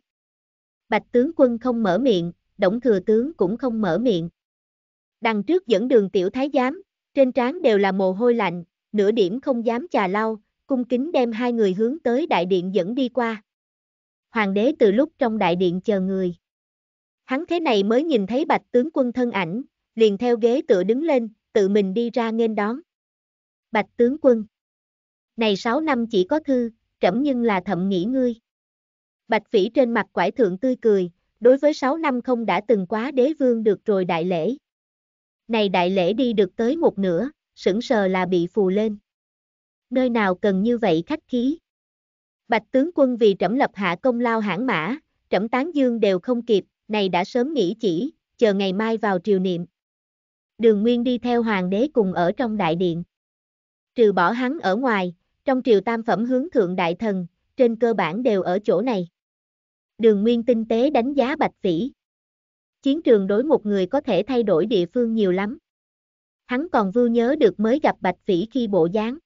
Bạch tướng quân không mở miệng, Đổng thừa tướng cũng không mở miệng. Đằng trước dẫn đường tiểu thái giám, trên trán đều là mồ hôi lạnh, nửa điểm không dám chà lau, cung kính đem hai người hướng tới đại điện dẫn đi qua. Hoàng đế từ lúc trong đại điện chờ người. Hắn thế này mới nhìn thấy bạch tướng quân thân ảnh, liền theo ghế tựa đứng lên, tự mình đi ra nghênh đón. Bạch tướng quân. Này 6 năm chỉ có thư, trẫm nhưng là thậm nghĩ ngươi. Bạch phỉ trên mặt quải thượng tươi cười, đối với 6 năm không đã từng quá đế vương được rồi đại lễ. Này đại lễ đi được tới một nửa, sững sờ là bị phù lên. Nơi nào cần như vậy khách khí. Bạch tướng quân vì trẫm lập hạ công lao hãng mã, trẫm tán dương đều không kịp, này đã sớm nghĩ chỉ, chờ ngày mai vào triều niệm. Đường Nguyên đi theo hoàng đế cùng ở trong đại điện. Trừ bỏ hắn ở ngoài, trong triều tam phẩm hướng thượng đại thần, trên cơ bản đều ở chỗ này. Đường Nguyên tinh tế đánh giá Bạch Phỉ, Chiến trường đối một người có thể thay đổi địa phương nhiều lắm. Hắn còn vưu nhớ được mới gặp Bạch Phỉ khi bộ dáng.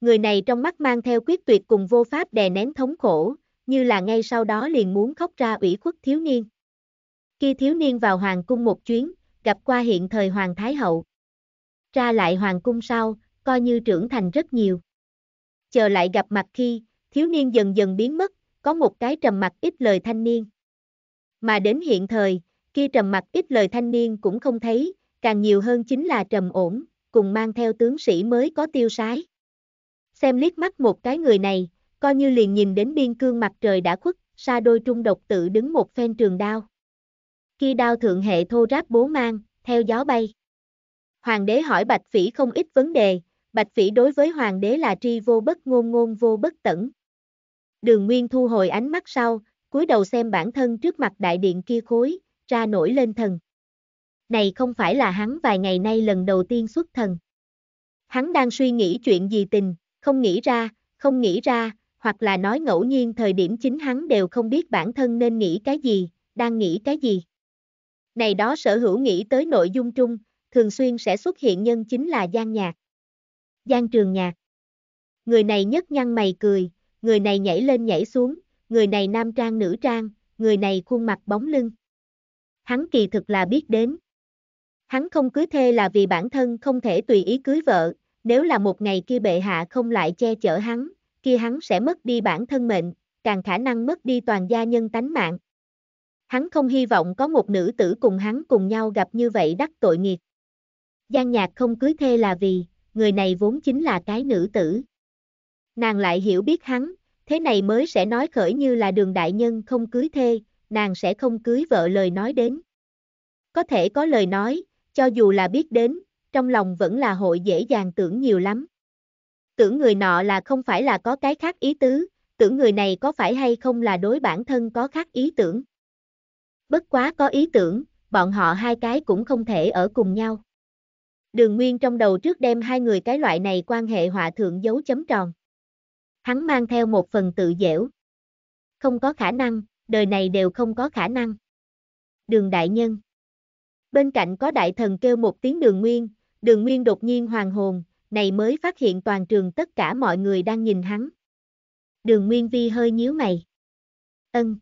Người này trong mắt mang theo quyết tuyệt cùng vô pháp đè nén thống khổ, như là ngay sau đó liền muốn khóc ra ủy khuất thiếu niên. Khi thiếu niên vào hoàng cung một chuyến, gặp qua hiện thời hoàng thái hậu. Ra lại hoàng cung sau, coi như trưởng thành rất nhiều. Chờ lại gặp mặt khi, thiếu niên dần dần biến mất, có một cái trầm mặt ít lời thanh niên. Mà đến hiện thời, khi trầm mặt ít lời thanh niên cũng không thấy, càng nhiều hơn chính là trầm ổn, cùng mang theo tướng sĩ mới có tiêu sái. Xem liếc mắt một cái người này, coi như liền nhìn đến biên cương mặt trời đã khuất, xa đôi trung độc tự đứng một phen trường đao kia đao thượng hệ thô ráp bố mang, theo gió bay. Hoàng đế hỏi Bạch Phỉ không ít vấn đề, Bạch Phỉ đối với hoàng đế là tri vô bất ngôn ngôn vô bất tẩn. Đường Nguyên thu hồi ánh mắt sau, cúi đầu xem bản thân trước mặt đại điện kia khối, ra nổi lên thần. Này không phải là hắn vài ngày nay lần đầu tiên xuất thần. Hắn đang suy nghĩ chuyện gì tình, không nghĩ ra, không nghĩ ra, hoặc là nói ngẫu nhiên thời điểm chính hắn đều không biết bản thân nên nghĩ cái gì, đang nghĩ cái gì. Này đó sở hữu nghĩ tới nội dung chung thường xuyên sẽ xuất hiện nhân chính là Giang Nhạc. Giang Trường Nhạc. Người này nhất nhăn mày cười, người này nhảy lên nhảy xuống, người này nam trang nữ trang, người này khuôn mặt bóng lưng. Hắn kỳ thực là biết đến. Hắn không cưới thê là vì bản thân không thể tùy ý cưới vợ, nếu là một ngày kia bệ hạ không lại che chở hắn, kia hắn sẽ mất đi bản thân mệnh, càng khả năng mất đi toàn gia nhân tánh mạng. Hắn không hy vọng có một nữ tử cùng hắn cùng nhau gặp như vậy đắc tội nghiệt. Giang nhạc không cưới thê là vì, người này vốn chính là cái nữ tử. Nàng lại hiểu biết hắn, thế này mới sẽ nói khởi như là đường đại nhân không cưới thê, nàng sẽ không cưới vợ lời nói đến. Có thể có lời nói, cho dù là biết đến, trong lòng vẫn là hội dễ dàng tưởng nhiều lắm. Tưởng người nọ là không phải là có cái khác ý tứ, tưởng người này có phải hay không là đối bản thân có khác ý tưởng bất quá có ý tưởng, bọn họ hai cái cũng không thể ở cùng nhau. Đường Nguyên trong đầu trước đem hai người cái loại này quan hệ hòa thượng dấu chấm tròn. Hắn mang theo một phần tự dẻo, Không có khả năng, đời này đều không có khả năng. Đường Đại Nhân Bên cạnh có đại thần kêu một tiếng đường Nguyên, đường Nguyên đột nhiên hoàng hồn, này mới phát hiện toàn trường tất cả mọi người đang nhìn hắn. Đường Nguyên Vi hơi nhíu mày. Ân.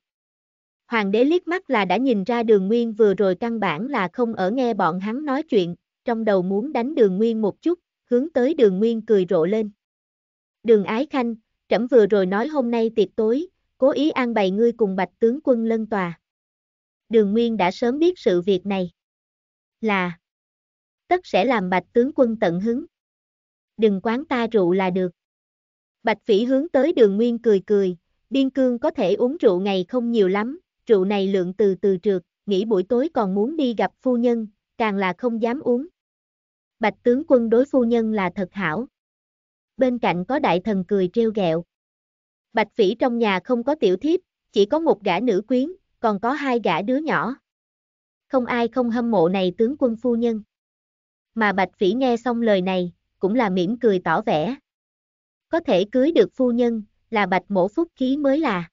Hoàng đế liếc mắt là đã nhìn ra đường nguyên vừa rồi căn bản là không ở nghe bọn hắn nói chuyện, trong đầu muốn đánh đường nguyên một chút, hướng tới đường nguyên cười rộ lên. Đường ái khanh, trẫm vừa rồi nói hôm nay tiệc tối, cố ý an bày ngươi cùng bạch tướng quân lân tòa. Đường nguyên đã sớm biết sự việc này. Là tất sẽ làm bạch tướng quân tận hứng. Đừng quán ta rượu là được. Bạch phỉ hướng tới đường nguyên cười cười, biên cương có thể uống rượu ngày không nhiều lắm, rượu này lượng từ từ trượt, nghĩ buổi tối còn muốn đi gặp phu nhân, càng là không dám uống. Bạch tướng quân đối phu nhân là thật hảo. Bên cạnh có đại thần cười treo gẹo. Bạch phỉ trong nhà không có tiểu thiếp, chỉ có một gã nữ quyến, còn có hai gã đứa nhỏ. Không ai không hâm mộ này tướng quân phu nhân. Mà Bạch Phỉ nghe xong lời này, cũng là mỉm cười tỏ vẻ. Có thể cưới được phu nhân, là Bạch mổ phúc khí mới là.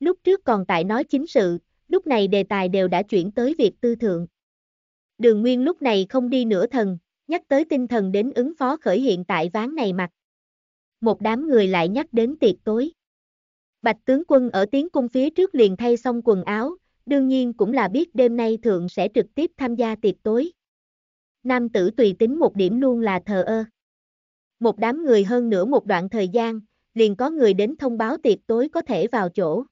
Lúc trước còn tại nói chính sự, lúc này đề tài đều đã chuyển tới việc tư thượng. Đường Nguyên lúc này không đi nửa thần, nhắc tới tinh thần đến ứng phó khởi hiện tại ván này mặt. Một đám người lại nhắc đến tiệc tối. Bạch tướng quân ở tiến cung phía trước liền thay xong quần áo, đương nhiên cũng là biết đêm nay thượng sẽ trực tiếp tham gia tiệc tối. Nam tử tùy tính một điểm luôn là thờ ơ. Một đám người hơn nửa một đoạn thời gian, liền có người đến thông báo tiệc tối có thể vào chỗ.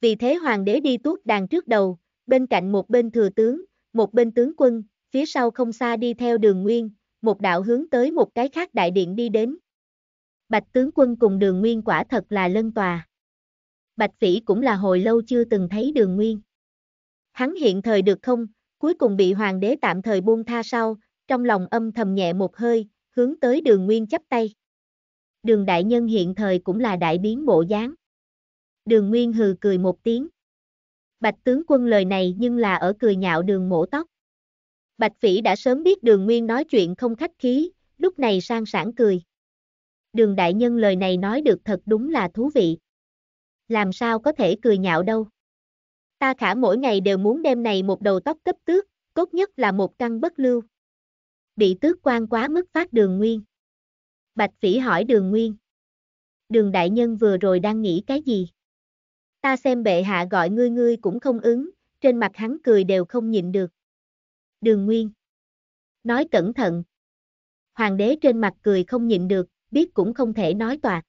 Vì thế hoàng đế đi tuốt đàn trước đầu, bên cạnh một bên thừa tướng, một bên tướng quân, phía sau không xa đi theo đường nguyên, một đạo hướng tới một cái khác đại điện đi đến. Bạch tướng quân cùng đường nguyên quả thật là lân tòa. Bạch phỉ cũng là hồi lâu chưa từng thấy đường nguyên. Hắn hiện thời được không, cuối cùng bị hoàng đế tạm thời buông tha sau, trong lòng âm thầm nhẹ một hơi, hướng tới đường nguyên chắp tay. Đường đại nhân hiện thời cũng là đại biến bộ dáng đường nguyên hừ cười một tiếng. Bạch tướng quân lời này nhưng là ở cười nhạo đường mổ tóc. Bạch phỉ đã sớm biết đường nguyên nói chuyện không khách khí, lúc này sang sảng cười. Đường đại nhân lời này nói được thật đúng là thú vị. Làm sao có thể cười nhạo đâu. Ta khả mỗi ngày đều muốn đem này một đầu tóc cấp tước, tốt nhất là một căn bất lưu. Bị tước quan quá mức phát đường nguyên. Bạch phỉ hỏi đường nguyên. Đường đại nhân vừa rồi đang nghĩ cái gì? ta xem bệ hạ gọi ngươi ngươi cũng không ứng, trên mặt hắn cười đều không nhịn được. Đường Nguyên Nói cẩn thận. Hoàng đế trên mặt cười không nhịn được, biết cũng không thể nói toạc.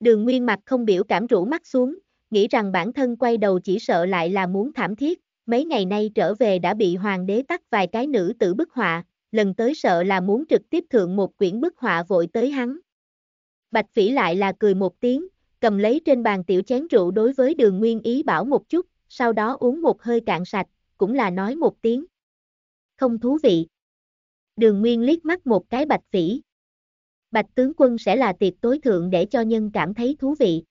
Đường Nguyên mặt không biểu cảm rũ mắt xuống, nghĩ rằng bản thân quay đầu chỉ sợ lại là muốn thảm thiết, mấy ngày nay trở về đã bị hoàng đế tắt vài cái nữ tử bức họa, lần tới sợ là muốn trực tiếp thượng một quyển bức họa vội tới hắn. Bạch Phỉ lại là cười một tiếng, cầm lấy trên bàn tiểu chén rượu đối với đường nguyên ý bảo một chút, sau đó uống một hơi cạn sạch, cũng là nói một tiếng. Không thú vị. Đường nguyên liếc mắt một cái bạch phỉ. Bạch tướng quân sẽ là tiệc tối thượng để cho nhân cảm thấy thú vị.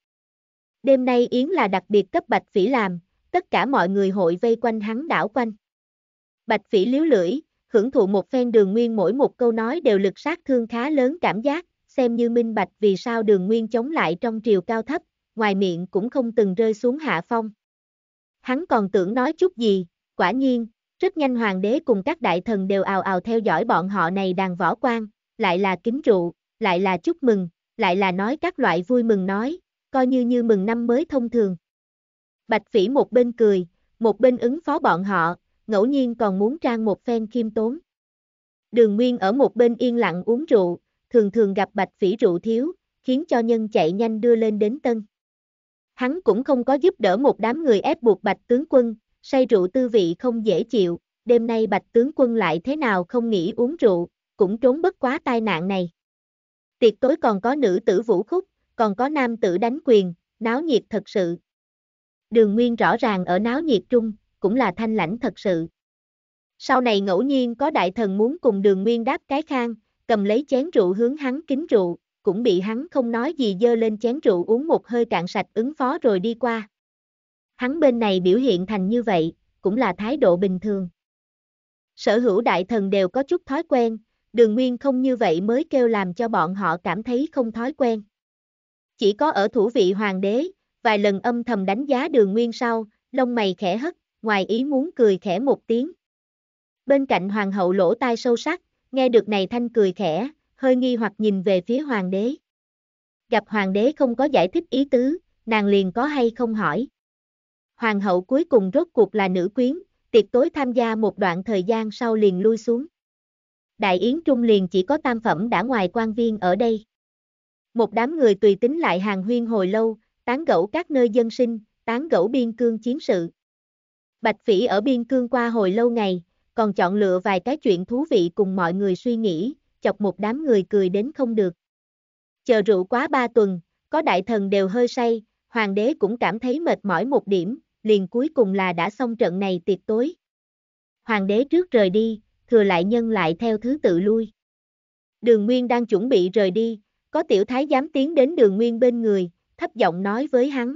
Đêm nay Yến là đặc biệt cấp bạch phỉ làm, tất cả mọi người hội vây quanh hắn đảo quanh. Bạch phỉ liếu lưỡi, hưởng thụ một phen đường nguyên mỗi một câu nói đều lực sát thương khá lớn cảm giác, xem như minh bạch vì sao đường nguyên chống lại trong triều cao thấp, ngoài miệng cũng không từng rơi xuống hạ phong. Hắn còn tưởng nói chút gì, quả nhiên, rất nhanh hoàng đế cùng các đại thần đều ào ào theo dõi bọn họ này đàn võ quan, lại là kính rượu, lại là chúc mừng, lại là nói các loại vui mừng nói, coi như như mừng năm mới thông thường. Bạch phỉ một bên cười, một bên ứng phó bọn họ, ngẫu nhiên còn muốn trang một phen khiêm tốn. Đường Nguyên ở một bên yên lặng uống rượu, thường thường gặp bạch phỉ rượu thiếu, khiến cho nhân chạy nhanh đưa lên đến tân. Hắn cũng không có giúp đỡ một đám người ép buộc bạch tướng quân, say rượu tư vị không dễ chịu, đêm nay bạch tướng quân lại thế nào không nghĩ uống rượu, cũng trốn bất quá tai nạn này. Tiệc tối còn có nữ tử vũ khúc, còn có nam tử đánh quyền, náo nhiệt thật sự. Đường Nguyên rõ ràng ở náo nhiệt trung, cũng là thanh lãnh thật sự. Sau này ngẫu nhiên có đại thần muốn cùng đường Nguyên đáp cái khang, cầm lấy chén rượu hướng hắn kính rượu, cũng bị hắn không nói gì dơ lên chén rượu uống một hơi cạn sạch ứng phó rồi đi qua. Hắn bên này biểu hiện thành như vậy, cũng là thái độ bình thường. Sở hữu đại thần đều có chút thói quen, đường nguyên không như vậy mới kêu làm cho bọn họ cảm thấy không thói quen. Chỉ có ở thủ vị hoàng đế, vài lần âm thầm đánh giá đường nguyên sau, lông mày khẽ hất, ngoài ý muốn cười khẽ một tiếng. Bên cạnh hoàng hậu lỗ tai sâu sắc, nghe được này thanh cười khẽ, hơi nghi hoặc nhìn về phía hoàng đế. Gặp hoàng đế không có giải thích ý tứ, nàng liền có hay không hỏi. Hoàng hậu cuối cùng rốt cuộc là nữ quyến, tiệc tối tham gia một đoạn thời gian sau liền lui xuống. Đại Yến Trung liền chỉ có tam phẩm đã ngoài quan viên ở đây. Một đám người tùy tính lại hàng huyên hồi lâu, tán gẫu các nơi dân sinh, tán gẫu biên cương chiến sự. Bạch Phỉ ở biên cương qua hồi lâu ngày, còn chọn lựa vài cái chuyện thú vị cùng mọi người suy nghĩ, chọc một đám người cười đến không được. Chờ rượu quá ba tuần, có đại thần đều hơi say, hoàng đế cũng cảm thấy mệt mỏi một điểm, liền cuối cùng là đã xong trận này tiệc tối. Hoàng đế trước rời đi, thừa lại nhân lại theo thứ tự lui. Đường Nguyên đang chuẩn bị rời đi, có tiểu thái giám tiến đến đường Nguyên bên người, thấp giọng nói với hắn.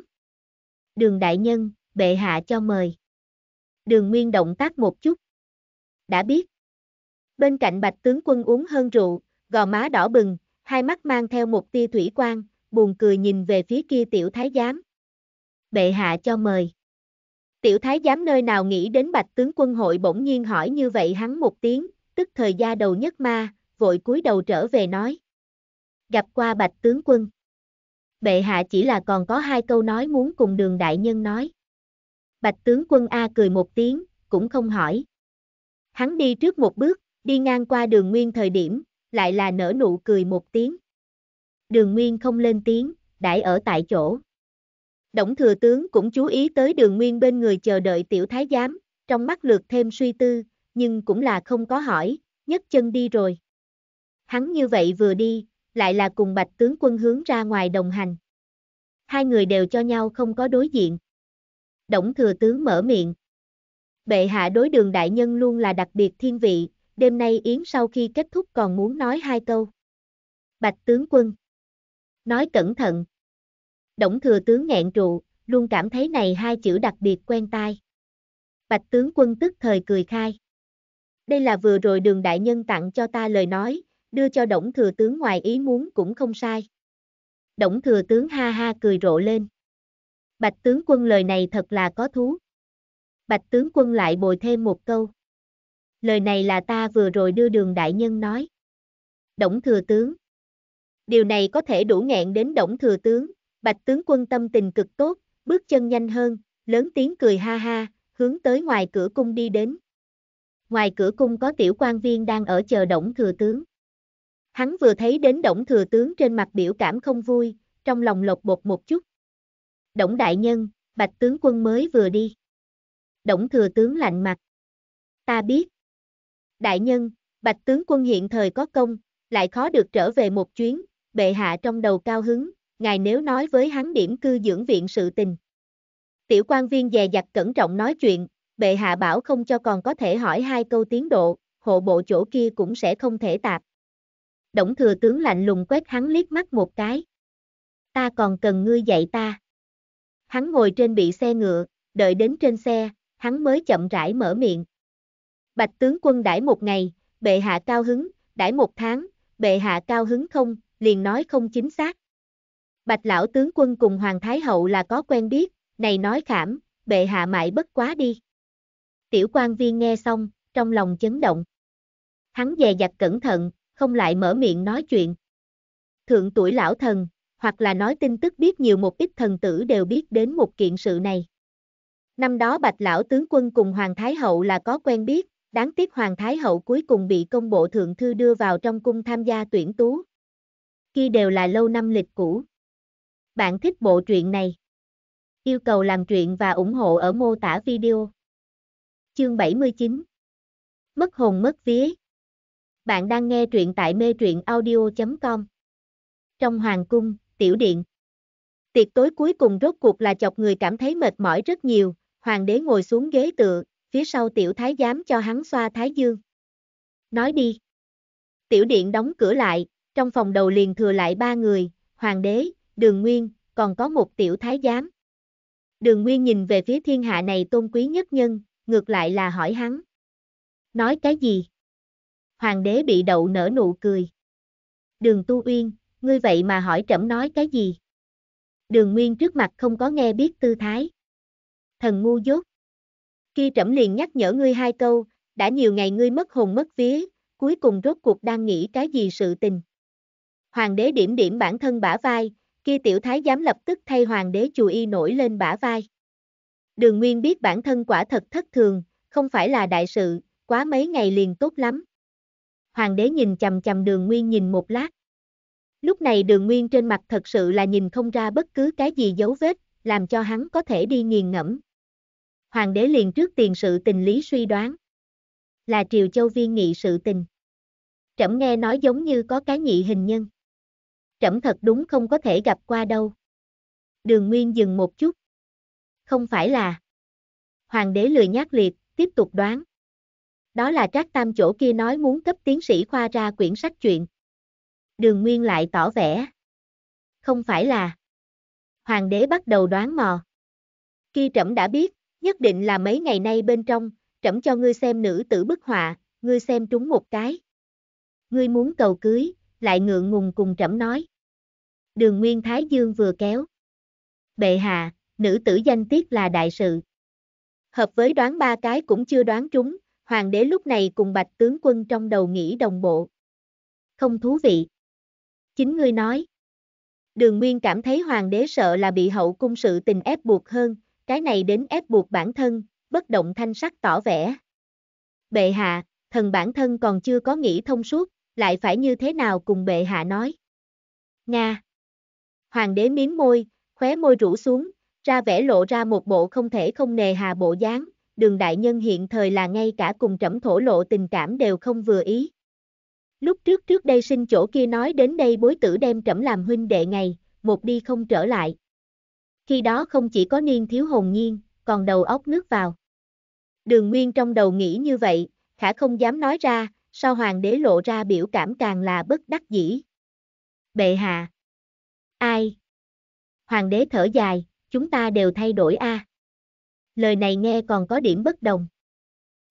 Đường đại nhân, bệ hạ cho mời. Đường Nguyên động tác một chút, đã biết. Bên cạnh bạch tướng quân uống hơn rượu, gò má đỏ bừng, hai mắt mang theo một tia thủy quang, buồn cười nhìn về phía kia tiểu thái giám. Bệ hạ cho mời. Tiểu thái giám nơi nào nghĩ đến bạch tướng quân hội bỗng nhiên hỏi như vậy hắn một tiếng, tức thời gia đầu nhất ma, vội cúi đầu trở về nói. Gặp qua bạch tướng quân. Bệ hạ chỉ là còn có hai câu nói muốn cùng đường đại nhân nói. Bạch tướng quân A cười một tiếng, cũng không hỏi. Hắn đi trước một bước, đi ngang qua đường nguyên thời điểm, lại là nở nụ cười một tiếng. Đường nguyên không lên tiếng, đãi ở tại chỗ. Đổng thừa tướng cũng chú ý tới đường nguyên bên người chờ đợi tiểu thái giám, trong mắt lượt thêm suy tư, nhưng cũng là không có hỏi, nhấc chân đi rồi. Hắn như vậy vừa đi, lại là cùng bạch tướng quân hướng ra ngoài đồng hành. Hai người đều cho nhau không có đối diện. Đổng thừa tướng mở miệng, bệ hạ đối đường đại nhân luôn là đặc biệt thiên vị, đêm nay Yến sau khi kết thúc còn muốn nói hai câu. Bạch tướng quân. Nói cẩn thận. Đổng thừa tướng nghẹn trụ, luôn cảm thấy này hai chữ đặc biệt quen tai. Bạch tướng quân tức thời cười khai. Đây là vừa rồi đường đại nhân tặng cho ta lời nói, đưa cho đổng thừa tướng ngoài ý muốn cũng không sai. Đổng thừa tướng ha ha cười rộ lên. Bạch tướng quân lời này thật là có thú. Bạch tướng quân lại bồi thêm một câu. Lời này là ta vừa rồi đưa đường đại nhân nói. Đổng thừa tướng. Điều này có thể đủ nghẹn đến đổng thừa tướng, bạch tướng quân tâm tình cực tốt, bước chân nhanh hơn, lớn tiếng cười ha ha, hướng tới ngoài cửa cung đi đến. Ngoài cửa cung có tiểu quan viên đang ở chờ đổng thừa tướng. Hắn vừa thấy đến đổng thừa tướng trên mặt biểu cảm không vui, trong lòng lột bột một chút. Đổng đại nhân, bạch tướng quân mới vừa đi. Đổng thừa tướng lạnh mặt. Ta biết. Đại nhân, bạch tướng quân hiện thời có công, lại khó được trở về một chuyến, bệ hạ trong đầu cao hứng, ngài nếu nói với hắn điểm cư dưỡng viện sự tình. Tiểu quan viên dè dặt cẩn trọng nói chuyện, bệ hạ bảo không cho còn có thể hỏi hai câu tiến độ, hộ bộ chỗ kia cũng sẽ không thể tạp. Đổng thừa tướng lạnh lùng quét hắn liếc mắt một cái. Ta còn cần ngươi dạy ta. Hắn ngồi trên bị xe ngựa, đợi đến trên xe, hắn mới chậm rãi mở miệng. Bạch tướng quân đãi một ngày, bệ hạ cao hứng, đãi một tháng, bệ hạ cao hứng không, liền nói không chính xác. Bạch lão tướng quân cùng Hoàng Thái Hậu là có quen biết, này nói khảm, bệ hạ mại bất quá đi. Tiểu quan viên nghe xong, trong lòng chấn động. Hắn dè dặt cẩn thận, không lại mở miệng nói chuyện. Thượng tuổi lão thần, hoặc là nói tin tức biết nhiều một ít thần tử đều biết đến một kiện sự này. Năm đó Bạch Lão tướng quân cùng Hoàng Thái Hậu là có quen biết, đáng tiếc Hoàng Thái Hậu cuối cùng bị công bộ thượng thư đưa vào trong cung tham gia tuyển tú. Khi đều là lâu năm lịch cũ. Bạn thích bộ truyện này? Yêu cầu làm truyện và ủng hộ ở mô tả video. Chương 79 Mất hồn mất vía Bạn đang nghe truyện tại mê truyện audio.com Trong hoàng cung, tiểu điện Tiệc tối cuối cùng rốt cuộc là chọc người cảm thấy mệt mỏi rất nhiều, hoàng đế ngồi xuống ghế tựa, phía sau tiểu thái giám cho hắn xoa thái dương. Nói đi. Tiểu điện đóng cửa lại, trong phòng đầu liền thừa lại ba người, hoàng đế, đường nguyên, còn có một tiểu thái giám. Đường nguyên nhìn về phía thiên hạ này tôn quý nhất nhân, ngược lại là hỏi hắn. Nói cái gì? Hoàng đế bị đậu nở nụ cười. Đường tu uyên, ngươi vậy mà hỏi trẫm nói cái gì? Đường nguyên trước mặt không có nghe biết tư thái thần ngu dốt. Kia trẫm liền nhắc nhở ngươi hai câu, đã nhiều ngày ngươi mất hồn mất vía, cuối cùng rốt cuộc đang nghĩ cái gì sự tình. Hoàng đế điểm điểm bản thân bả vai, kia tiểu thái giám lập tức thay hoàng đế chùa y nổi lên bả vai. Đường Nguyên biết bản thân quả thật thất thường, không phải là đại sự, quá mấy ngày liền tốt lắm. Hoàng đế nhìn chầm chầm đường Nguyên nhìn một lát. Lúc này đường Nguyên trên mặt thật sự là nhìn không ra bất cứ cái gì dấu vết, làm cho hắn có thể đi nghiền ngẫm hoàng đế liền trước tiền sự tình lý suy đoán. Là Triều Châu viên nghị sự tình. Trẫm nghe nói giống như có cái nhị hình nhân. Trẫm thật đúng không có thể gặp qua đâu. Đường Nguyên dừng một chút. Không phải là. Hoàng đế lười nhát liệt, tiếp tục đoán. Đó là Trác Tam chỗ kia nói muốn cấp tiến sĩ khoa ra quyển sách chuyện. Đường Nguyên lại tỏ vẻ. Không phải là. Hoàng đế bắt đầu đoán mò. Khi trẫm đã biết, Nhất định là mấy ngày nay bên trong, trẫm cho ngươi xem nữ tử bức họa, ngươi xem trúng một cái. Ngươi muốn cầu cưới, lại ngượng ngùng cùng trẫm nói. Đường Nguyên Thái Dương vừa kéo. Bệ hạ, nữ tử danh tiết là đại sự. Hợp với đoán ba cái cũng chưa đoán trúng, hoàng đế lúc này cùng bạch tướng quân trong đầu nghĩ đồng bộ. Không thú vị. Chính ngươi nói. Đường Nguyên cảm thấy hoàng đế sợ là bị hậu cung sự tình ép buộc hơn, cái này đến ép buộc bản thân, bất động thanh sắc tỏ vẻ. Bệ hạ, thần bản thân còn chưa có nghĩ thông suốt, lại phải như thế nào cùng bệ hạ nói. Nga Hoàng đế miếm môi, khóe môi rũ xuống, ra vẻ lộ ra một bộ không thể không nề hà bộ dáng, đường đại nhân hiện thời là ngay cả cùng trẫm thổ lộ tình cảm đều không vừa ý. Lúc trước trước đây sinh chỗ kia nói đến đây bối tử đem trẫm làm huynh đệ ngày, một đi không trở lại khi đó không chỉ có niên thiếu hồn nhiên, còn đầu óc nước vào. Đường Nguyên trong đầu nghĩ như vậy, khả không dám nói ra, sao hoàng đế lộ ra biểu cảm càng là bất đắc dĩ. Bệ hạ. Ai? Hoàng đế thở dài, chúng ta đều thay đổi a. À? Lời này nghe còn có điểm bất đồng.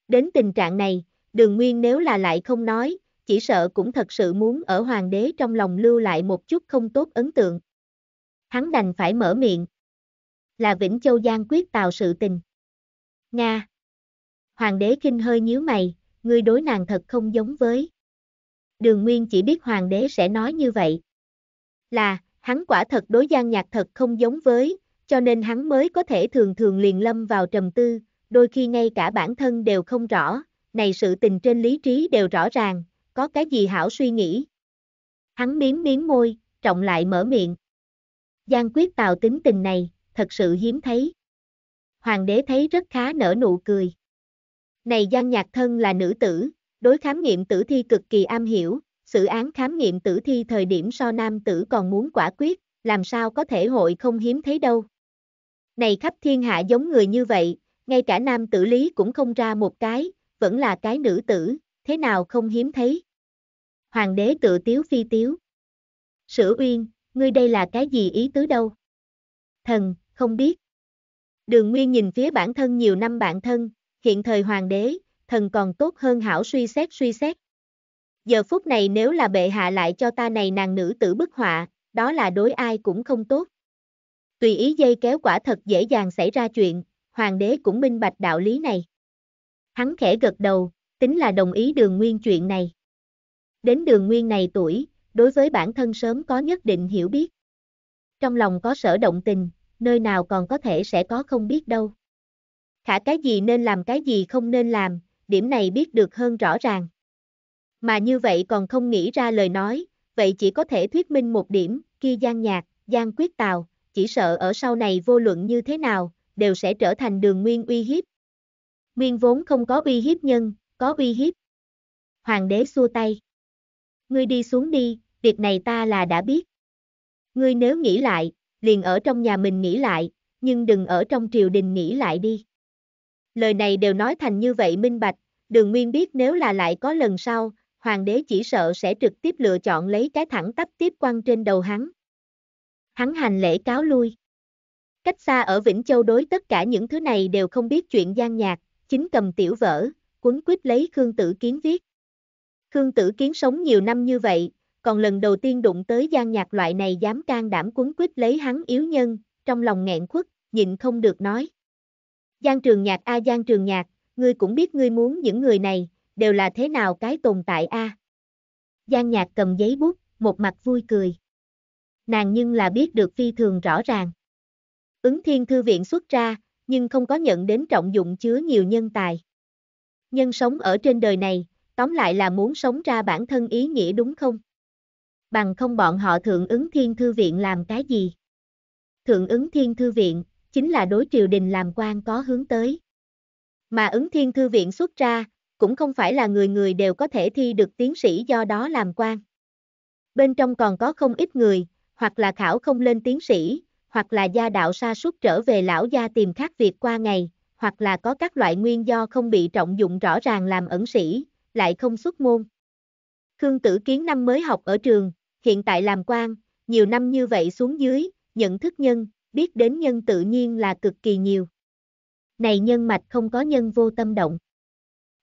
Đến tình trạng này, đường nguyên nếu là lại không nói, chỉ sợ cũng thật sự muốn ở hoàng đế trong lòng lưu lại một chút không tốt ấn tượng. Hắn đành phải mở miệng, là Vĩnh Châu Giang quyết tào sự tình. Nga Hoàng đế kinh hơi nhíu mày, ngươi đối nàng thật không giống với. Đường Nguyên chỉ biết hoàng đế sẽ nói như vậy. Là, hắn quả thật đối Giang Nhạc thật không giống với, cho nên hắn mới có thể thường thường liền lâm vào trầm tư, đôi khi ngay cả bản thân đều không rõ, này sự tình trên lý trí đều rõ ràng, có cái gì hảo suy nghĩ. Hắn miếng miếng môi, trọng lại mở miệng. Giang quyết tào tính tình này thật sự hiếm thấy. Hoàng đế thấy rất khá nở nụ cười. Này gian Nhạc Thân là nữ tử, đối khám nghiệm tử thi cực kỳ am hiểu, xử án khám nghiệm tử thi thời điểm so nam tử còn muốn quả quyết, làm sao có thể hội không hiếm thấy đâu. Này khắp thiên hạ giống người như vậy, ngay cả nam tử lý cũng không ra một cái, vẫn là cái nữ tử, thế nào không hiếm thấy. Hoàng đế tự tiếu phi tiếu. Sử uyên, ngươi đây là cái gì ý tứ đâu? Thần, không biết. Đường Nguyên nhìn phía bản thân nhiều năm bản thân, hiện thời hoàng đế, thần còn tốt hơn hảo suy xét suy xét. Giờ phút này nếu là bệ hạ lại cho ta này nàng nữ tử bức họa, đó là đối ai cũng không tốt. Tùy ý dây kéo quả thật dễ dàng xảy ra chuyện, hoàng đế cũng minh bạch đạo lý này. Hắn khẽ gật đầu, tính là đồng ý đường nguyên chuyện này. Đến đường nguyên này tuổi, đối với bản thân sớm có nhất định hiểu biết. Trong lòng có sở động tình, nơi nào còn có thể sẽ có không biết đâu. Khả cái gì nên làm cái gì không nên làm, điểm này biết được hơn rõ ràng. Mà như vậy còn không nghĩ ra lời nói, vậy chỉ có thể thuyết minh một điểm, khi gian nhạc, gian quyết tào, chỉ sợ ở sau này vô luận như thế nào, đều sẽ trở thành đường nguyên uy hiếp. Nguyên vốn không có uy hiếp nhân, có uy hiếp. Hoàng đế xua tay. Ngươi đi xuống đi, việc này ta là đã biết. Ngươi nếu nghĩ lại, liền ở trong nhà mình nghĩ lại, nhưng đừng ở trong triều đình nghĩ lại đi. Lời này đều nói thành như vậy minh bạch, đường nguyên biết nếu là lại có lần sau, hoàng đế chỉ sợ sẽ trực tiếp lựa chọn lấy cái thẳng tắp tiếp quan trên đầu hắn. Hắn hành lễ cáo lui. Cách xa ở Vĩnh Châu đối tất cả những thứ này đều không biết chuyện gian nhạc, chính cầm tiểu vở, cuốn quýt lấy Khương Tử Kiến viết. Khương Tử Kiến sống nhiều năm như vậy, còn lần đầu tiên đụng tới gian nhạc loại này dám can đảm cuốn quýt lấy hắn yếu nhân, trong lòng nghẹn khuất, nhịn không được nói. gian trường nhạc a gian trường nhạc, ngươi cũng biết ngươi muốn những người này, đều là thế nào cái tồn tại a gian nhạc cầm giấy bút, một mặt vui cười. Nàng nhưng là biết được phi thường rõ ràng. Ứng thiên thư viện xuất ra, nhưng không có nhận đến trọng dụng chứa nhiều nhân tài. Nhân sống ở trên đời này, tóm lại là muốn sống ra bản thân ý nghĩa đúng không? bằng không bọn họ Thượng ứng Thiên Thư Viện làm cái gì? Thượng ứng Thiên Thư Viện, chính là đối triều đình làm quan có hướng tới. Mà ứng Thiên Thư Viện xuất ra, cũng không phải là người người đều có thể thi được tiến sĩ do đó làm quan. Bên trong còn có không ít người, hoặc là khảo không lên tiến sĩ, hoặc là gia đạo sa sút trở về lão gia tìm khác việc qua ngày, hoặc là có các loại nguyên do không bị trọng dụng rõ ràng làm ẩn sĩ, lại không xuất môn. Khương Tử Kiến năm mới học ở trường, hiện tại làm quan, nhiều năm như vậy xuống dưới, nhận thức nhân, biết đến nhân tự nhiên là cực kỳ nhiều. Này nhân mạch không có nhân vô tâm động.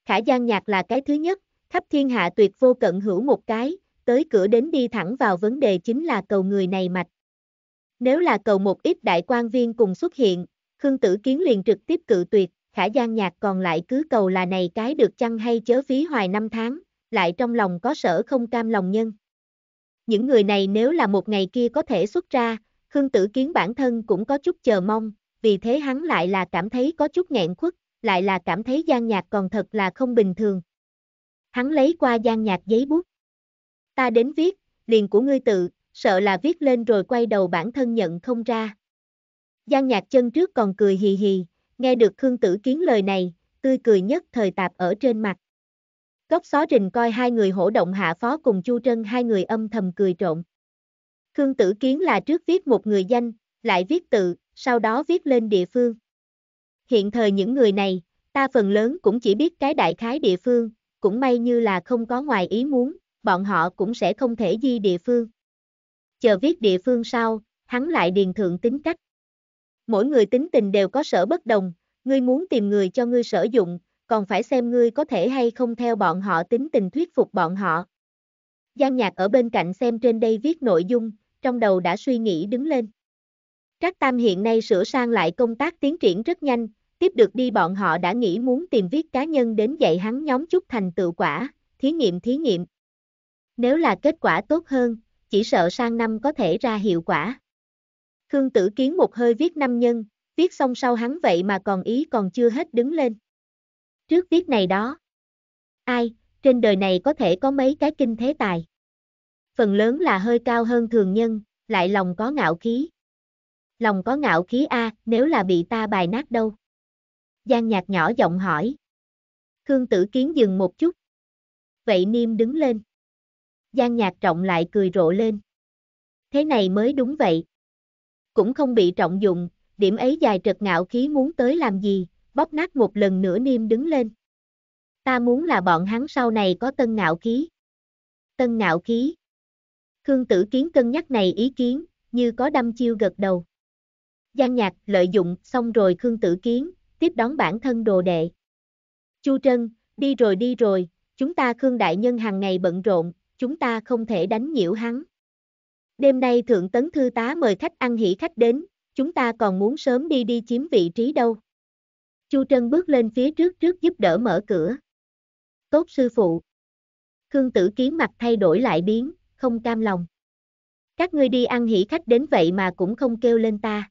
Khả Giang Nhạc là cái thứ nhất, khắp thiên hạ tuyệt vô cận hữu một cái, tới cửa đến đi thẳng vào vấn đề chính là cầu người này mạch. Nếu là cầu một ít đại quan viên cùng xuất hiện, Khương Tử Kiến liền trực tiếp cự tuyệt, Khả Giang Nhạc còn lại cứ cầu là này cái được chăng hay chớ phí hoài năm tháng, lại trong lòng có sở không cam lòng nhân. Những người này nếu là một ngày kia có thể xuất ra, Khương Tử Kiến bản thân cũng có chút chờ mong, vì thế hắn lại là cảm thấy có chút nghẹn khuất, lại là cảm thấy gian nhạc còn thật là không bình thường. Hắn lấy qua gian nhạc giấy bút. Ta đến viết, liền của ngươi tự, sợ là viết lên rồi quay đầu bản thân nhận không ra. Gian nhạc chân trước còn cười hì hì, nghe được Khương Tử Kiến lời này, tươi cười nhất thời tạp ở trên mặt. Góc xó rình coi hai người hổ động hạ phó cùng Chu Trân hai người âm thầm cười trộn. Khương Tử Kiến là trước viết một người danh, lại viết tự, sau đó viết lên địa phương. Hiện thời những người này, ta phần lớn cũng chỉ biết cái đại khái địa phương, cũng may như là không có ngoài ý muốn, bọn họ cũng sẽ không thể di địa phương. Chờ viết địa phương sau, hắn lại điền thượng tính cách. Mỗi người tính tình đều có sở bất đồng, ngươi muốn tìm người cho ngươi sử dụng, còn phải xem ngươi có thể hay không theo bọn họ tính tình thuyết phục bọn họ. Giang Nhạc ở bên cạnh xem trên đây viết nội dung, trong đầu đã suy nghĩ đứng lên. Trác Tam hiện nay sửa sang lại công tác tiến triển rất nhanh, tiếp được đi bọn họ đã nghĩ muốn tìm viết cá nhân đến dạy hắn nhóm chút thành tựu quả, thí nghiệm thí nghiệm. Nếu là kết quả tốt hơn, chỉ sợ sang năm có thể ra hiệu quả. Khương Tử Kiến một hơi viết năm nhân, viết xong sau hắn vậy mà còn ý còn chưa hết đứng lên. Trước tiết này đó. Ai, trên đời này có thể có mấy cái kinh thế tài. Phần lớn là hơi cao hơn thường nhân, lại lòng có ngạo khí. Lòng có ngạo khí A, nếu là bị ta bài nát đâu? Giang nhạc nhỏ giọng hỏi. Khương tử kiến dừng một chút. Vậy niêm đứng lên. Giang nhạc trọng lại cười rộ lên. Thế này mới đúng vậy. Cũng không bị trọng dụng, điểm ấy dài trật ngạo khí muốn tới làm gì, bóp nát một lần nữa niêm đứng lên. Ta muốn là bọn hắn sau này có tân ngạo khí. Tân ngạo khí. Khương tử kiến cân nhắc này ý kiến, như có đâm chiêu gật đầu. Giang nhạc lợi dụng xong rồi Khương tử kiến, tiếp đón bản thân đồ đệ. Chu Trân, đi rồi đi rồi, chúng ta Khương Đại Nhân hàng ngày bận rộn, chúng ta không thể đánh nhiễu hắn. Đêm nay Thượng Tấn Thư Tá mời khách ăn hỉ khách đến, chúng ta còn muốn sớm đi đi chiếm vị trí đâu. Chu Trân bước lên phía trước trước giúp đỡ mở cửa. Tốt sư phụ. Khương tử kiến mặt thay đổi lại biến, không cam lòng. Các ngươi đi ăn hỉ khách đến vậy mà cũng không kêu lên ta.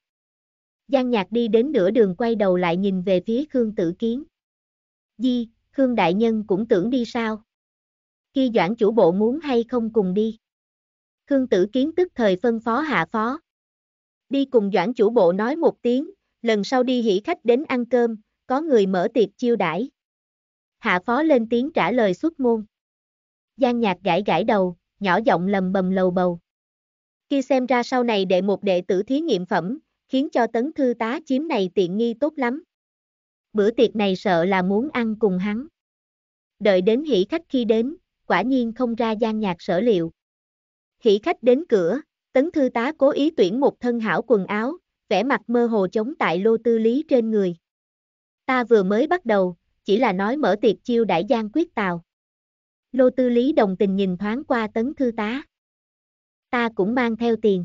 Giang nhạc đi đến nửa đường quay đầu lại nhìn về phía Khương tử kiến. Di, Khương đại nhân cũng tưởng đi sao? Khi doãn chủ bộ muốn hay không cùng đi? Khương tử kiến tức thời phân phó hạ phó. Đi cùng doãn chủ bộ nói một tiếng, lần sau đi hỉ khách đến ăn cơm, có người mở tiệc chiêu đãi. Hạ phó lên tiếng trả lời xuất môn. Giang nhạc gãi gãi đầu, nhỏ giọng lầm bầm lầu bầu. Khi xem ra sau này đệ một đệ tử thí nghiệm phẩm, khiến cho tấn thư tá chiếm này tiện nghi tốt lắm. Bữa tiệc này sợ là muốn ăn cùng hắn. Đợi đến hỷ khách khi đến, quả nhiên không ra gian nhạc sở liệu. Hỷ khách đến cửa, tấn thư tá cố ý tuyển một thân hảo quần áo, vẻ mặt mơ hồ chống tại lô tư lý trên người. Ta vừa mới bắt đầu, chỉ là nói mở tiệc chiêu đãi giang quyết tàu. Lô Tư Lý đồng tình nhìn thoáng qua tấn thư tá. Ta cũng mang theo tiền.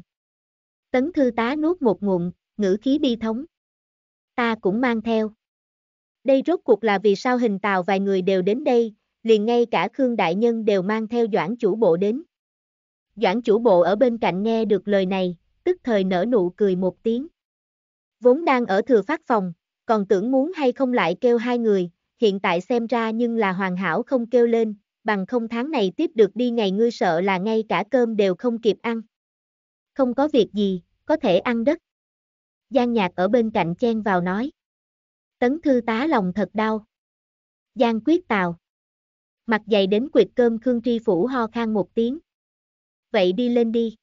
Tấn thư tá nuốt một ngụm, ngữ khí bi thống. Ta cũng mang theo. Đây rốt cuộc là vì sao hình tàu vài người đều đến đây, liền ngay cả Khương Đại Nhân đều mang theo Doãn chủ bộ đến. Doãn chủ bộ ở bên cạnh nghe được lời này, tức thời nở nụ cười một tiếng. Vốn đang ở thừa phát phòng, còn tưởng muốn hay không lại kêu hai người, hiện tại xem ra nhưng là hoàn hảo không kêu lên, bằng không tháng này tiếp được đi ngày ngươi sợ là ngay cả cơm đều không kịp ăn. Không có việc gì, có thể ăn đất. Giang nhạc ở bên cạnh chen vào nói. Tấn thư tá lòng thật đau. Giang quyết tào. Mặt dày đến quyệt cơm Khương Tri Phủ ho khan một tiếng. Vậy đi lên đi.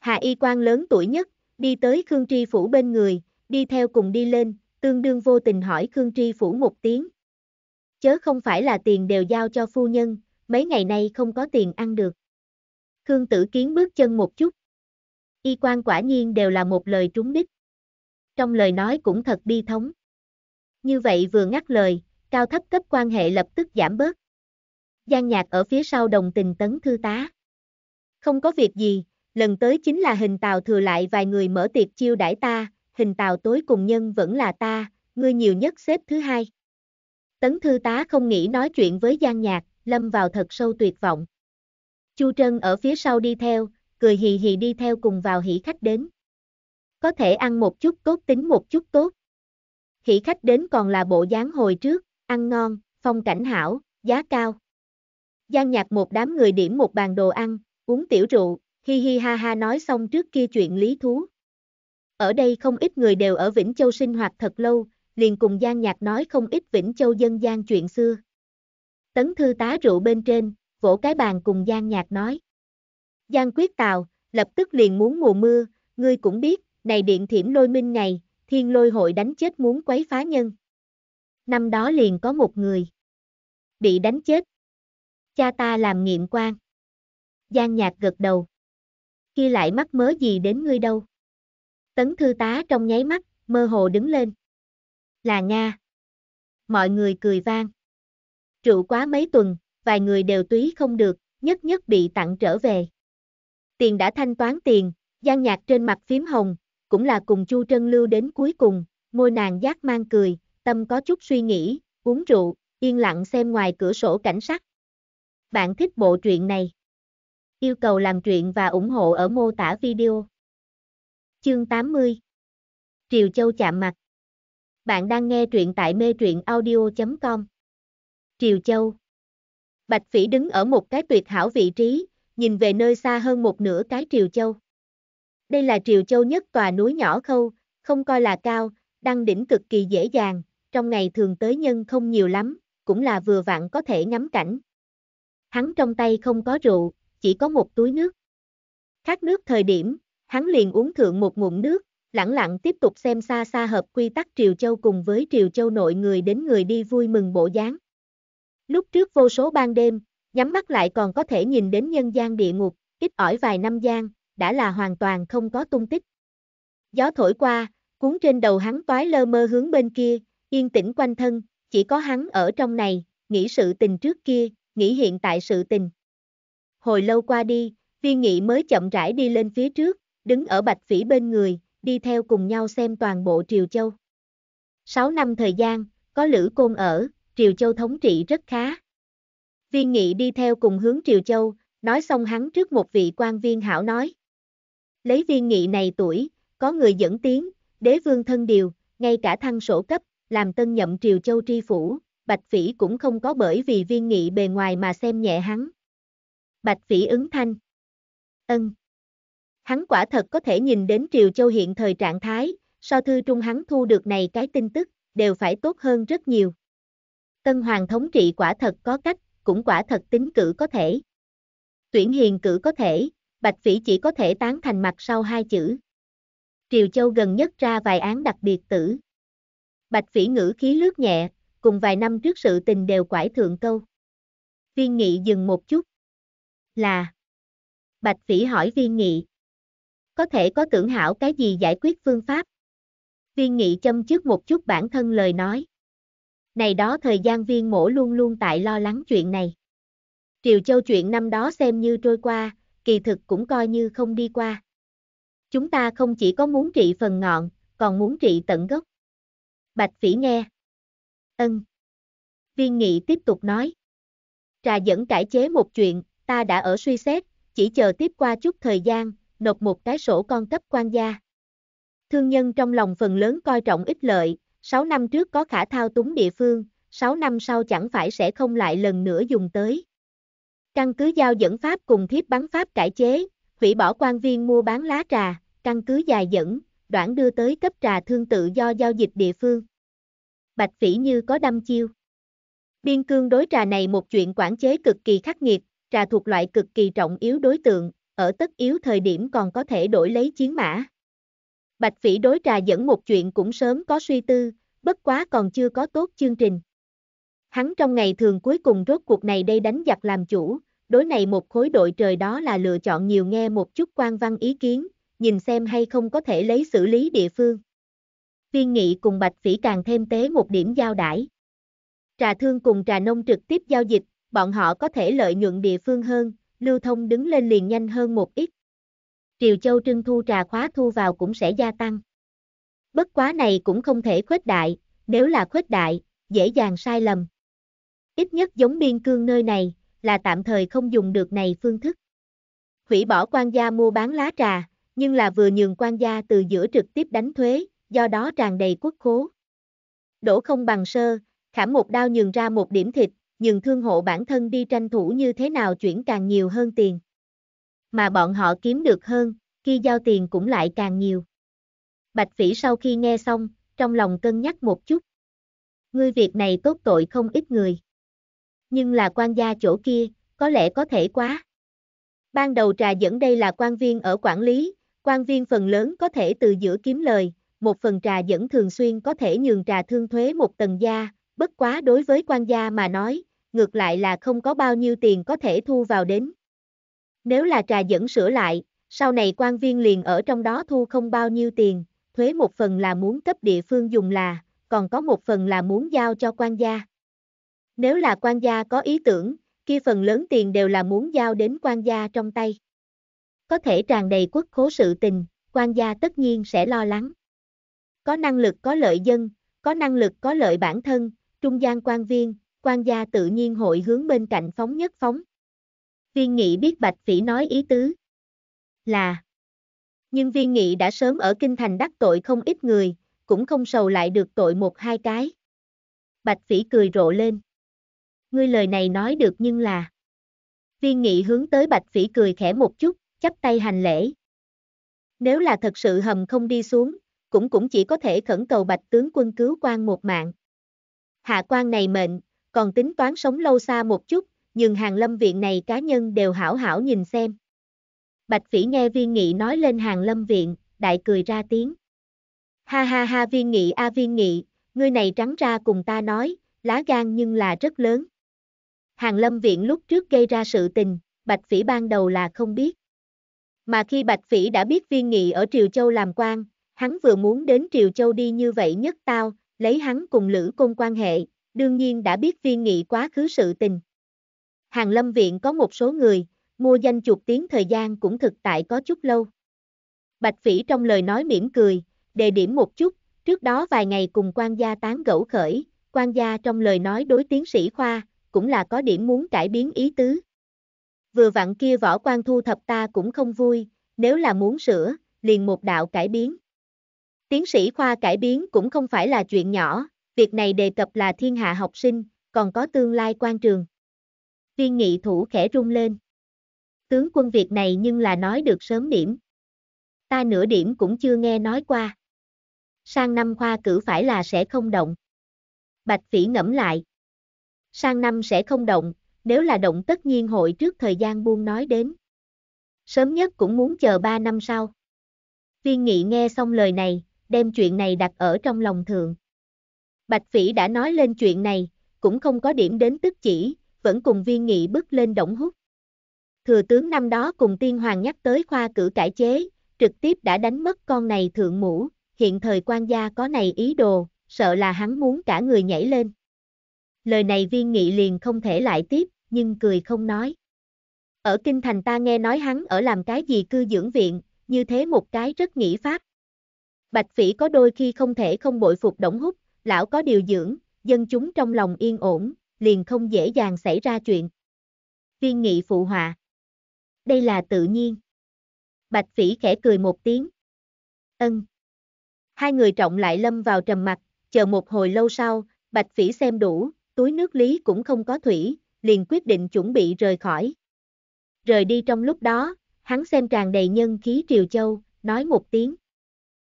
hà y quan lớn tuổi nhất, đi tới Khương Tri Phủ bên người, đi theo cùng đi lên, tương đương vô tình hỏi Khương Tri Phủ một tiếng. Chớ không phải là tiền đều giao cho phu nhân, mấy ngày nay không có tiền ăn được. Khương Tử Kiến bước chân một chút. Y quan quả nhiên đều là một lời trúng đích. Trong lời nói cũng thật bi thống. Như vậy vừa ngắt lời, cao thấp cấp quan hệ lập tức giảm bớt. Giang nhạc ở phía sau đồng tình tấn thư tá. Không có việc gì, lần tới chính là hình tàu thừa lại vài người mở tiệc chiêu đãi ta, hình tàu tối cùng nhân vẫn là ta, ngươi nhiều nhất xếp thứ hai. Tấn thư tá không nghĩ nói chuyện với Giang Nhạc, lâm vào thật sâu tuyệt vọng. Chu Trân ở phía sau đi theo, cười hì hì đi theo cùng vào hỷ khách đến. Có thể ăn một chút tốt tính một chút tốt. Hỷ khách đến còn là bộ dáng hồi trước, ăn ngon, phong cảnh hảo, giá cao. Giang nhạc một đám người điểm một bàn đồ ăn, uống tiểu rượu, hi hi ha ha nói xong trước kia chuyện lý thú. Ở đây không ít người đều ở Vĩnh Châu sinh hoạt thật lâu, liền cùng Giang Nhạc nói không ít Vĩnh Châu dân gian chuyện xưa. Tấn thư tá rượu bên trên, vỗ cái bàn cùng Giang Nhạc nói. Giang quyết tào, lập tức liền muốn mùa mưa, ngươi cũng biết, này điện thiểm lôi minh ngày, thiên lôi hội đánh chết muốn quấy phá nhân. Năm đó liền có một người bị đánh chết. Cha ta làm nghiệm quan. Giang nhạc gật đầu. Khi lại mắc mớ gì đến ngươi đâu. Tấn thư tá trong nháy mắt, mơ hồ đứng lên. Là Nga. Mọi người cười vang. Trụ quá mấy tuần, vài người đều túy không được, nhất nhất bị tặng trở về. Tiền đã thanh toán tiền, gian nhạc trên mặt phím hồng, cũng là cùng Chu Trân Lưu đến cuối cùng, môi nàng giác mang cười, tâm có chút suy nghĩ, uống rượu, yên lặng xem ngoài cửa sổ cảnh sắc. Bạn thích bộ truyện này? Yêu cầu làm truyện và ủng hộ ở mô tả video. Chương 80 Triều Châu chạm mặt Bạn đang nghe truyện tại mê truyện audio.com Triều Châu Bạch Phỉ đứng ở một cái tuyệt hảo vị trí, nhìn về nơi xa hơn một nửa cái Triều Châu. Đây là Triều Châu nhất tòa núi nhỏ khâu, không coi là cao, đăng đỉnh cực kỳ dễ dàng, trong ngày thường tới nhân không nhiều lắm, cũng là vừa vặn có thể ngắm cảnh. Hắn trong tay không có rượu, chỉ có một túi nước. Khát nước thời điểm, hắn liền uống thượng một ngụm nước, lẳng lặng tiếp tục xem xa xa hợp quy tắc Triều Châu cùng với Triều Châu nội người đến người đi vui mừng bộ dáng. Lúc trước vô số ban đêm, nhắm mắt lại còn có thể nhìn đến nhân gian địa ngục, ít ỏi vài năm gian, đã là hoàn toàn không có tung tích. Gió thổi qua, cuốn trên đầu hắn toái lơ mơ hướng bên kia, yên tĩnh quanh thân, chỉ có hắn ở trong này, nghĩ sự tình trước kia, nghĩ hiện tại sự tình. Hồi lâu qua đi, viên nghị mới chậm rãi đi lên phía trước, đứng ở Bạch phỉ bên người, đi theo cùng nhau xem toàn bộ Triều Châu. 6 năm thời gian, có Lữ Côn ở, Triều Châu thống trị rất khá. Viên Nghị đi theo cùng hướng Triều Châu, nói xong hắn trước một vị quan viên hảo nói. Lấy viên nghị này tuổi, có người dẫn tiếng, đế vương thân điều, ngay cả thăng sổ cấp, làm tân nhậm Triều Châu tri phủ, Bạch Phỉ cũng không có bởi vì viên nghị bề ngoài mà xem nhẹ hắn. Bạch Phỉ ứng thanh. Ân hắn quả thật có thể nhìn đến Triều Châu hiện thời trạng thái, so thư trung hắn thu được này cái tin tức, đều phải tốt hơn rất nhiều. Tân Hoàng thống trị quả thật có cách, cũng quả thật tính cử có thể. Tuyển hiền cử có thể, Bạch Phỉ chỉ có thể tán thành mặt sau hai chữ. Triều Châu gần nhất ra vài án đặc biệt tử. Bạch Phỉ ngữ khí lướt nhẹ, cùng vài năm trước sự tình đều quải thượng câu. Viên Nghị dừng một chút. Là Bạch Phỉ hỏi Viên Nghị. Có thể có tưởng hảo cái gì giải quyết phương pháp. Viên nghị châm trước một chút bản thân lời nói. Này đó thời gian viên mổ luôn luôn tại lo lắng chuyện này. Triều Châu chuyện năm đó xem như trôi qua, kỳ thực cũng coi như không đi qua. Chúng ta không chỉ có muốn trị phần ngọn, còn muốn trị tận gốc. Bạch Phỉ nghe. Ân. Viên nghị tiếp tục nói. Trà dẫn cải chế một chuyện, ta đã ở suy xét, chỉ chờ tiếp qua chút thời gian, nộp một cái sổ con cấp quan gia. Thương nhân trong lòng phần lớn coi trọng ích lợi, 6 năm trước có khả thao túng địa phương, 6 năm sau chẳng phải sẽ không lại lần nữa dùng tới. Căn cứ giao dẫn pháp cùng thiếp bắn pháp cải chế, hủy bỏ quan viên mua bán lá trà, căn cứ dài dẫn, đoạn đưa tới cấp trà thương tự do giao dịch địa phương. Bạch Vĩ như có đâm chiêu. Biên cương đối trà này một chuyện quản chế cực kỳ khắc nghiệt, trà thuộc loại cực kỳ trọng yếu đối tượng, ở tất yếu thời điểm còn có thể đổi lấy chiến mã. Bạch Phỉ đối trà dẫn một chuyện cũng sớm có suy tư, bất quá còn chưa có tốt chương trình. Hắn trong ngày thường cuối cùng rốt cuộc này đây đánh giặc làm chủ, đối này một khối đội trời đó là lựa chọn nhiều nghe một chút quan văn ý kiến, nhìn xem hay không có thể lấy xử lý địa phương. Viên nghị cùng Bạch Phỉ càng thêm tế một điểm giao đãi. Trà thương cùng trà nông trực tiếp giao dịch, bọn họ có thể lợi nhuận địa phương hơn, lưu thông đứng lên liền nhanh hơn một ít. Triều Châu trưng thu trà khóa thu vào cũng sẽ gia tăng. Bất quá này cũng không thể khuếch đại, nếu là khuếch đại, dễ dàng sai lầm. Ít nhất giống biên cương nơi này, là tạm thời không dùng được này phương thức. Hủy bỏ quan gia mua bán lá trà, nhưng là vừa nhường quan gia từ giữa trực tiếp đánh thuế, do đó tràn đầy quốc khố. Đổ không bằng sơ, khảm một đao nhường ra một điểm thịt, nhưng thương hộ bản thân đi tranh thủ như thế nào chuyển càng nhiều hơn tiền. Mà bọn họ kiếm được hơn, khi giao tiền cũng lại càng nhiều. Bạch Phỉ sau khi nghe xong, trong lòng cân nhắc một chút. Ngươi việc này tốt tội không ít người. Nhưng là quan gia chỗ kia, có lẽ có thể quá. Ban đầu trà dẫn đây là quan viên ở quản lý, quan viên phần lớn có thể từ giữa kiếm lời, một phần trà dẫn thường xuyên có thể nhường trà thương thuế một tầng gia, bất quá đối với quan gia mà nói, ngược lại là không có bao nhiêu tiền có thể thu vào đến. Nếu là trà dẫn sửa lại, sau này quan viên liền ở trong đó thu không bao nhiêu tiền, thuế một phần là muốn cấp địa phương dùng là, còn có một phần là muốn giao cho quan gia. Nếu là quan gia có ý tưởng, kia phần lớn tiền đều là muốn giao đến quan gia trong tay. Có thể tràn đầy quốc khố sự tình, quan gia tất nhiên sẽ lo lắng. Có năng lực có lợi dân, có năng lực có lợi bản thân, trung gian quan viên, quan gia tự nhiên hội hướng bên cạnh phóng nhất phóng. Viên nghị biết Bạch Phỉ nói ý tứ là Nhưng viên nghị đã sớm ở kinh thành đắc tội không ít người, cũng không sầu lại được tội một hai cái. Bạch Phỉ cười rộ lên. Ngươi lời này nói được nhưng là Viên nghị hướng tới Bạch Phỉ cười khẽ một chút, chắp tay hành lễ. Nếu là thật sự hầm không đi xuống, cũng cũng chỉ có thể khẩn cầu Bạch tướng quân cứu quan một mạng. Hạ quan này mệnh, còn tính toán sống lâu xa một chút, nhưng hàng lâm viện này cá nhân đều hảo hảo nhìn xem. Bạch Phỉ nghe viên nghị nói lên hàng lâm viện, đại cười ra tiếng. Ha ha ha viên nghị a à viên nghị, ngươi này trắng ra cùng ta nói, lá gan nhưng là rất lớn. Hàng lâm viện lúc trước gây ra sự tình, Bạch Phỉ ban đầu là không biết. Mà khi Bạch Phỉ đã biết viên nghị ở Triều Châu làm quan, hắn vừa muốn đến Triều Châu đi như vậy nhất tao, lấy hắn cùng Lữ Côn quan hệ, đương nhiên đã biết viên nghị quá khứ sự tình. Hàng lâm viện có một số người, mua danh chuột tiếng thời gian cũng thực tại có chút lâu. Bạch Phỉ trong lời nói mỉm cười, đề điểm một chút, trước đó vài ngày cùng quan gia tán gẫu khởi, quan gia trong lời nói đối tiến sĩ khoa, cũng là có điểm muốn cải biến ý tứ. Vừa vặn kia võ quan thu thập ta cũng không vui, nếu là muốn sửa, liền một đạo cải biến. Tiến sĩ khoa cải biến cũng không phải là chuyện nhỏ, Việc này đề cập là thiên hạ học sinh, còn có tương lai quan trường. Viên nghị thủ khẽ rung lên. Tướng quân việc này nhưng là nói được sớm điểm. Ta nửa điểm cũng chưa nghe nói qua. Sang năm khoa cử phải là sẽ không động. Bạch phỉ ngẫm lại. Sang năm sẽ không động, nếu là động tất nhiên hội trước thời gian buông nói đến. Sớm nhất cũng muốn chờ ba năm sau. Viên nghị nghe xong lời này, đem chuyện này đặt ở trong lòng thượng. Bạch Phỉ đã nói lên chuyện này, cũng không có điểm đến tức chỉ, vẫn cùng viên nghị bước lên động hút. Thừa tướng năm đó cùng tiên hoàng nhắc tới khoa cử cải chế, trực tiếp đã đánh mất con này thượng mũ, hiện thời quan gia có này ý đồ, sợ là hắn muốn cả người nhảy lên. Lời này viên nghị liền không thể lại tiếp, nhưng cười không nói. Ở kinh thành ta nghe nói hắn ở làm cái gì cư dưỡng viện, như thế một cái rất nghĩ pháp. Bạch phỉ có đôi khi không thể không bội phục Đổng Húc, lão có điều dưỡng, dân chúng trong lòng yên ổn, liền không dễ dàng xảy ra chuyện. Viên nghị phụ họa. Đây là tự nhiên. Bạch phỉ khẽ cười một tiếng. Ân. Hai người trọng lại lâm vào trầm mặt, chờ một hồi lâu sau, bạch phỉ xem đủ, túi nước lý cũng không có thủy, liền quyết định chuẩn bị rời khỏi. Rời đi trong lúc đó, hắn xem tràn đầy nhân khí triều châu, nói một tiếng.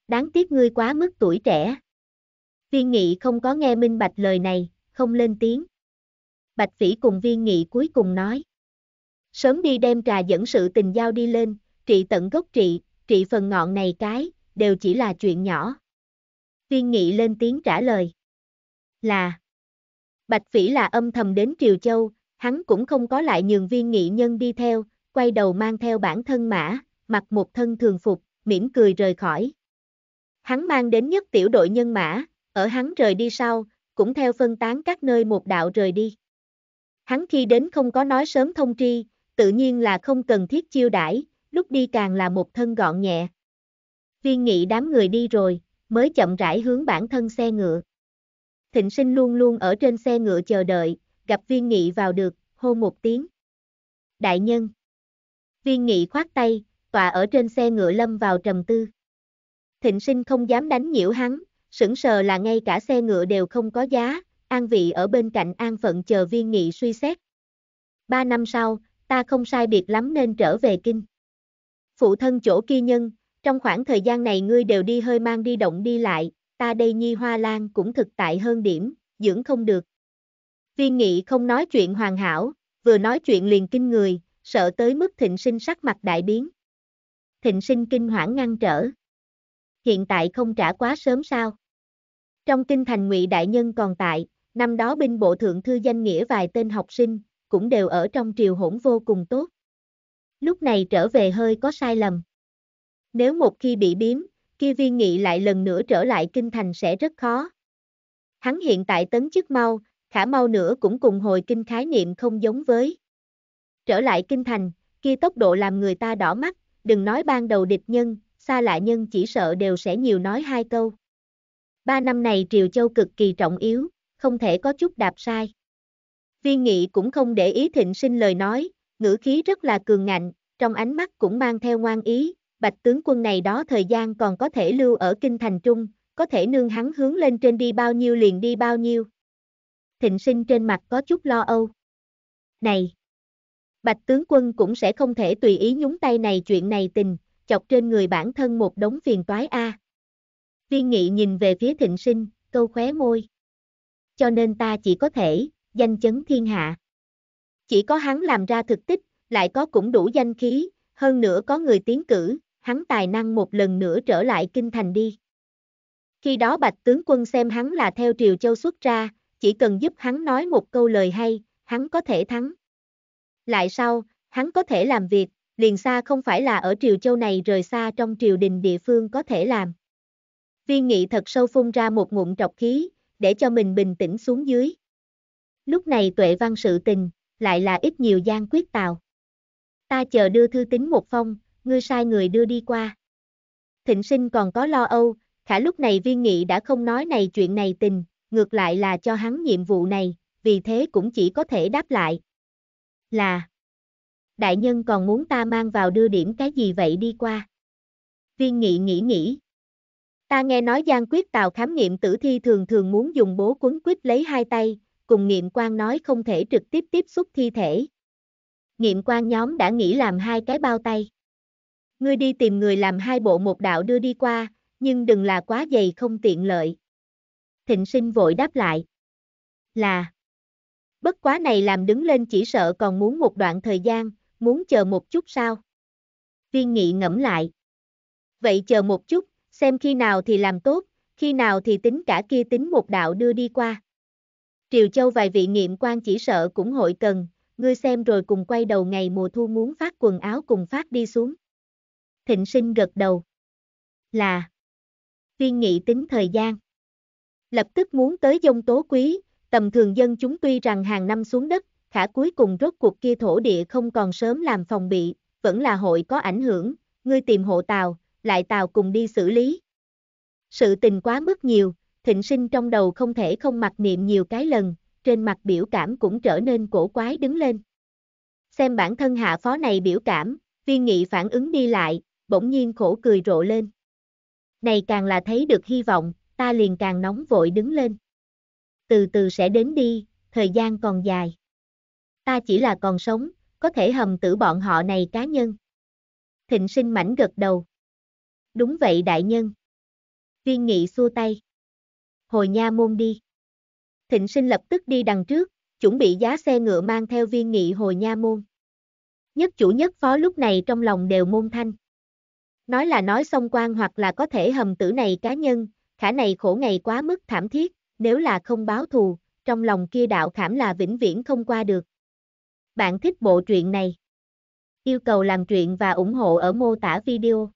Đáng tiếc ngươi quá mức tuổi trẻ. Viên nghị không có nghe minh bạch lời này, không lên tiếng. Bạch phỉ cùng viên nghị cuối cùng nói. Sớm đi đem trà dẫn sự tình giao đi lên, trị tận gốc trị, trị phần ngọn này cái, đều chỉ là chuyện nhỏ. Viên nghị lên tiếng trả lời. Là. Bạch phỉ là âm thầm đến Triều Châu, hắn cũng không có lại nhường viên nghị nhân đi theo, quay đầu mang theo bản thân mã, mặc một thân thường phục, mỉm cười rời khỏi. Hắn mang đến nhất tiểu đội nhân mã, ở hắn rời đi sau, cũng theo phân tán các nơi một đạo rời đi. Hắn khi đến không có nói sớm thông tri, tự nhiên là không cần thiết chiêu đãi, lúc đi càng là một thân gọn nhẹ. Viên nghị đám người đi rồi, mới chậm rãi hướng bản thân xe ngựa. Thịnh sinh luôn luôn ở trên xe ngựa chờ đợi, gặp viên nghị vào được, hô một tiếng. Đại nhân. Viên nghị khoát tay, tọa ở trên xe ngựa lâm vào trầm tư. Thịnh sinh không dám đánh nhiễu hắn, sững sờ là ngay cả xe ngựa đều không có giá, an vị ở bên cạnh an phận chờ viên nghị suy xét. Ba năm sau, ta không sai biệt lắm nên trở về kinh. Phụ thân chỗ kia nhân, trong khoảng thời gian này ngươi đều đi hơi mang đi động đi lại, ta đây nhi hoa lan cũng thực tại hơn điểm, dưỡng không được. Viên nghị không nói chuyện hoàn hảo, vừa nói chuyện liền kinh người, sợ tới mức thịnh sinh sắc mặt đại biến. Thịnh sinh kinh hoảng ngăn trở. Hiện tại không trả quá sớm sao? Trong kinh thành ngụy Đại Nhân còn tại, năm đó binh bộ thượng thư danh nghĩa vài tên học sinh, cũng đều ở trong triều hỗn vô cùng tốt. Lúc này trở về hơi có sai lầm. Nếu một khi bị biếm, kia viên nghị lại lần nữa trở lại kinh thành sẽ rất khó. Hắn hiện tại tấn chức mau, khả mau nữa cũng cùng hồi kinh khái niệm không giống với. Trở lại kinh thành, kia tốc độ làm người ta đỏ mắt, đừng nói ban đầu địch nhân, xa lạ nhân chỉ sợ đều sẽ nhiều nói hai câu ba năm này Triều Châu cực kỳ trọng yếu, không thể có chút đạp sai. Viên nghị cũng không để ý thịnh sinh lời nói, ngữ khí rất là cường ngạnh, trong ánh mắt cũng mang theo ngoan ý, bạch tướng quân này đó thời gian còn có thể lưu ở kinh thành trung, có thể nương hắn hướng lên trên đi bao nhiêu liền đi bao nhiêu. Thịnh sinh trên mặt có chút lo âu. Này! Bạch tướng quân cũng sẽ không thể tùy ý nhúng tay này chuyện này tình, chọc trên người bản thân một đống phiền toái a. À. Viên nghị nhìn về phía thịnh sinh, câu khóe môi. Cho nên ta chỉ có thể, danh chấn thiên hạ. Chỉ có hắn làm ra thực tích, lại có cũng đủ danh khí, hơn nữa có người tiến cử, hắn tài năng một lần nữa trở lại kinh thành đi. Khi đó bạch tướng quân xem hắn là theo triều châu xuất ra, chỉ cần giúp hắn nói một câu lời hay, hắn có thể thắng. Lại sau, hắn có thể làm việc, liền xa không phải là ở triều châu này rời xa trong triều đình địa phương có thể làm. Viên nghị thật sâu phun ra một ngụm trọc khí, để cho mình bình tĩnh xuống dưới. Lúc này tuệ văn sự tình, lại là ít nhiều gian quyết tào. Ta chờ đưa thư tín một phong, ngươi sai người đưa đi qua. Thịnh sinh còn có lo âu, khả lúc này viên nghị đã không nói này chuyện này tình, ngược lại là cho hắn nhiệm vụ này, vì thế cũng chỉ có thể đáp lại. Là Đại nhân còn muốn ta mang vào đưa điểm cái gì vậy đi qua? Viên nghị nghĩ nghĩ, Ta nghe nói Giang Quyết Tào khám nghiệm tử thi thường thường muốn dùng bố quấn quýt lấy hai tay, cùng nghiệm quan nói không thể trực tiếp tiếp xúc thi thể. Nghiệm quan nhóm đã nghĩ làm hai cái bao tay. Ngươi đi tìm người làm hai bộ một đạo đưa đi qua, nhưng đừng là quá dày không tiện lợi. Thịnh sinh vội đáp lại. Là. Bất quá này làm đứng lên chỉ sợ còn muốn một đoạn thời gian, muốn chờ một chút sao? Viên nghị ngẫm lại. Vậy chờ một chút, xem khi nào thì làm tốt, khi nào thì tính cả kia tính một đạo đưa đi qua. Triều Châu vài vị nghiệm quan chỉ sợ cũng hội cần, ngươi xem rồi cùng quay đầu ngày mùa thu muốn phát quần áo cùng phát đi xuống. Thịnh sinh gật đầu. Là. Viên nghị tính thời gian. Lập tức muốn tới dông tố quý, tầm thường dân chúng tuy rằng hàng năm xuống đất, khả cuối cùng rốt cuộc kia thổ địa không còn sớm làm phòng bị, vẫn là hội có ảnh hưởng, ngươi tìm hộ tàu, lại tàu cùng đi xử lý. Sự tình quá mức nhiều, thịnh sinh trong đầu không thể không mặc niệm nhiều cái lần, trên mặt biểu cảm cũng trở nên cổ quái đứng lên. Xem bản thân hạ phó này biểu cảm, viên nghị phản ứng đi lại, bỗng nhiên khổ cười rộ lên. Này càng là thấy được hy vọng, ta liền càng nóng vội đứng lên. Từ từ sẽ đến đi, thời gian còn dài. Ta chỉ là còn sống, có thể hầm tử bọn họ này cá nhân. Thịnh sinh mảnh gật đầu. Đúng vậy đại nhân. Viên nghị xua tay. Hồi nha môn đi. Thịnh sinh lập tức đi đằng trước, chuẩn bị giá xe ngựa mang theo viên nghị hồi nha môn. Nhất chủ nhất phó lúc này trong lòng đều môn thanh. Nói là nói xong quan hoặc là có thể hầm tử này cá nhân, khả này khổ ngày quá mức thảm thiết, nếu là không báo thù, trong lòng kia đạo khảm là vĩnh viễn không qua được. Bạn thích bộ truyện này? Yêu cầu làm truyện và ủng hộ ở mô tả video.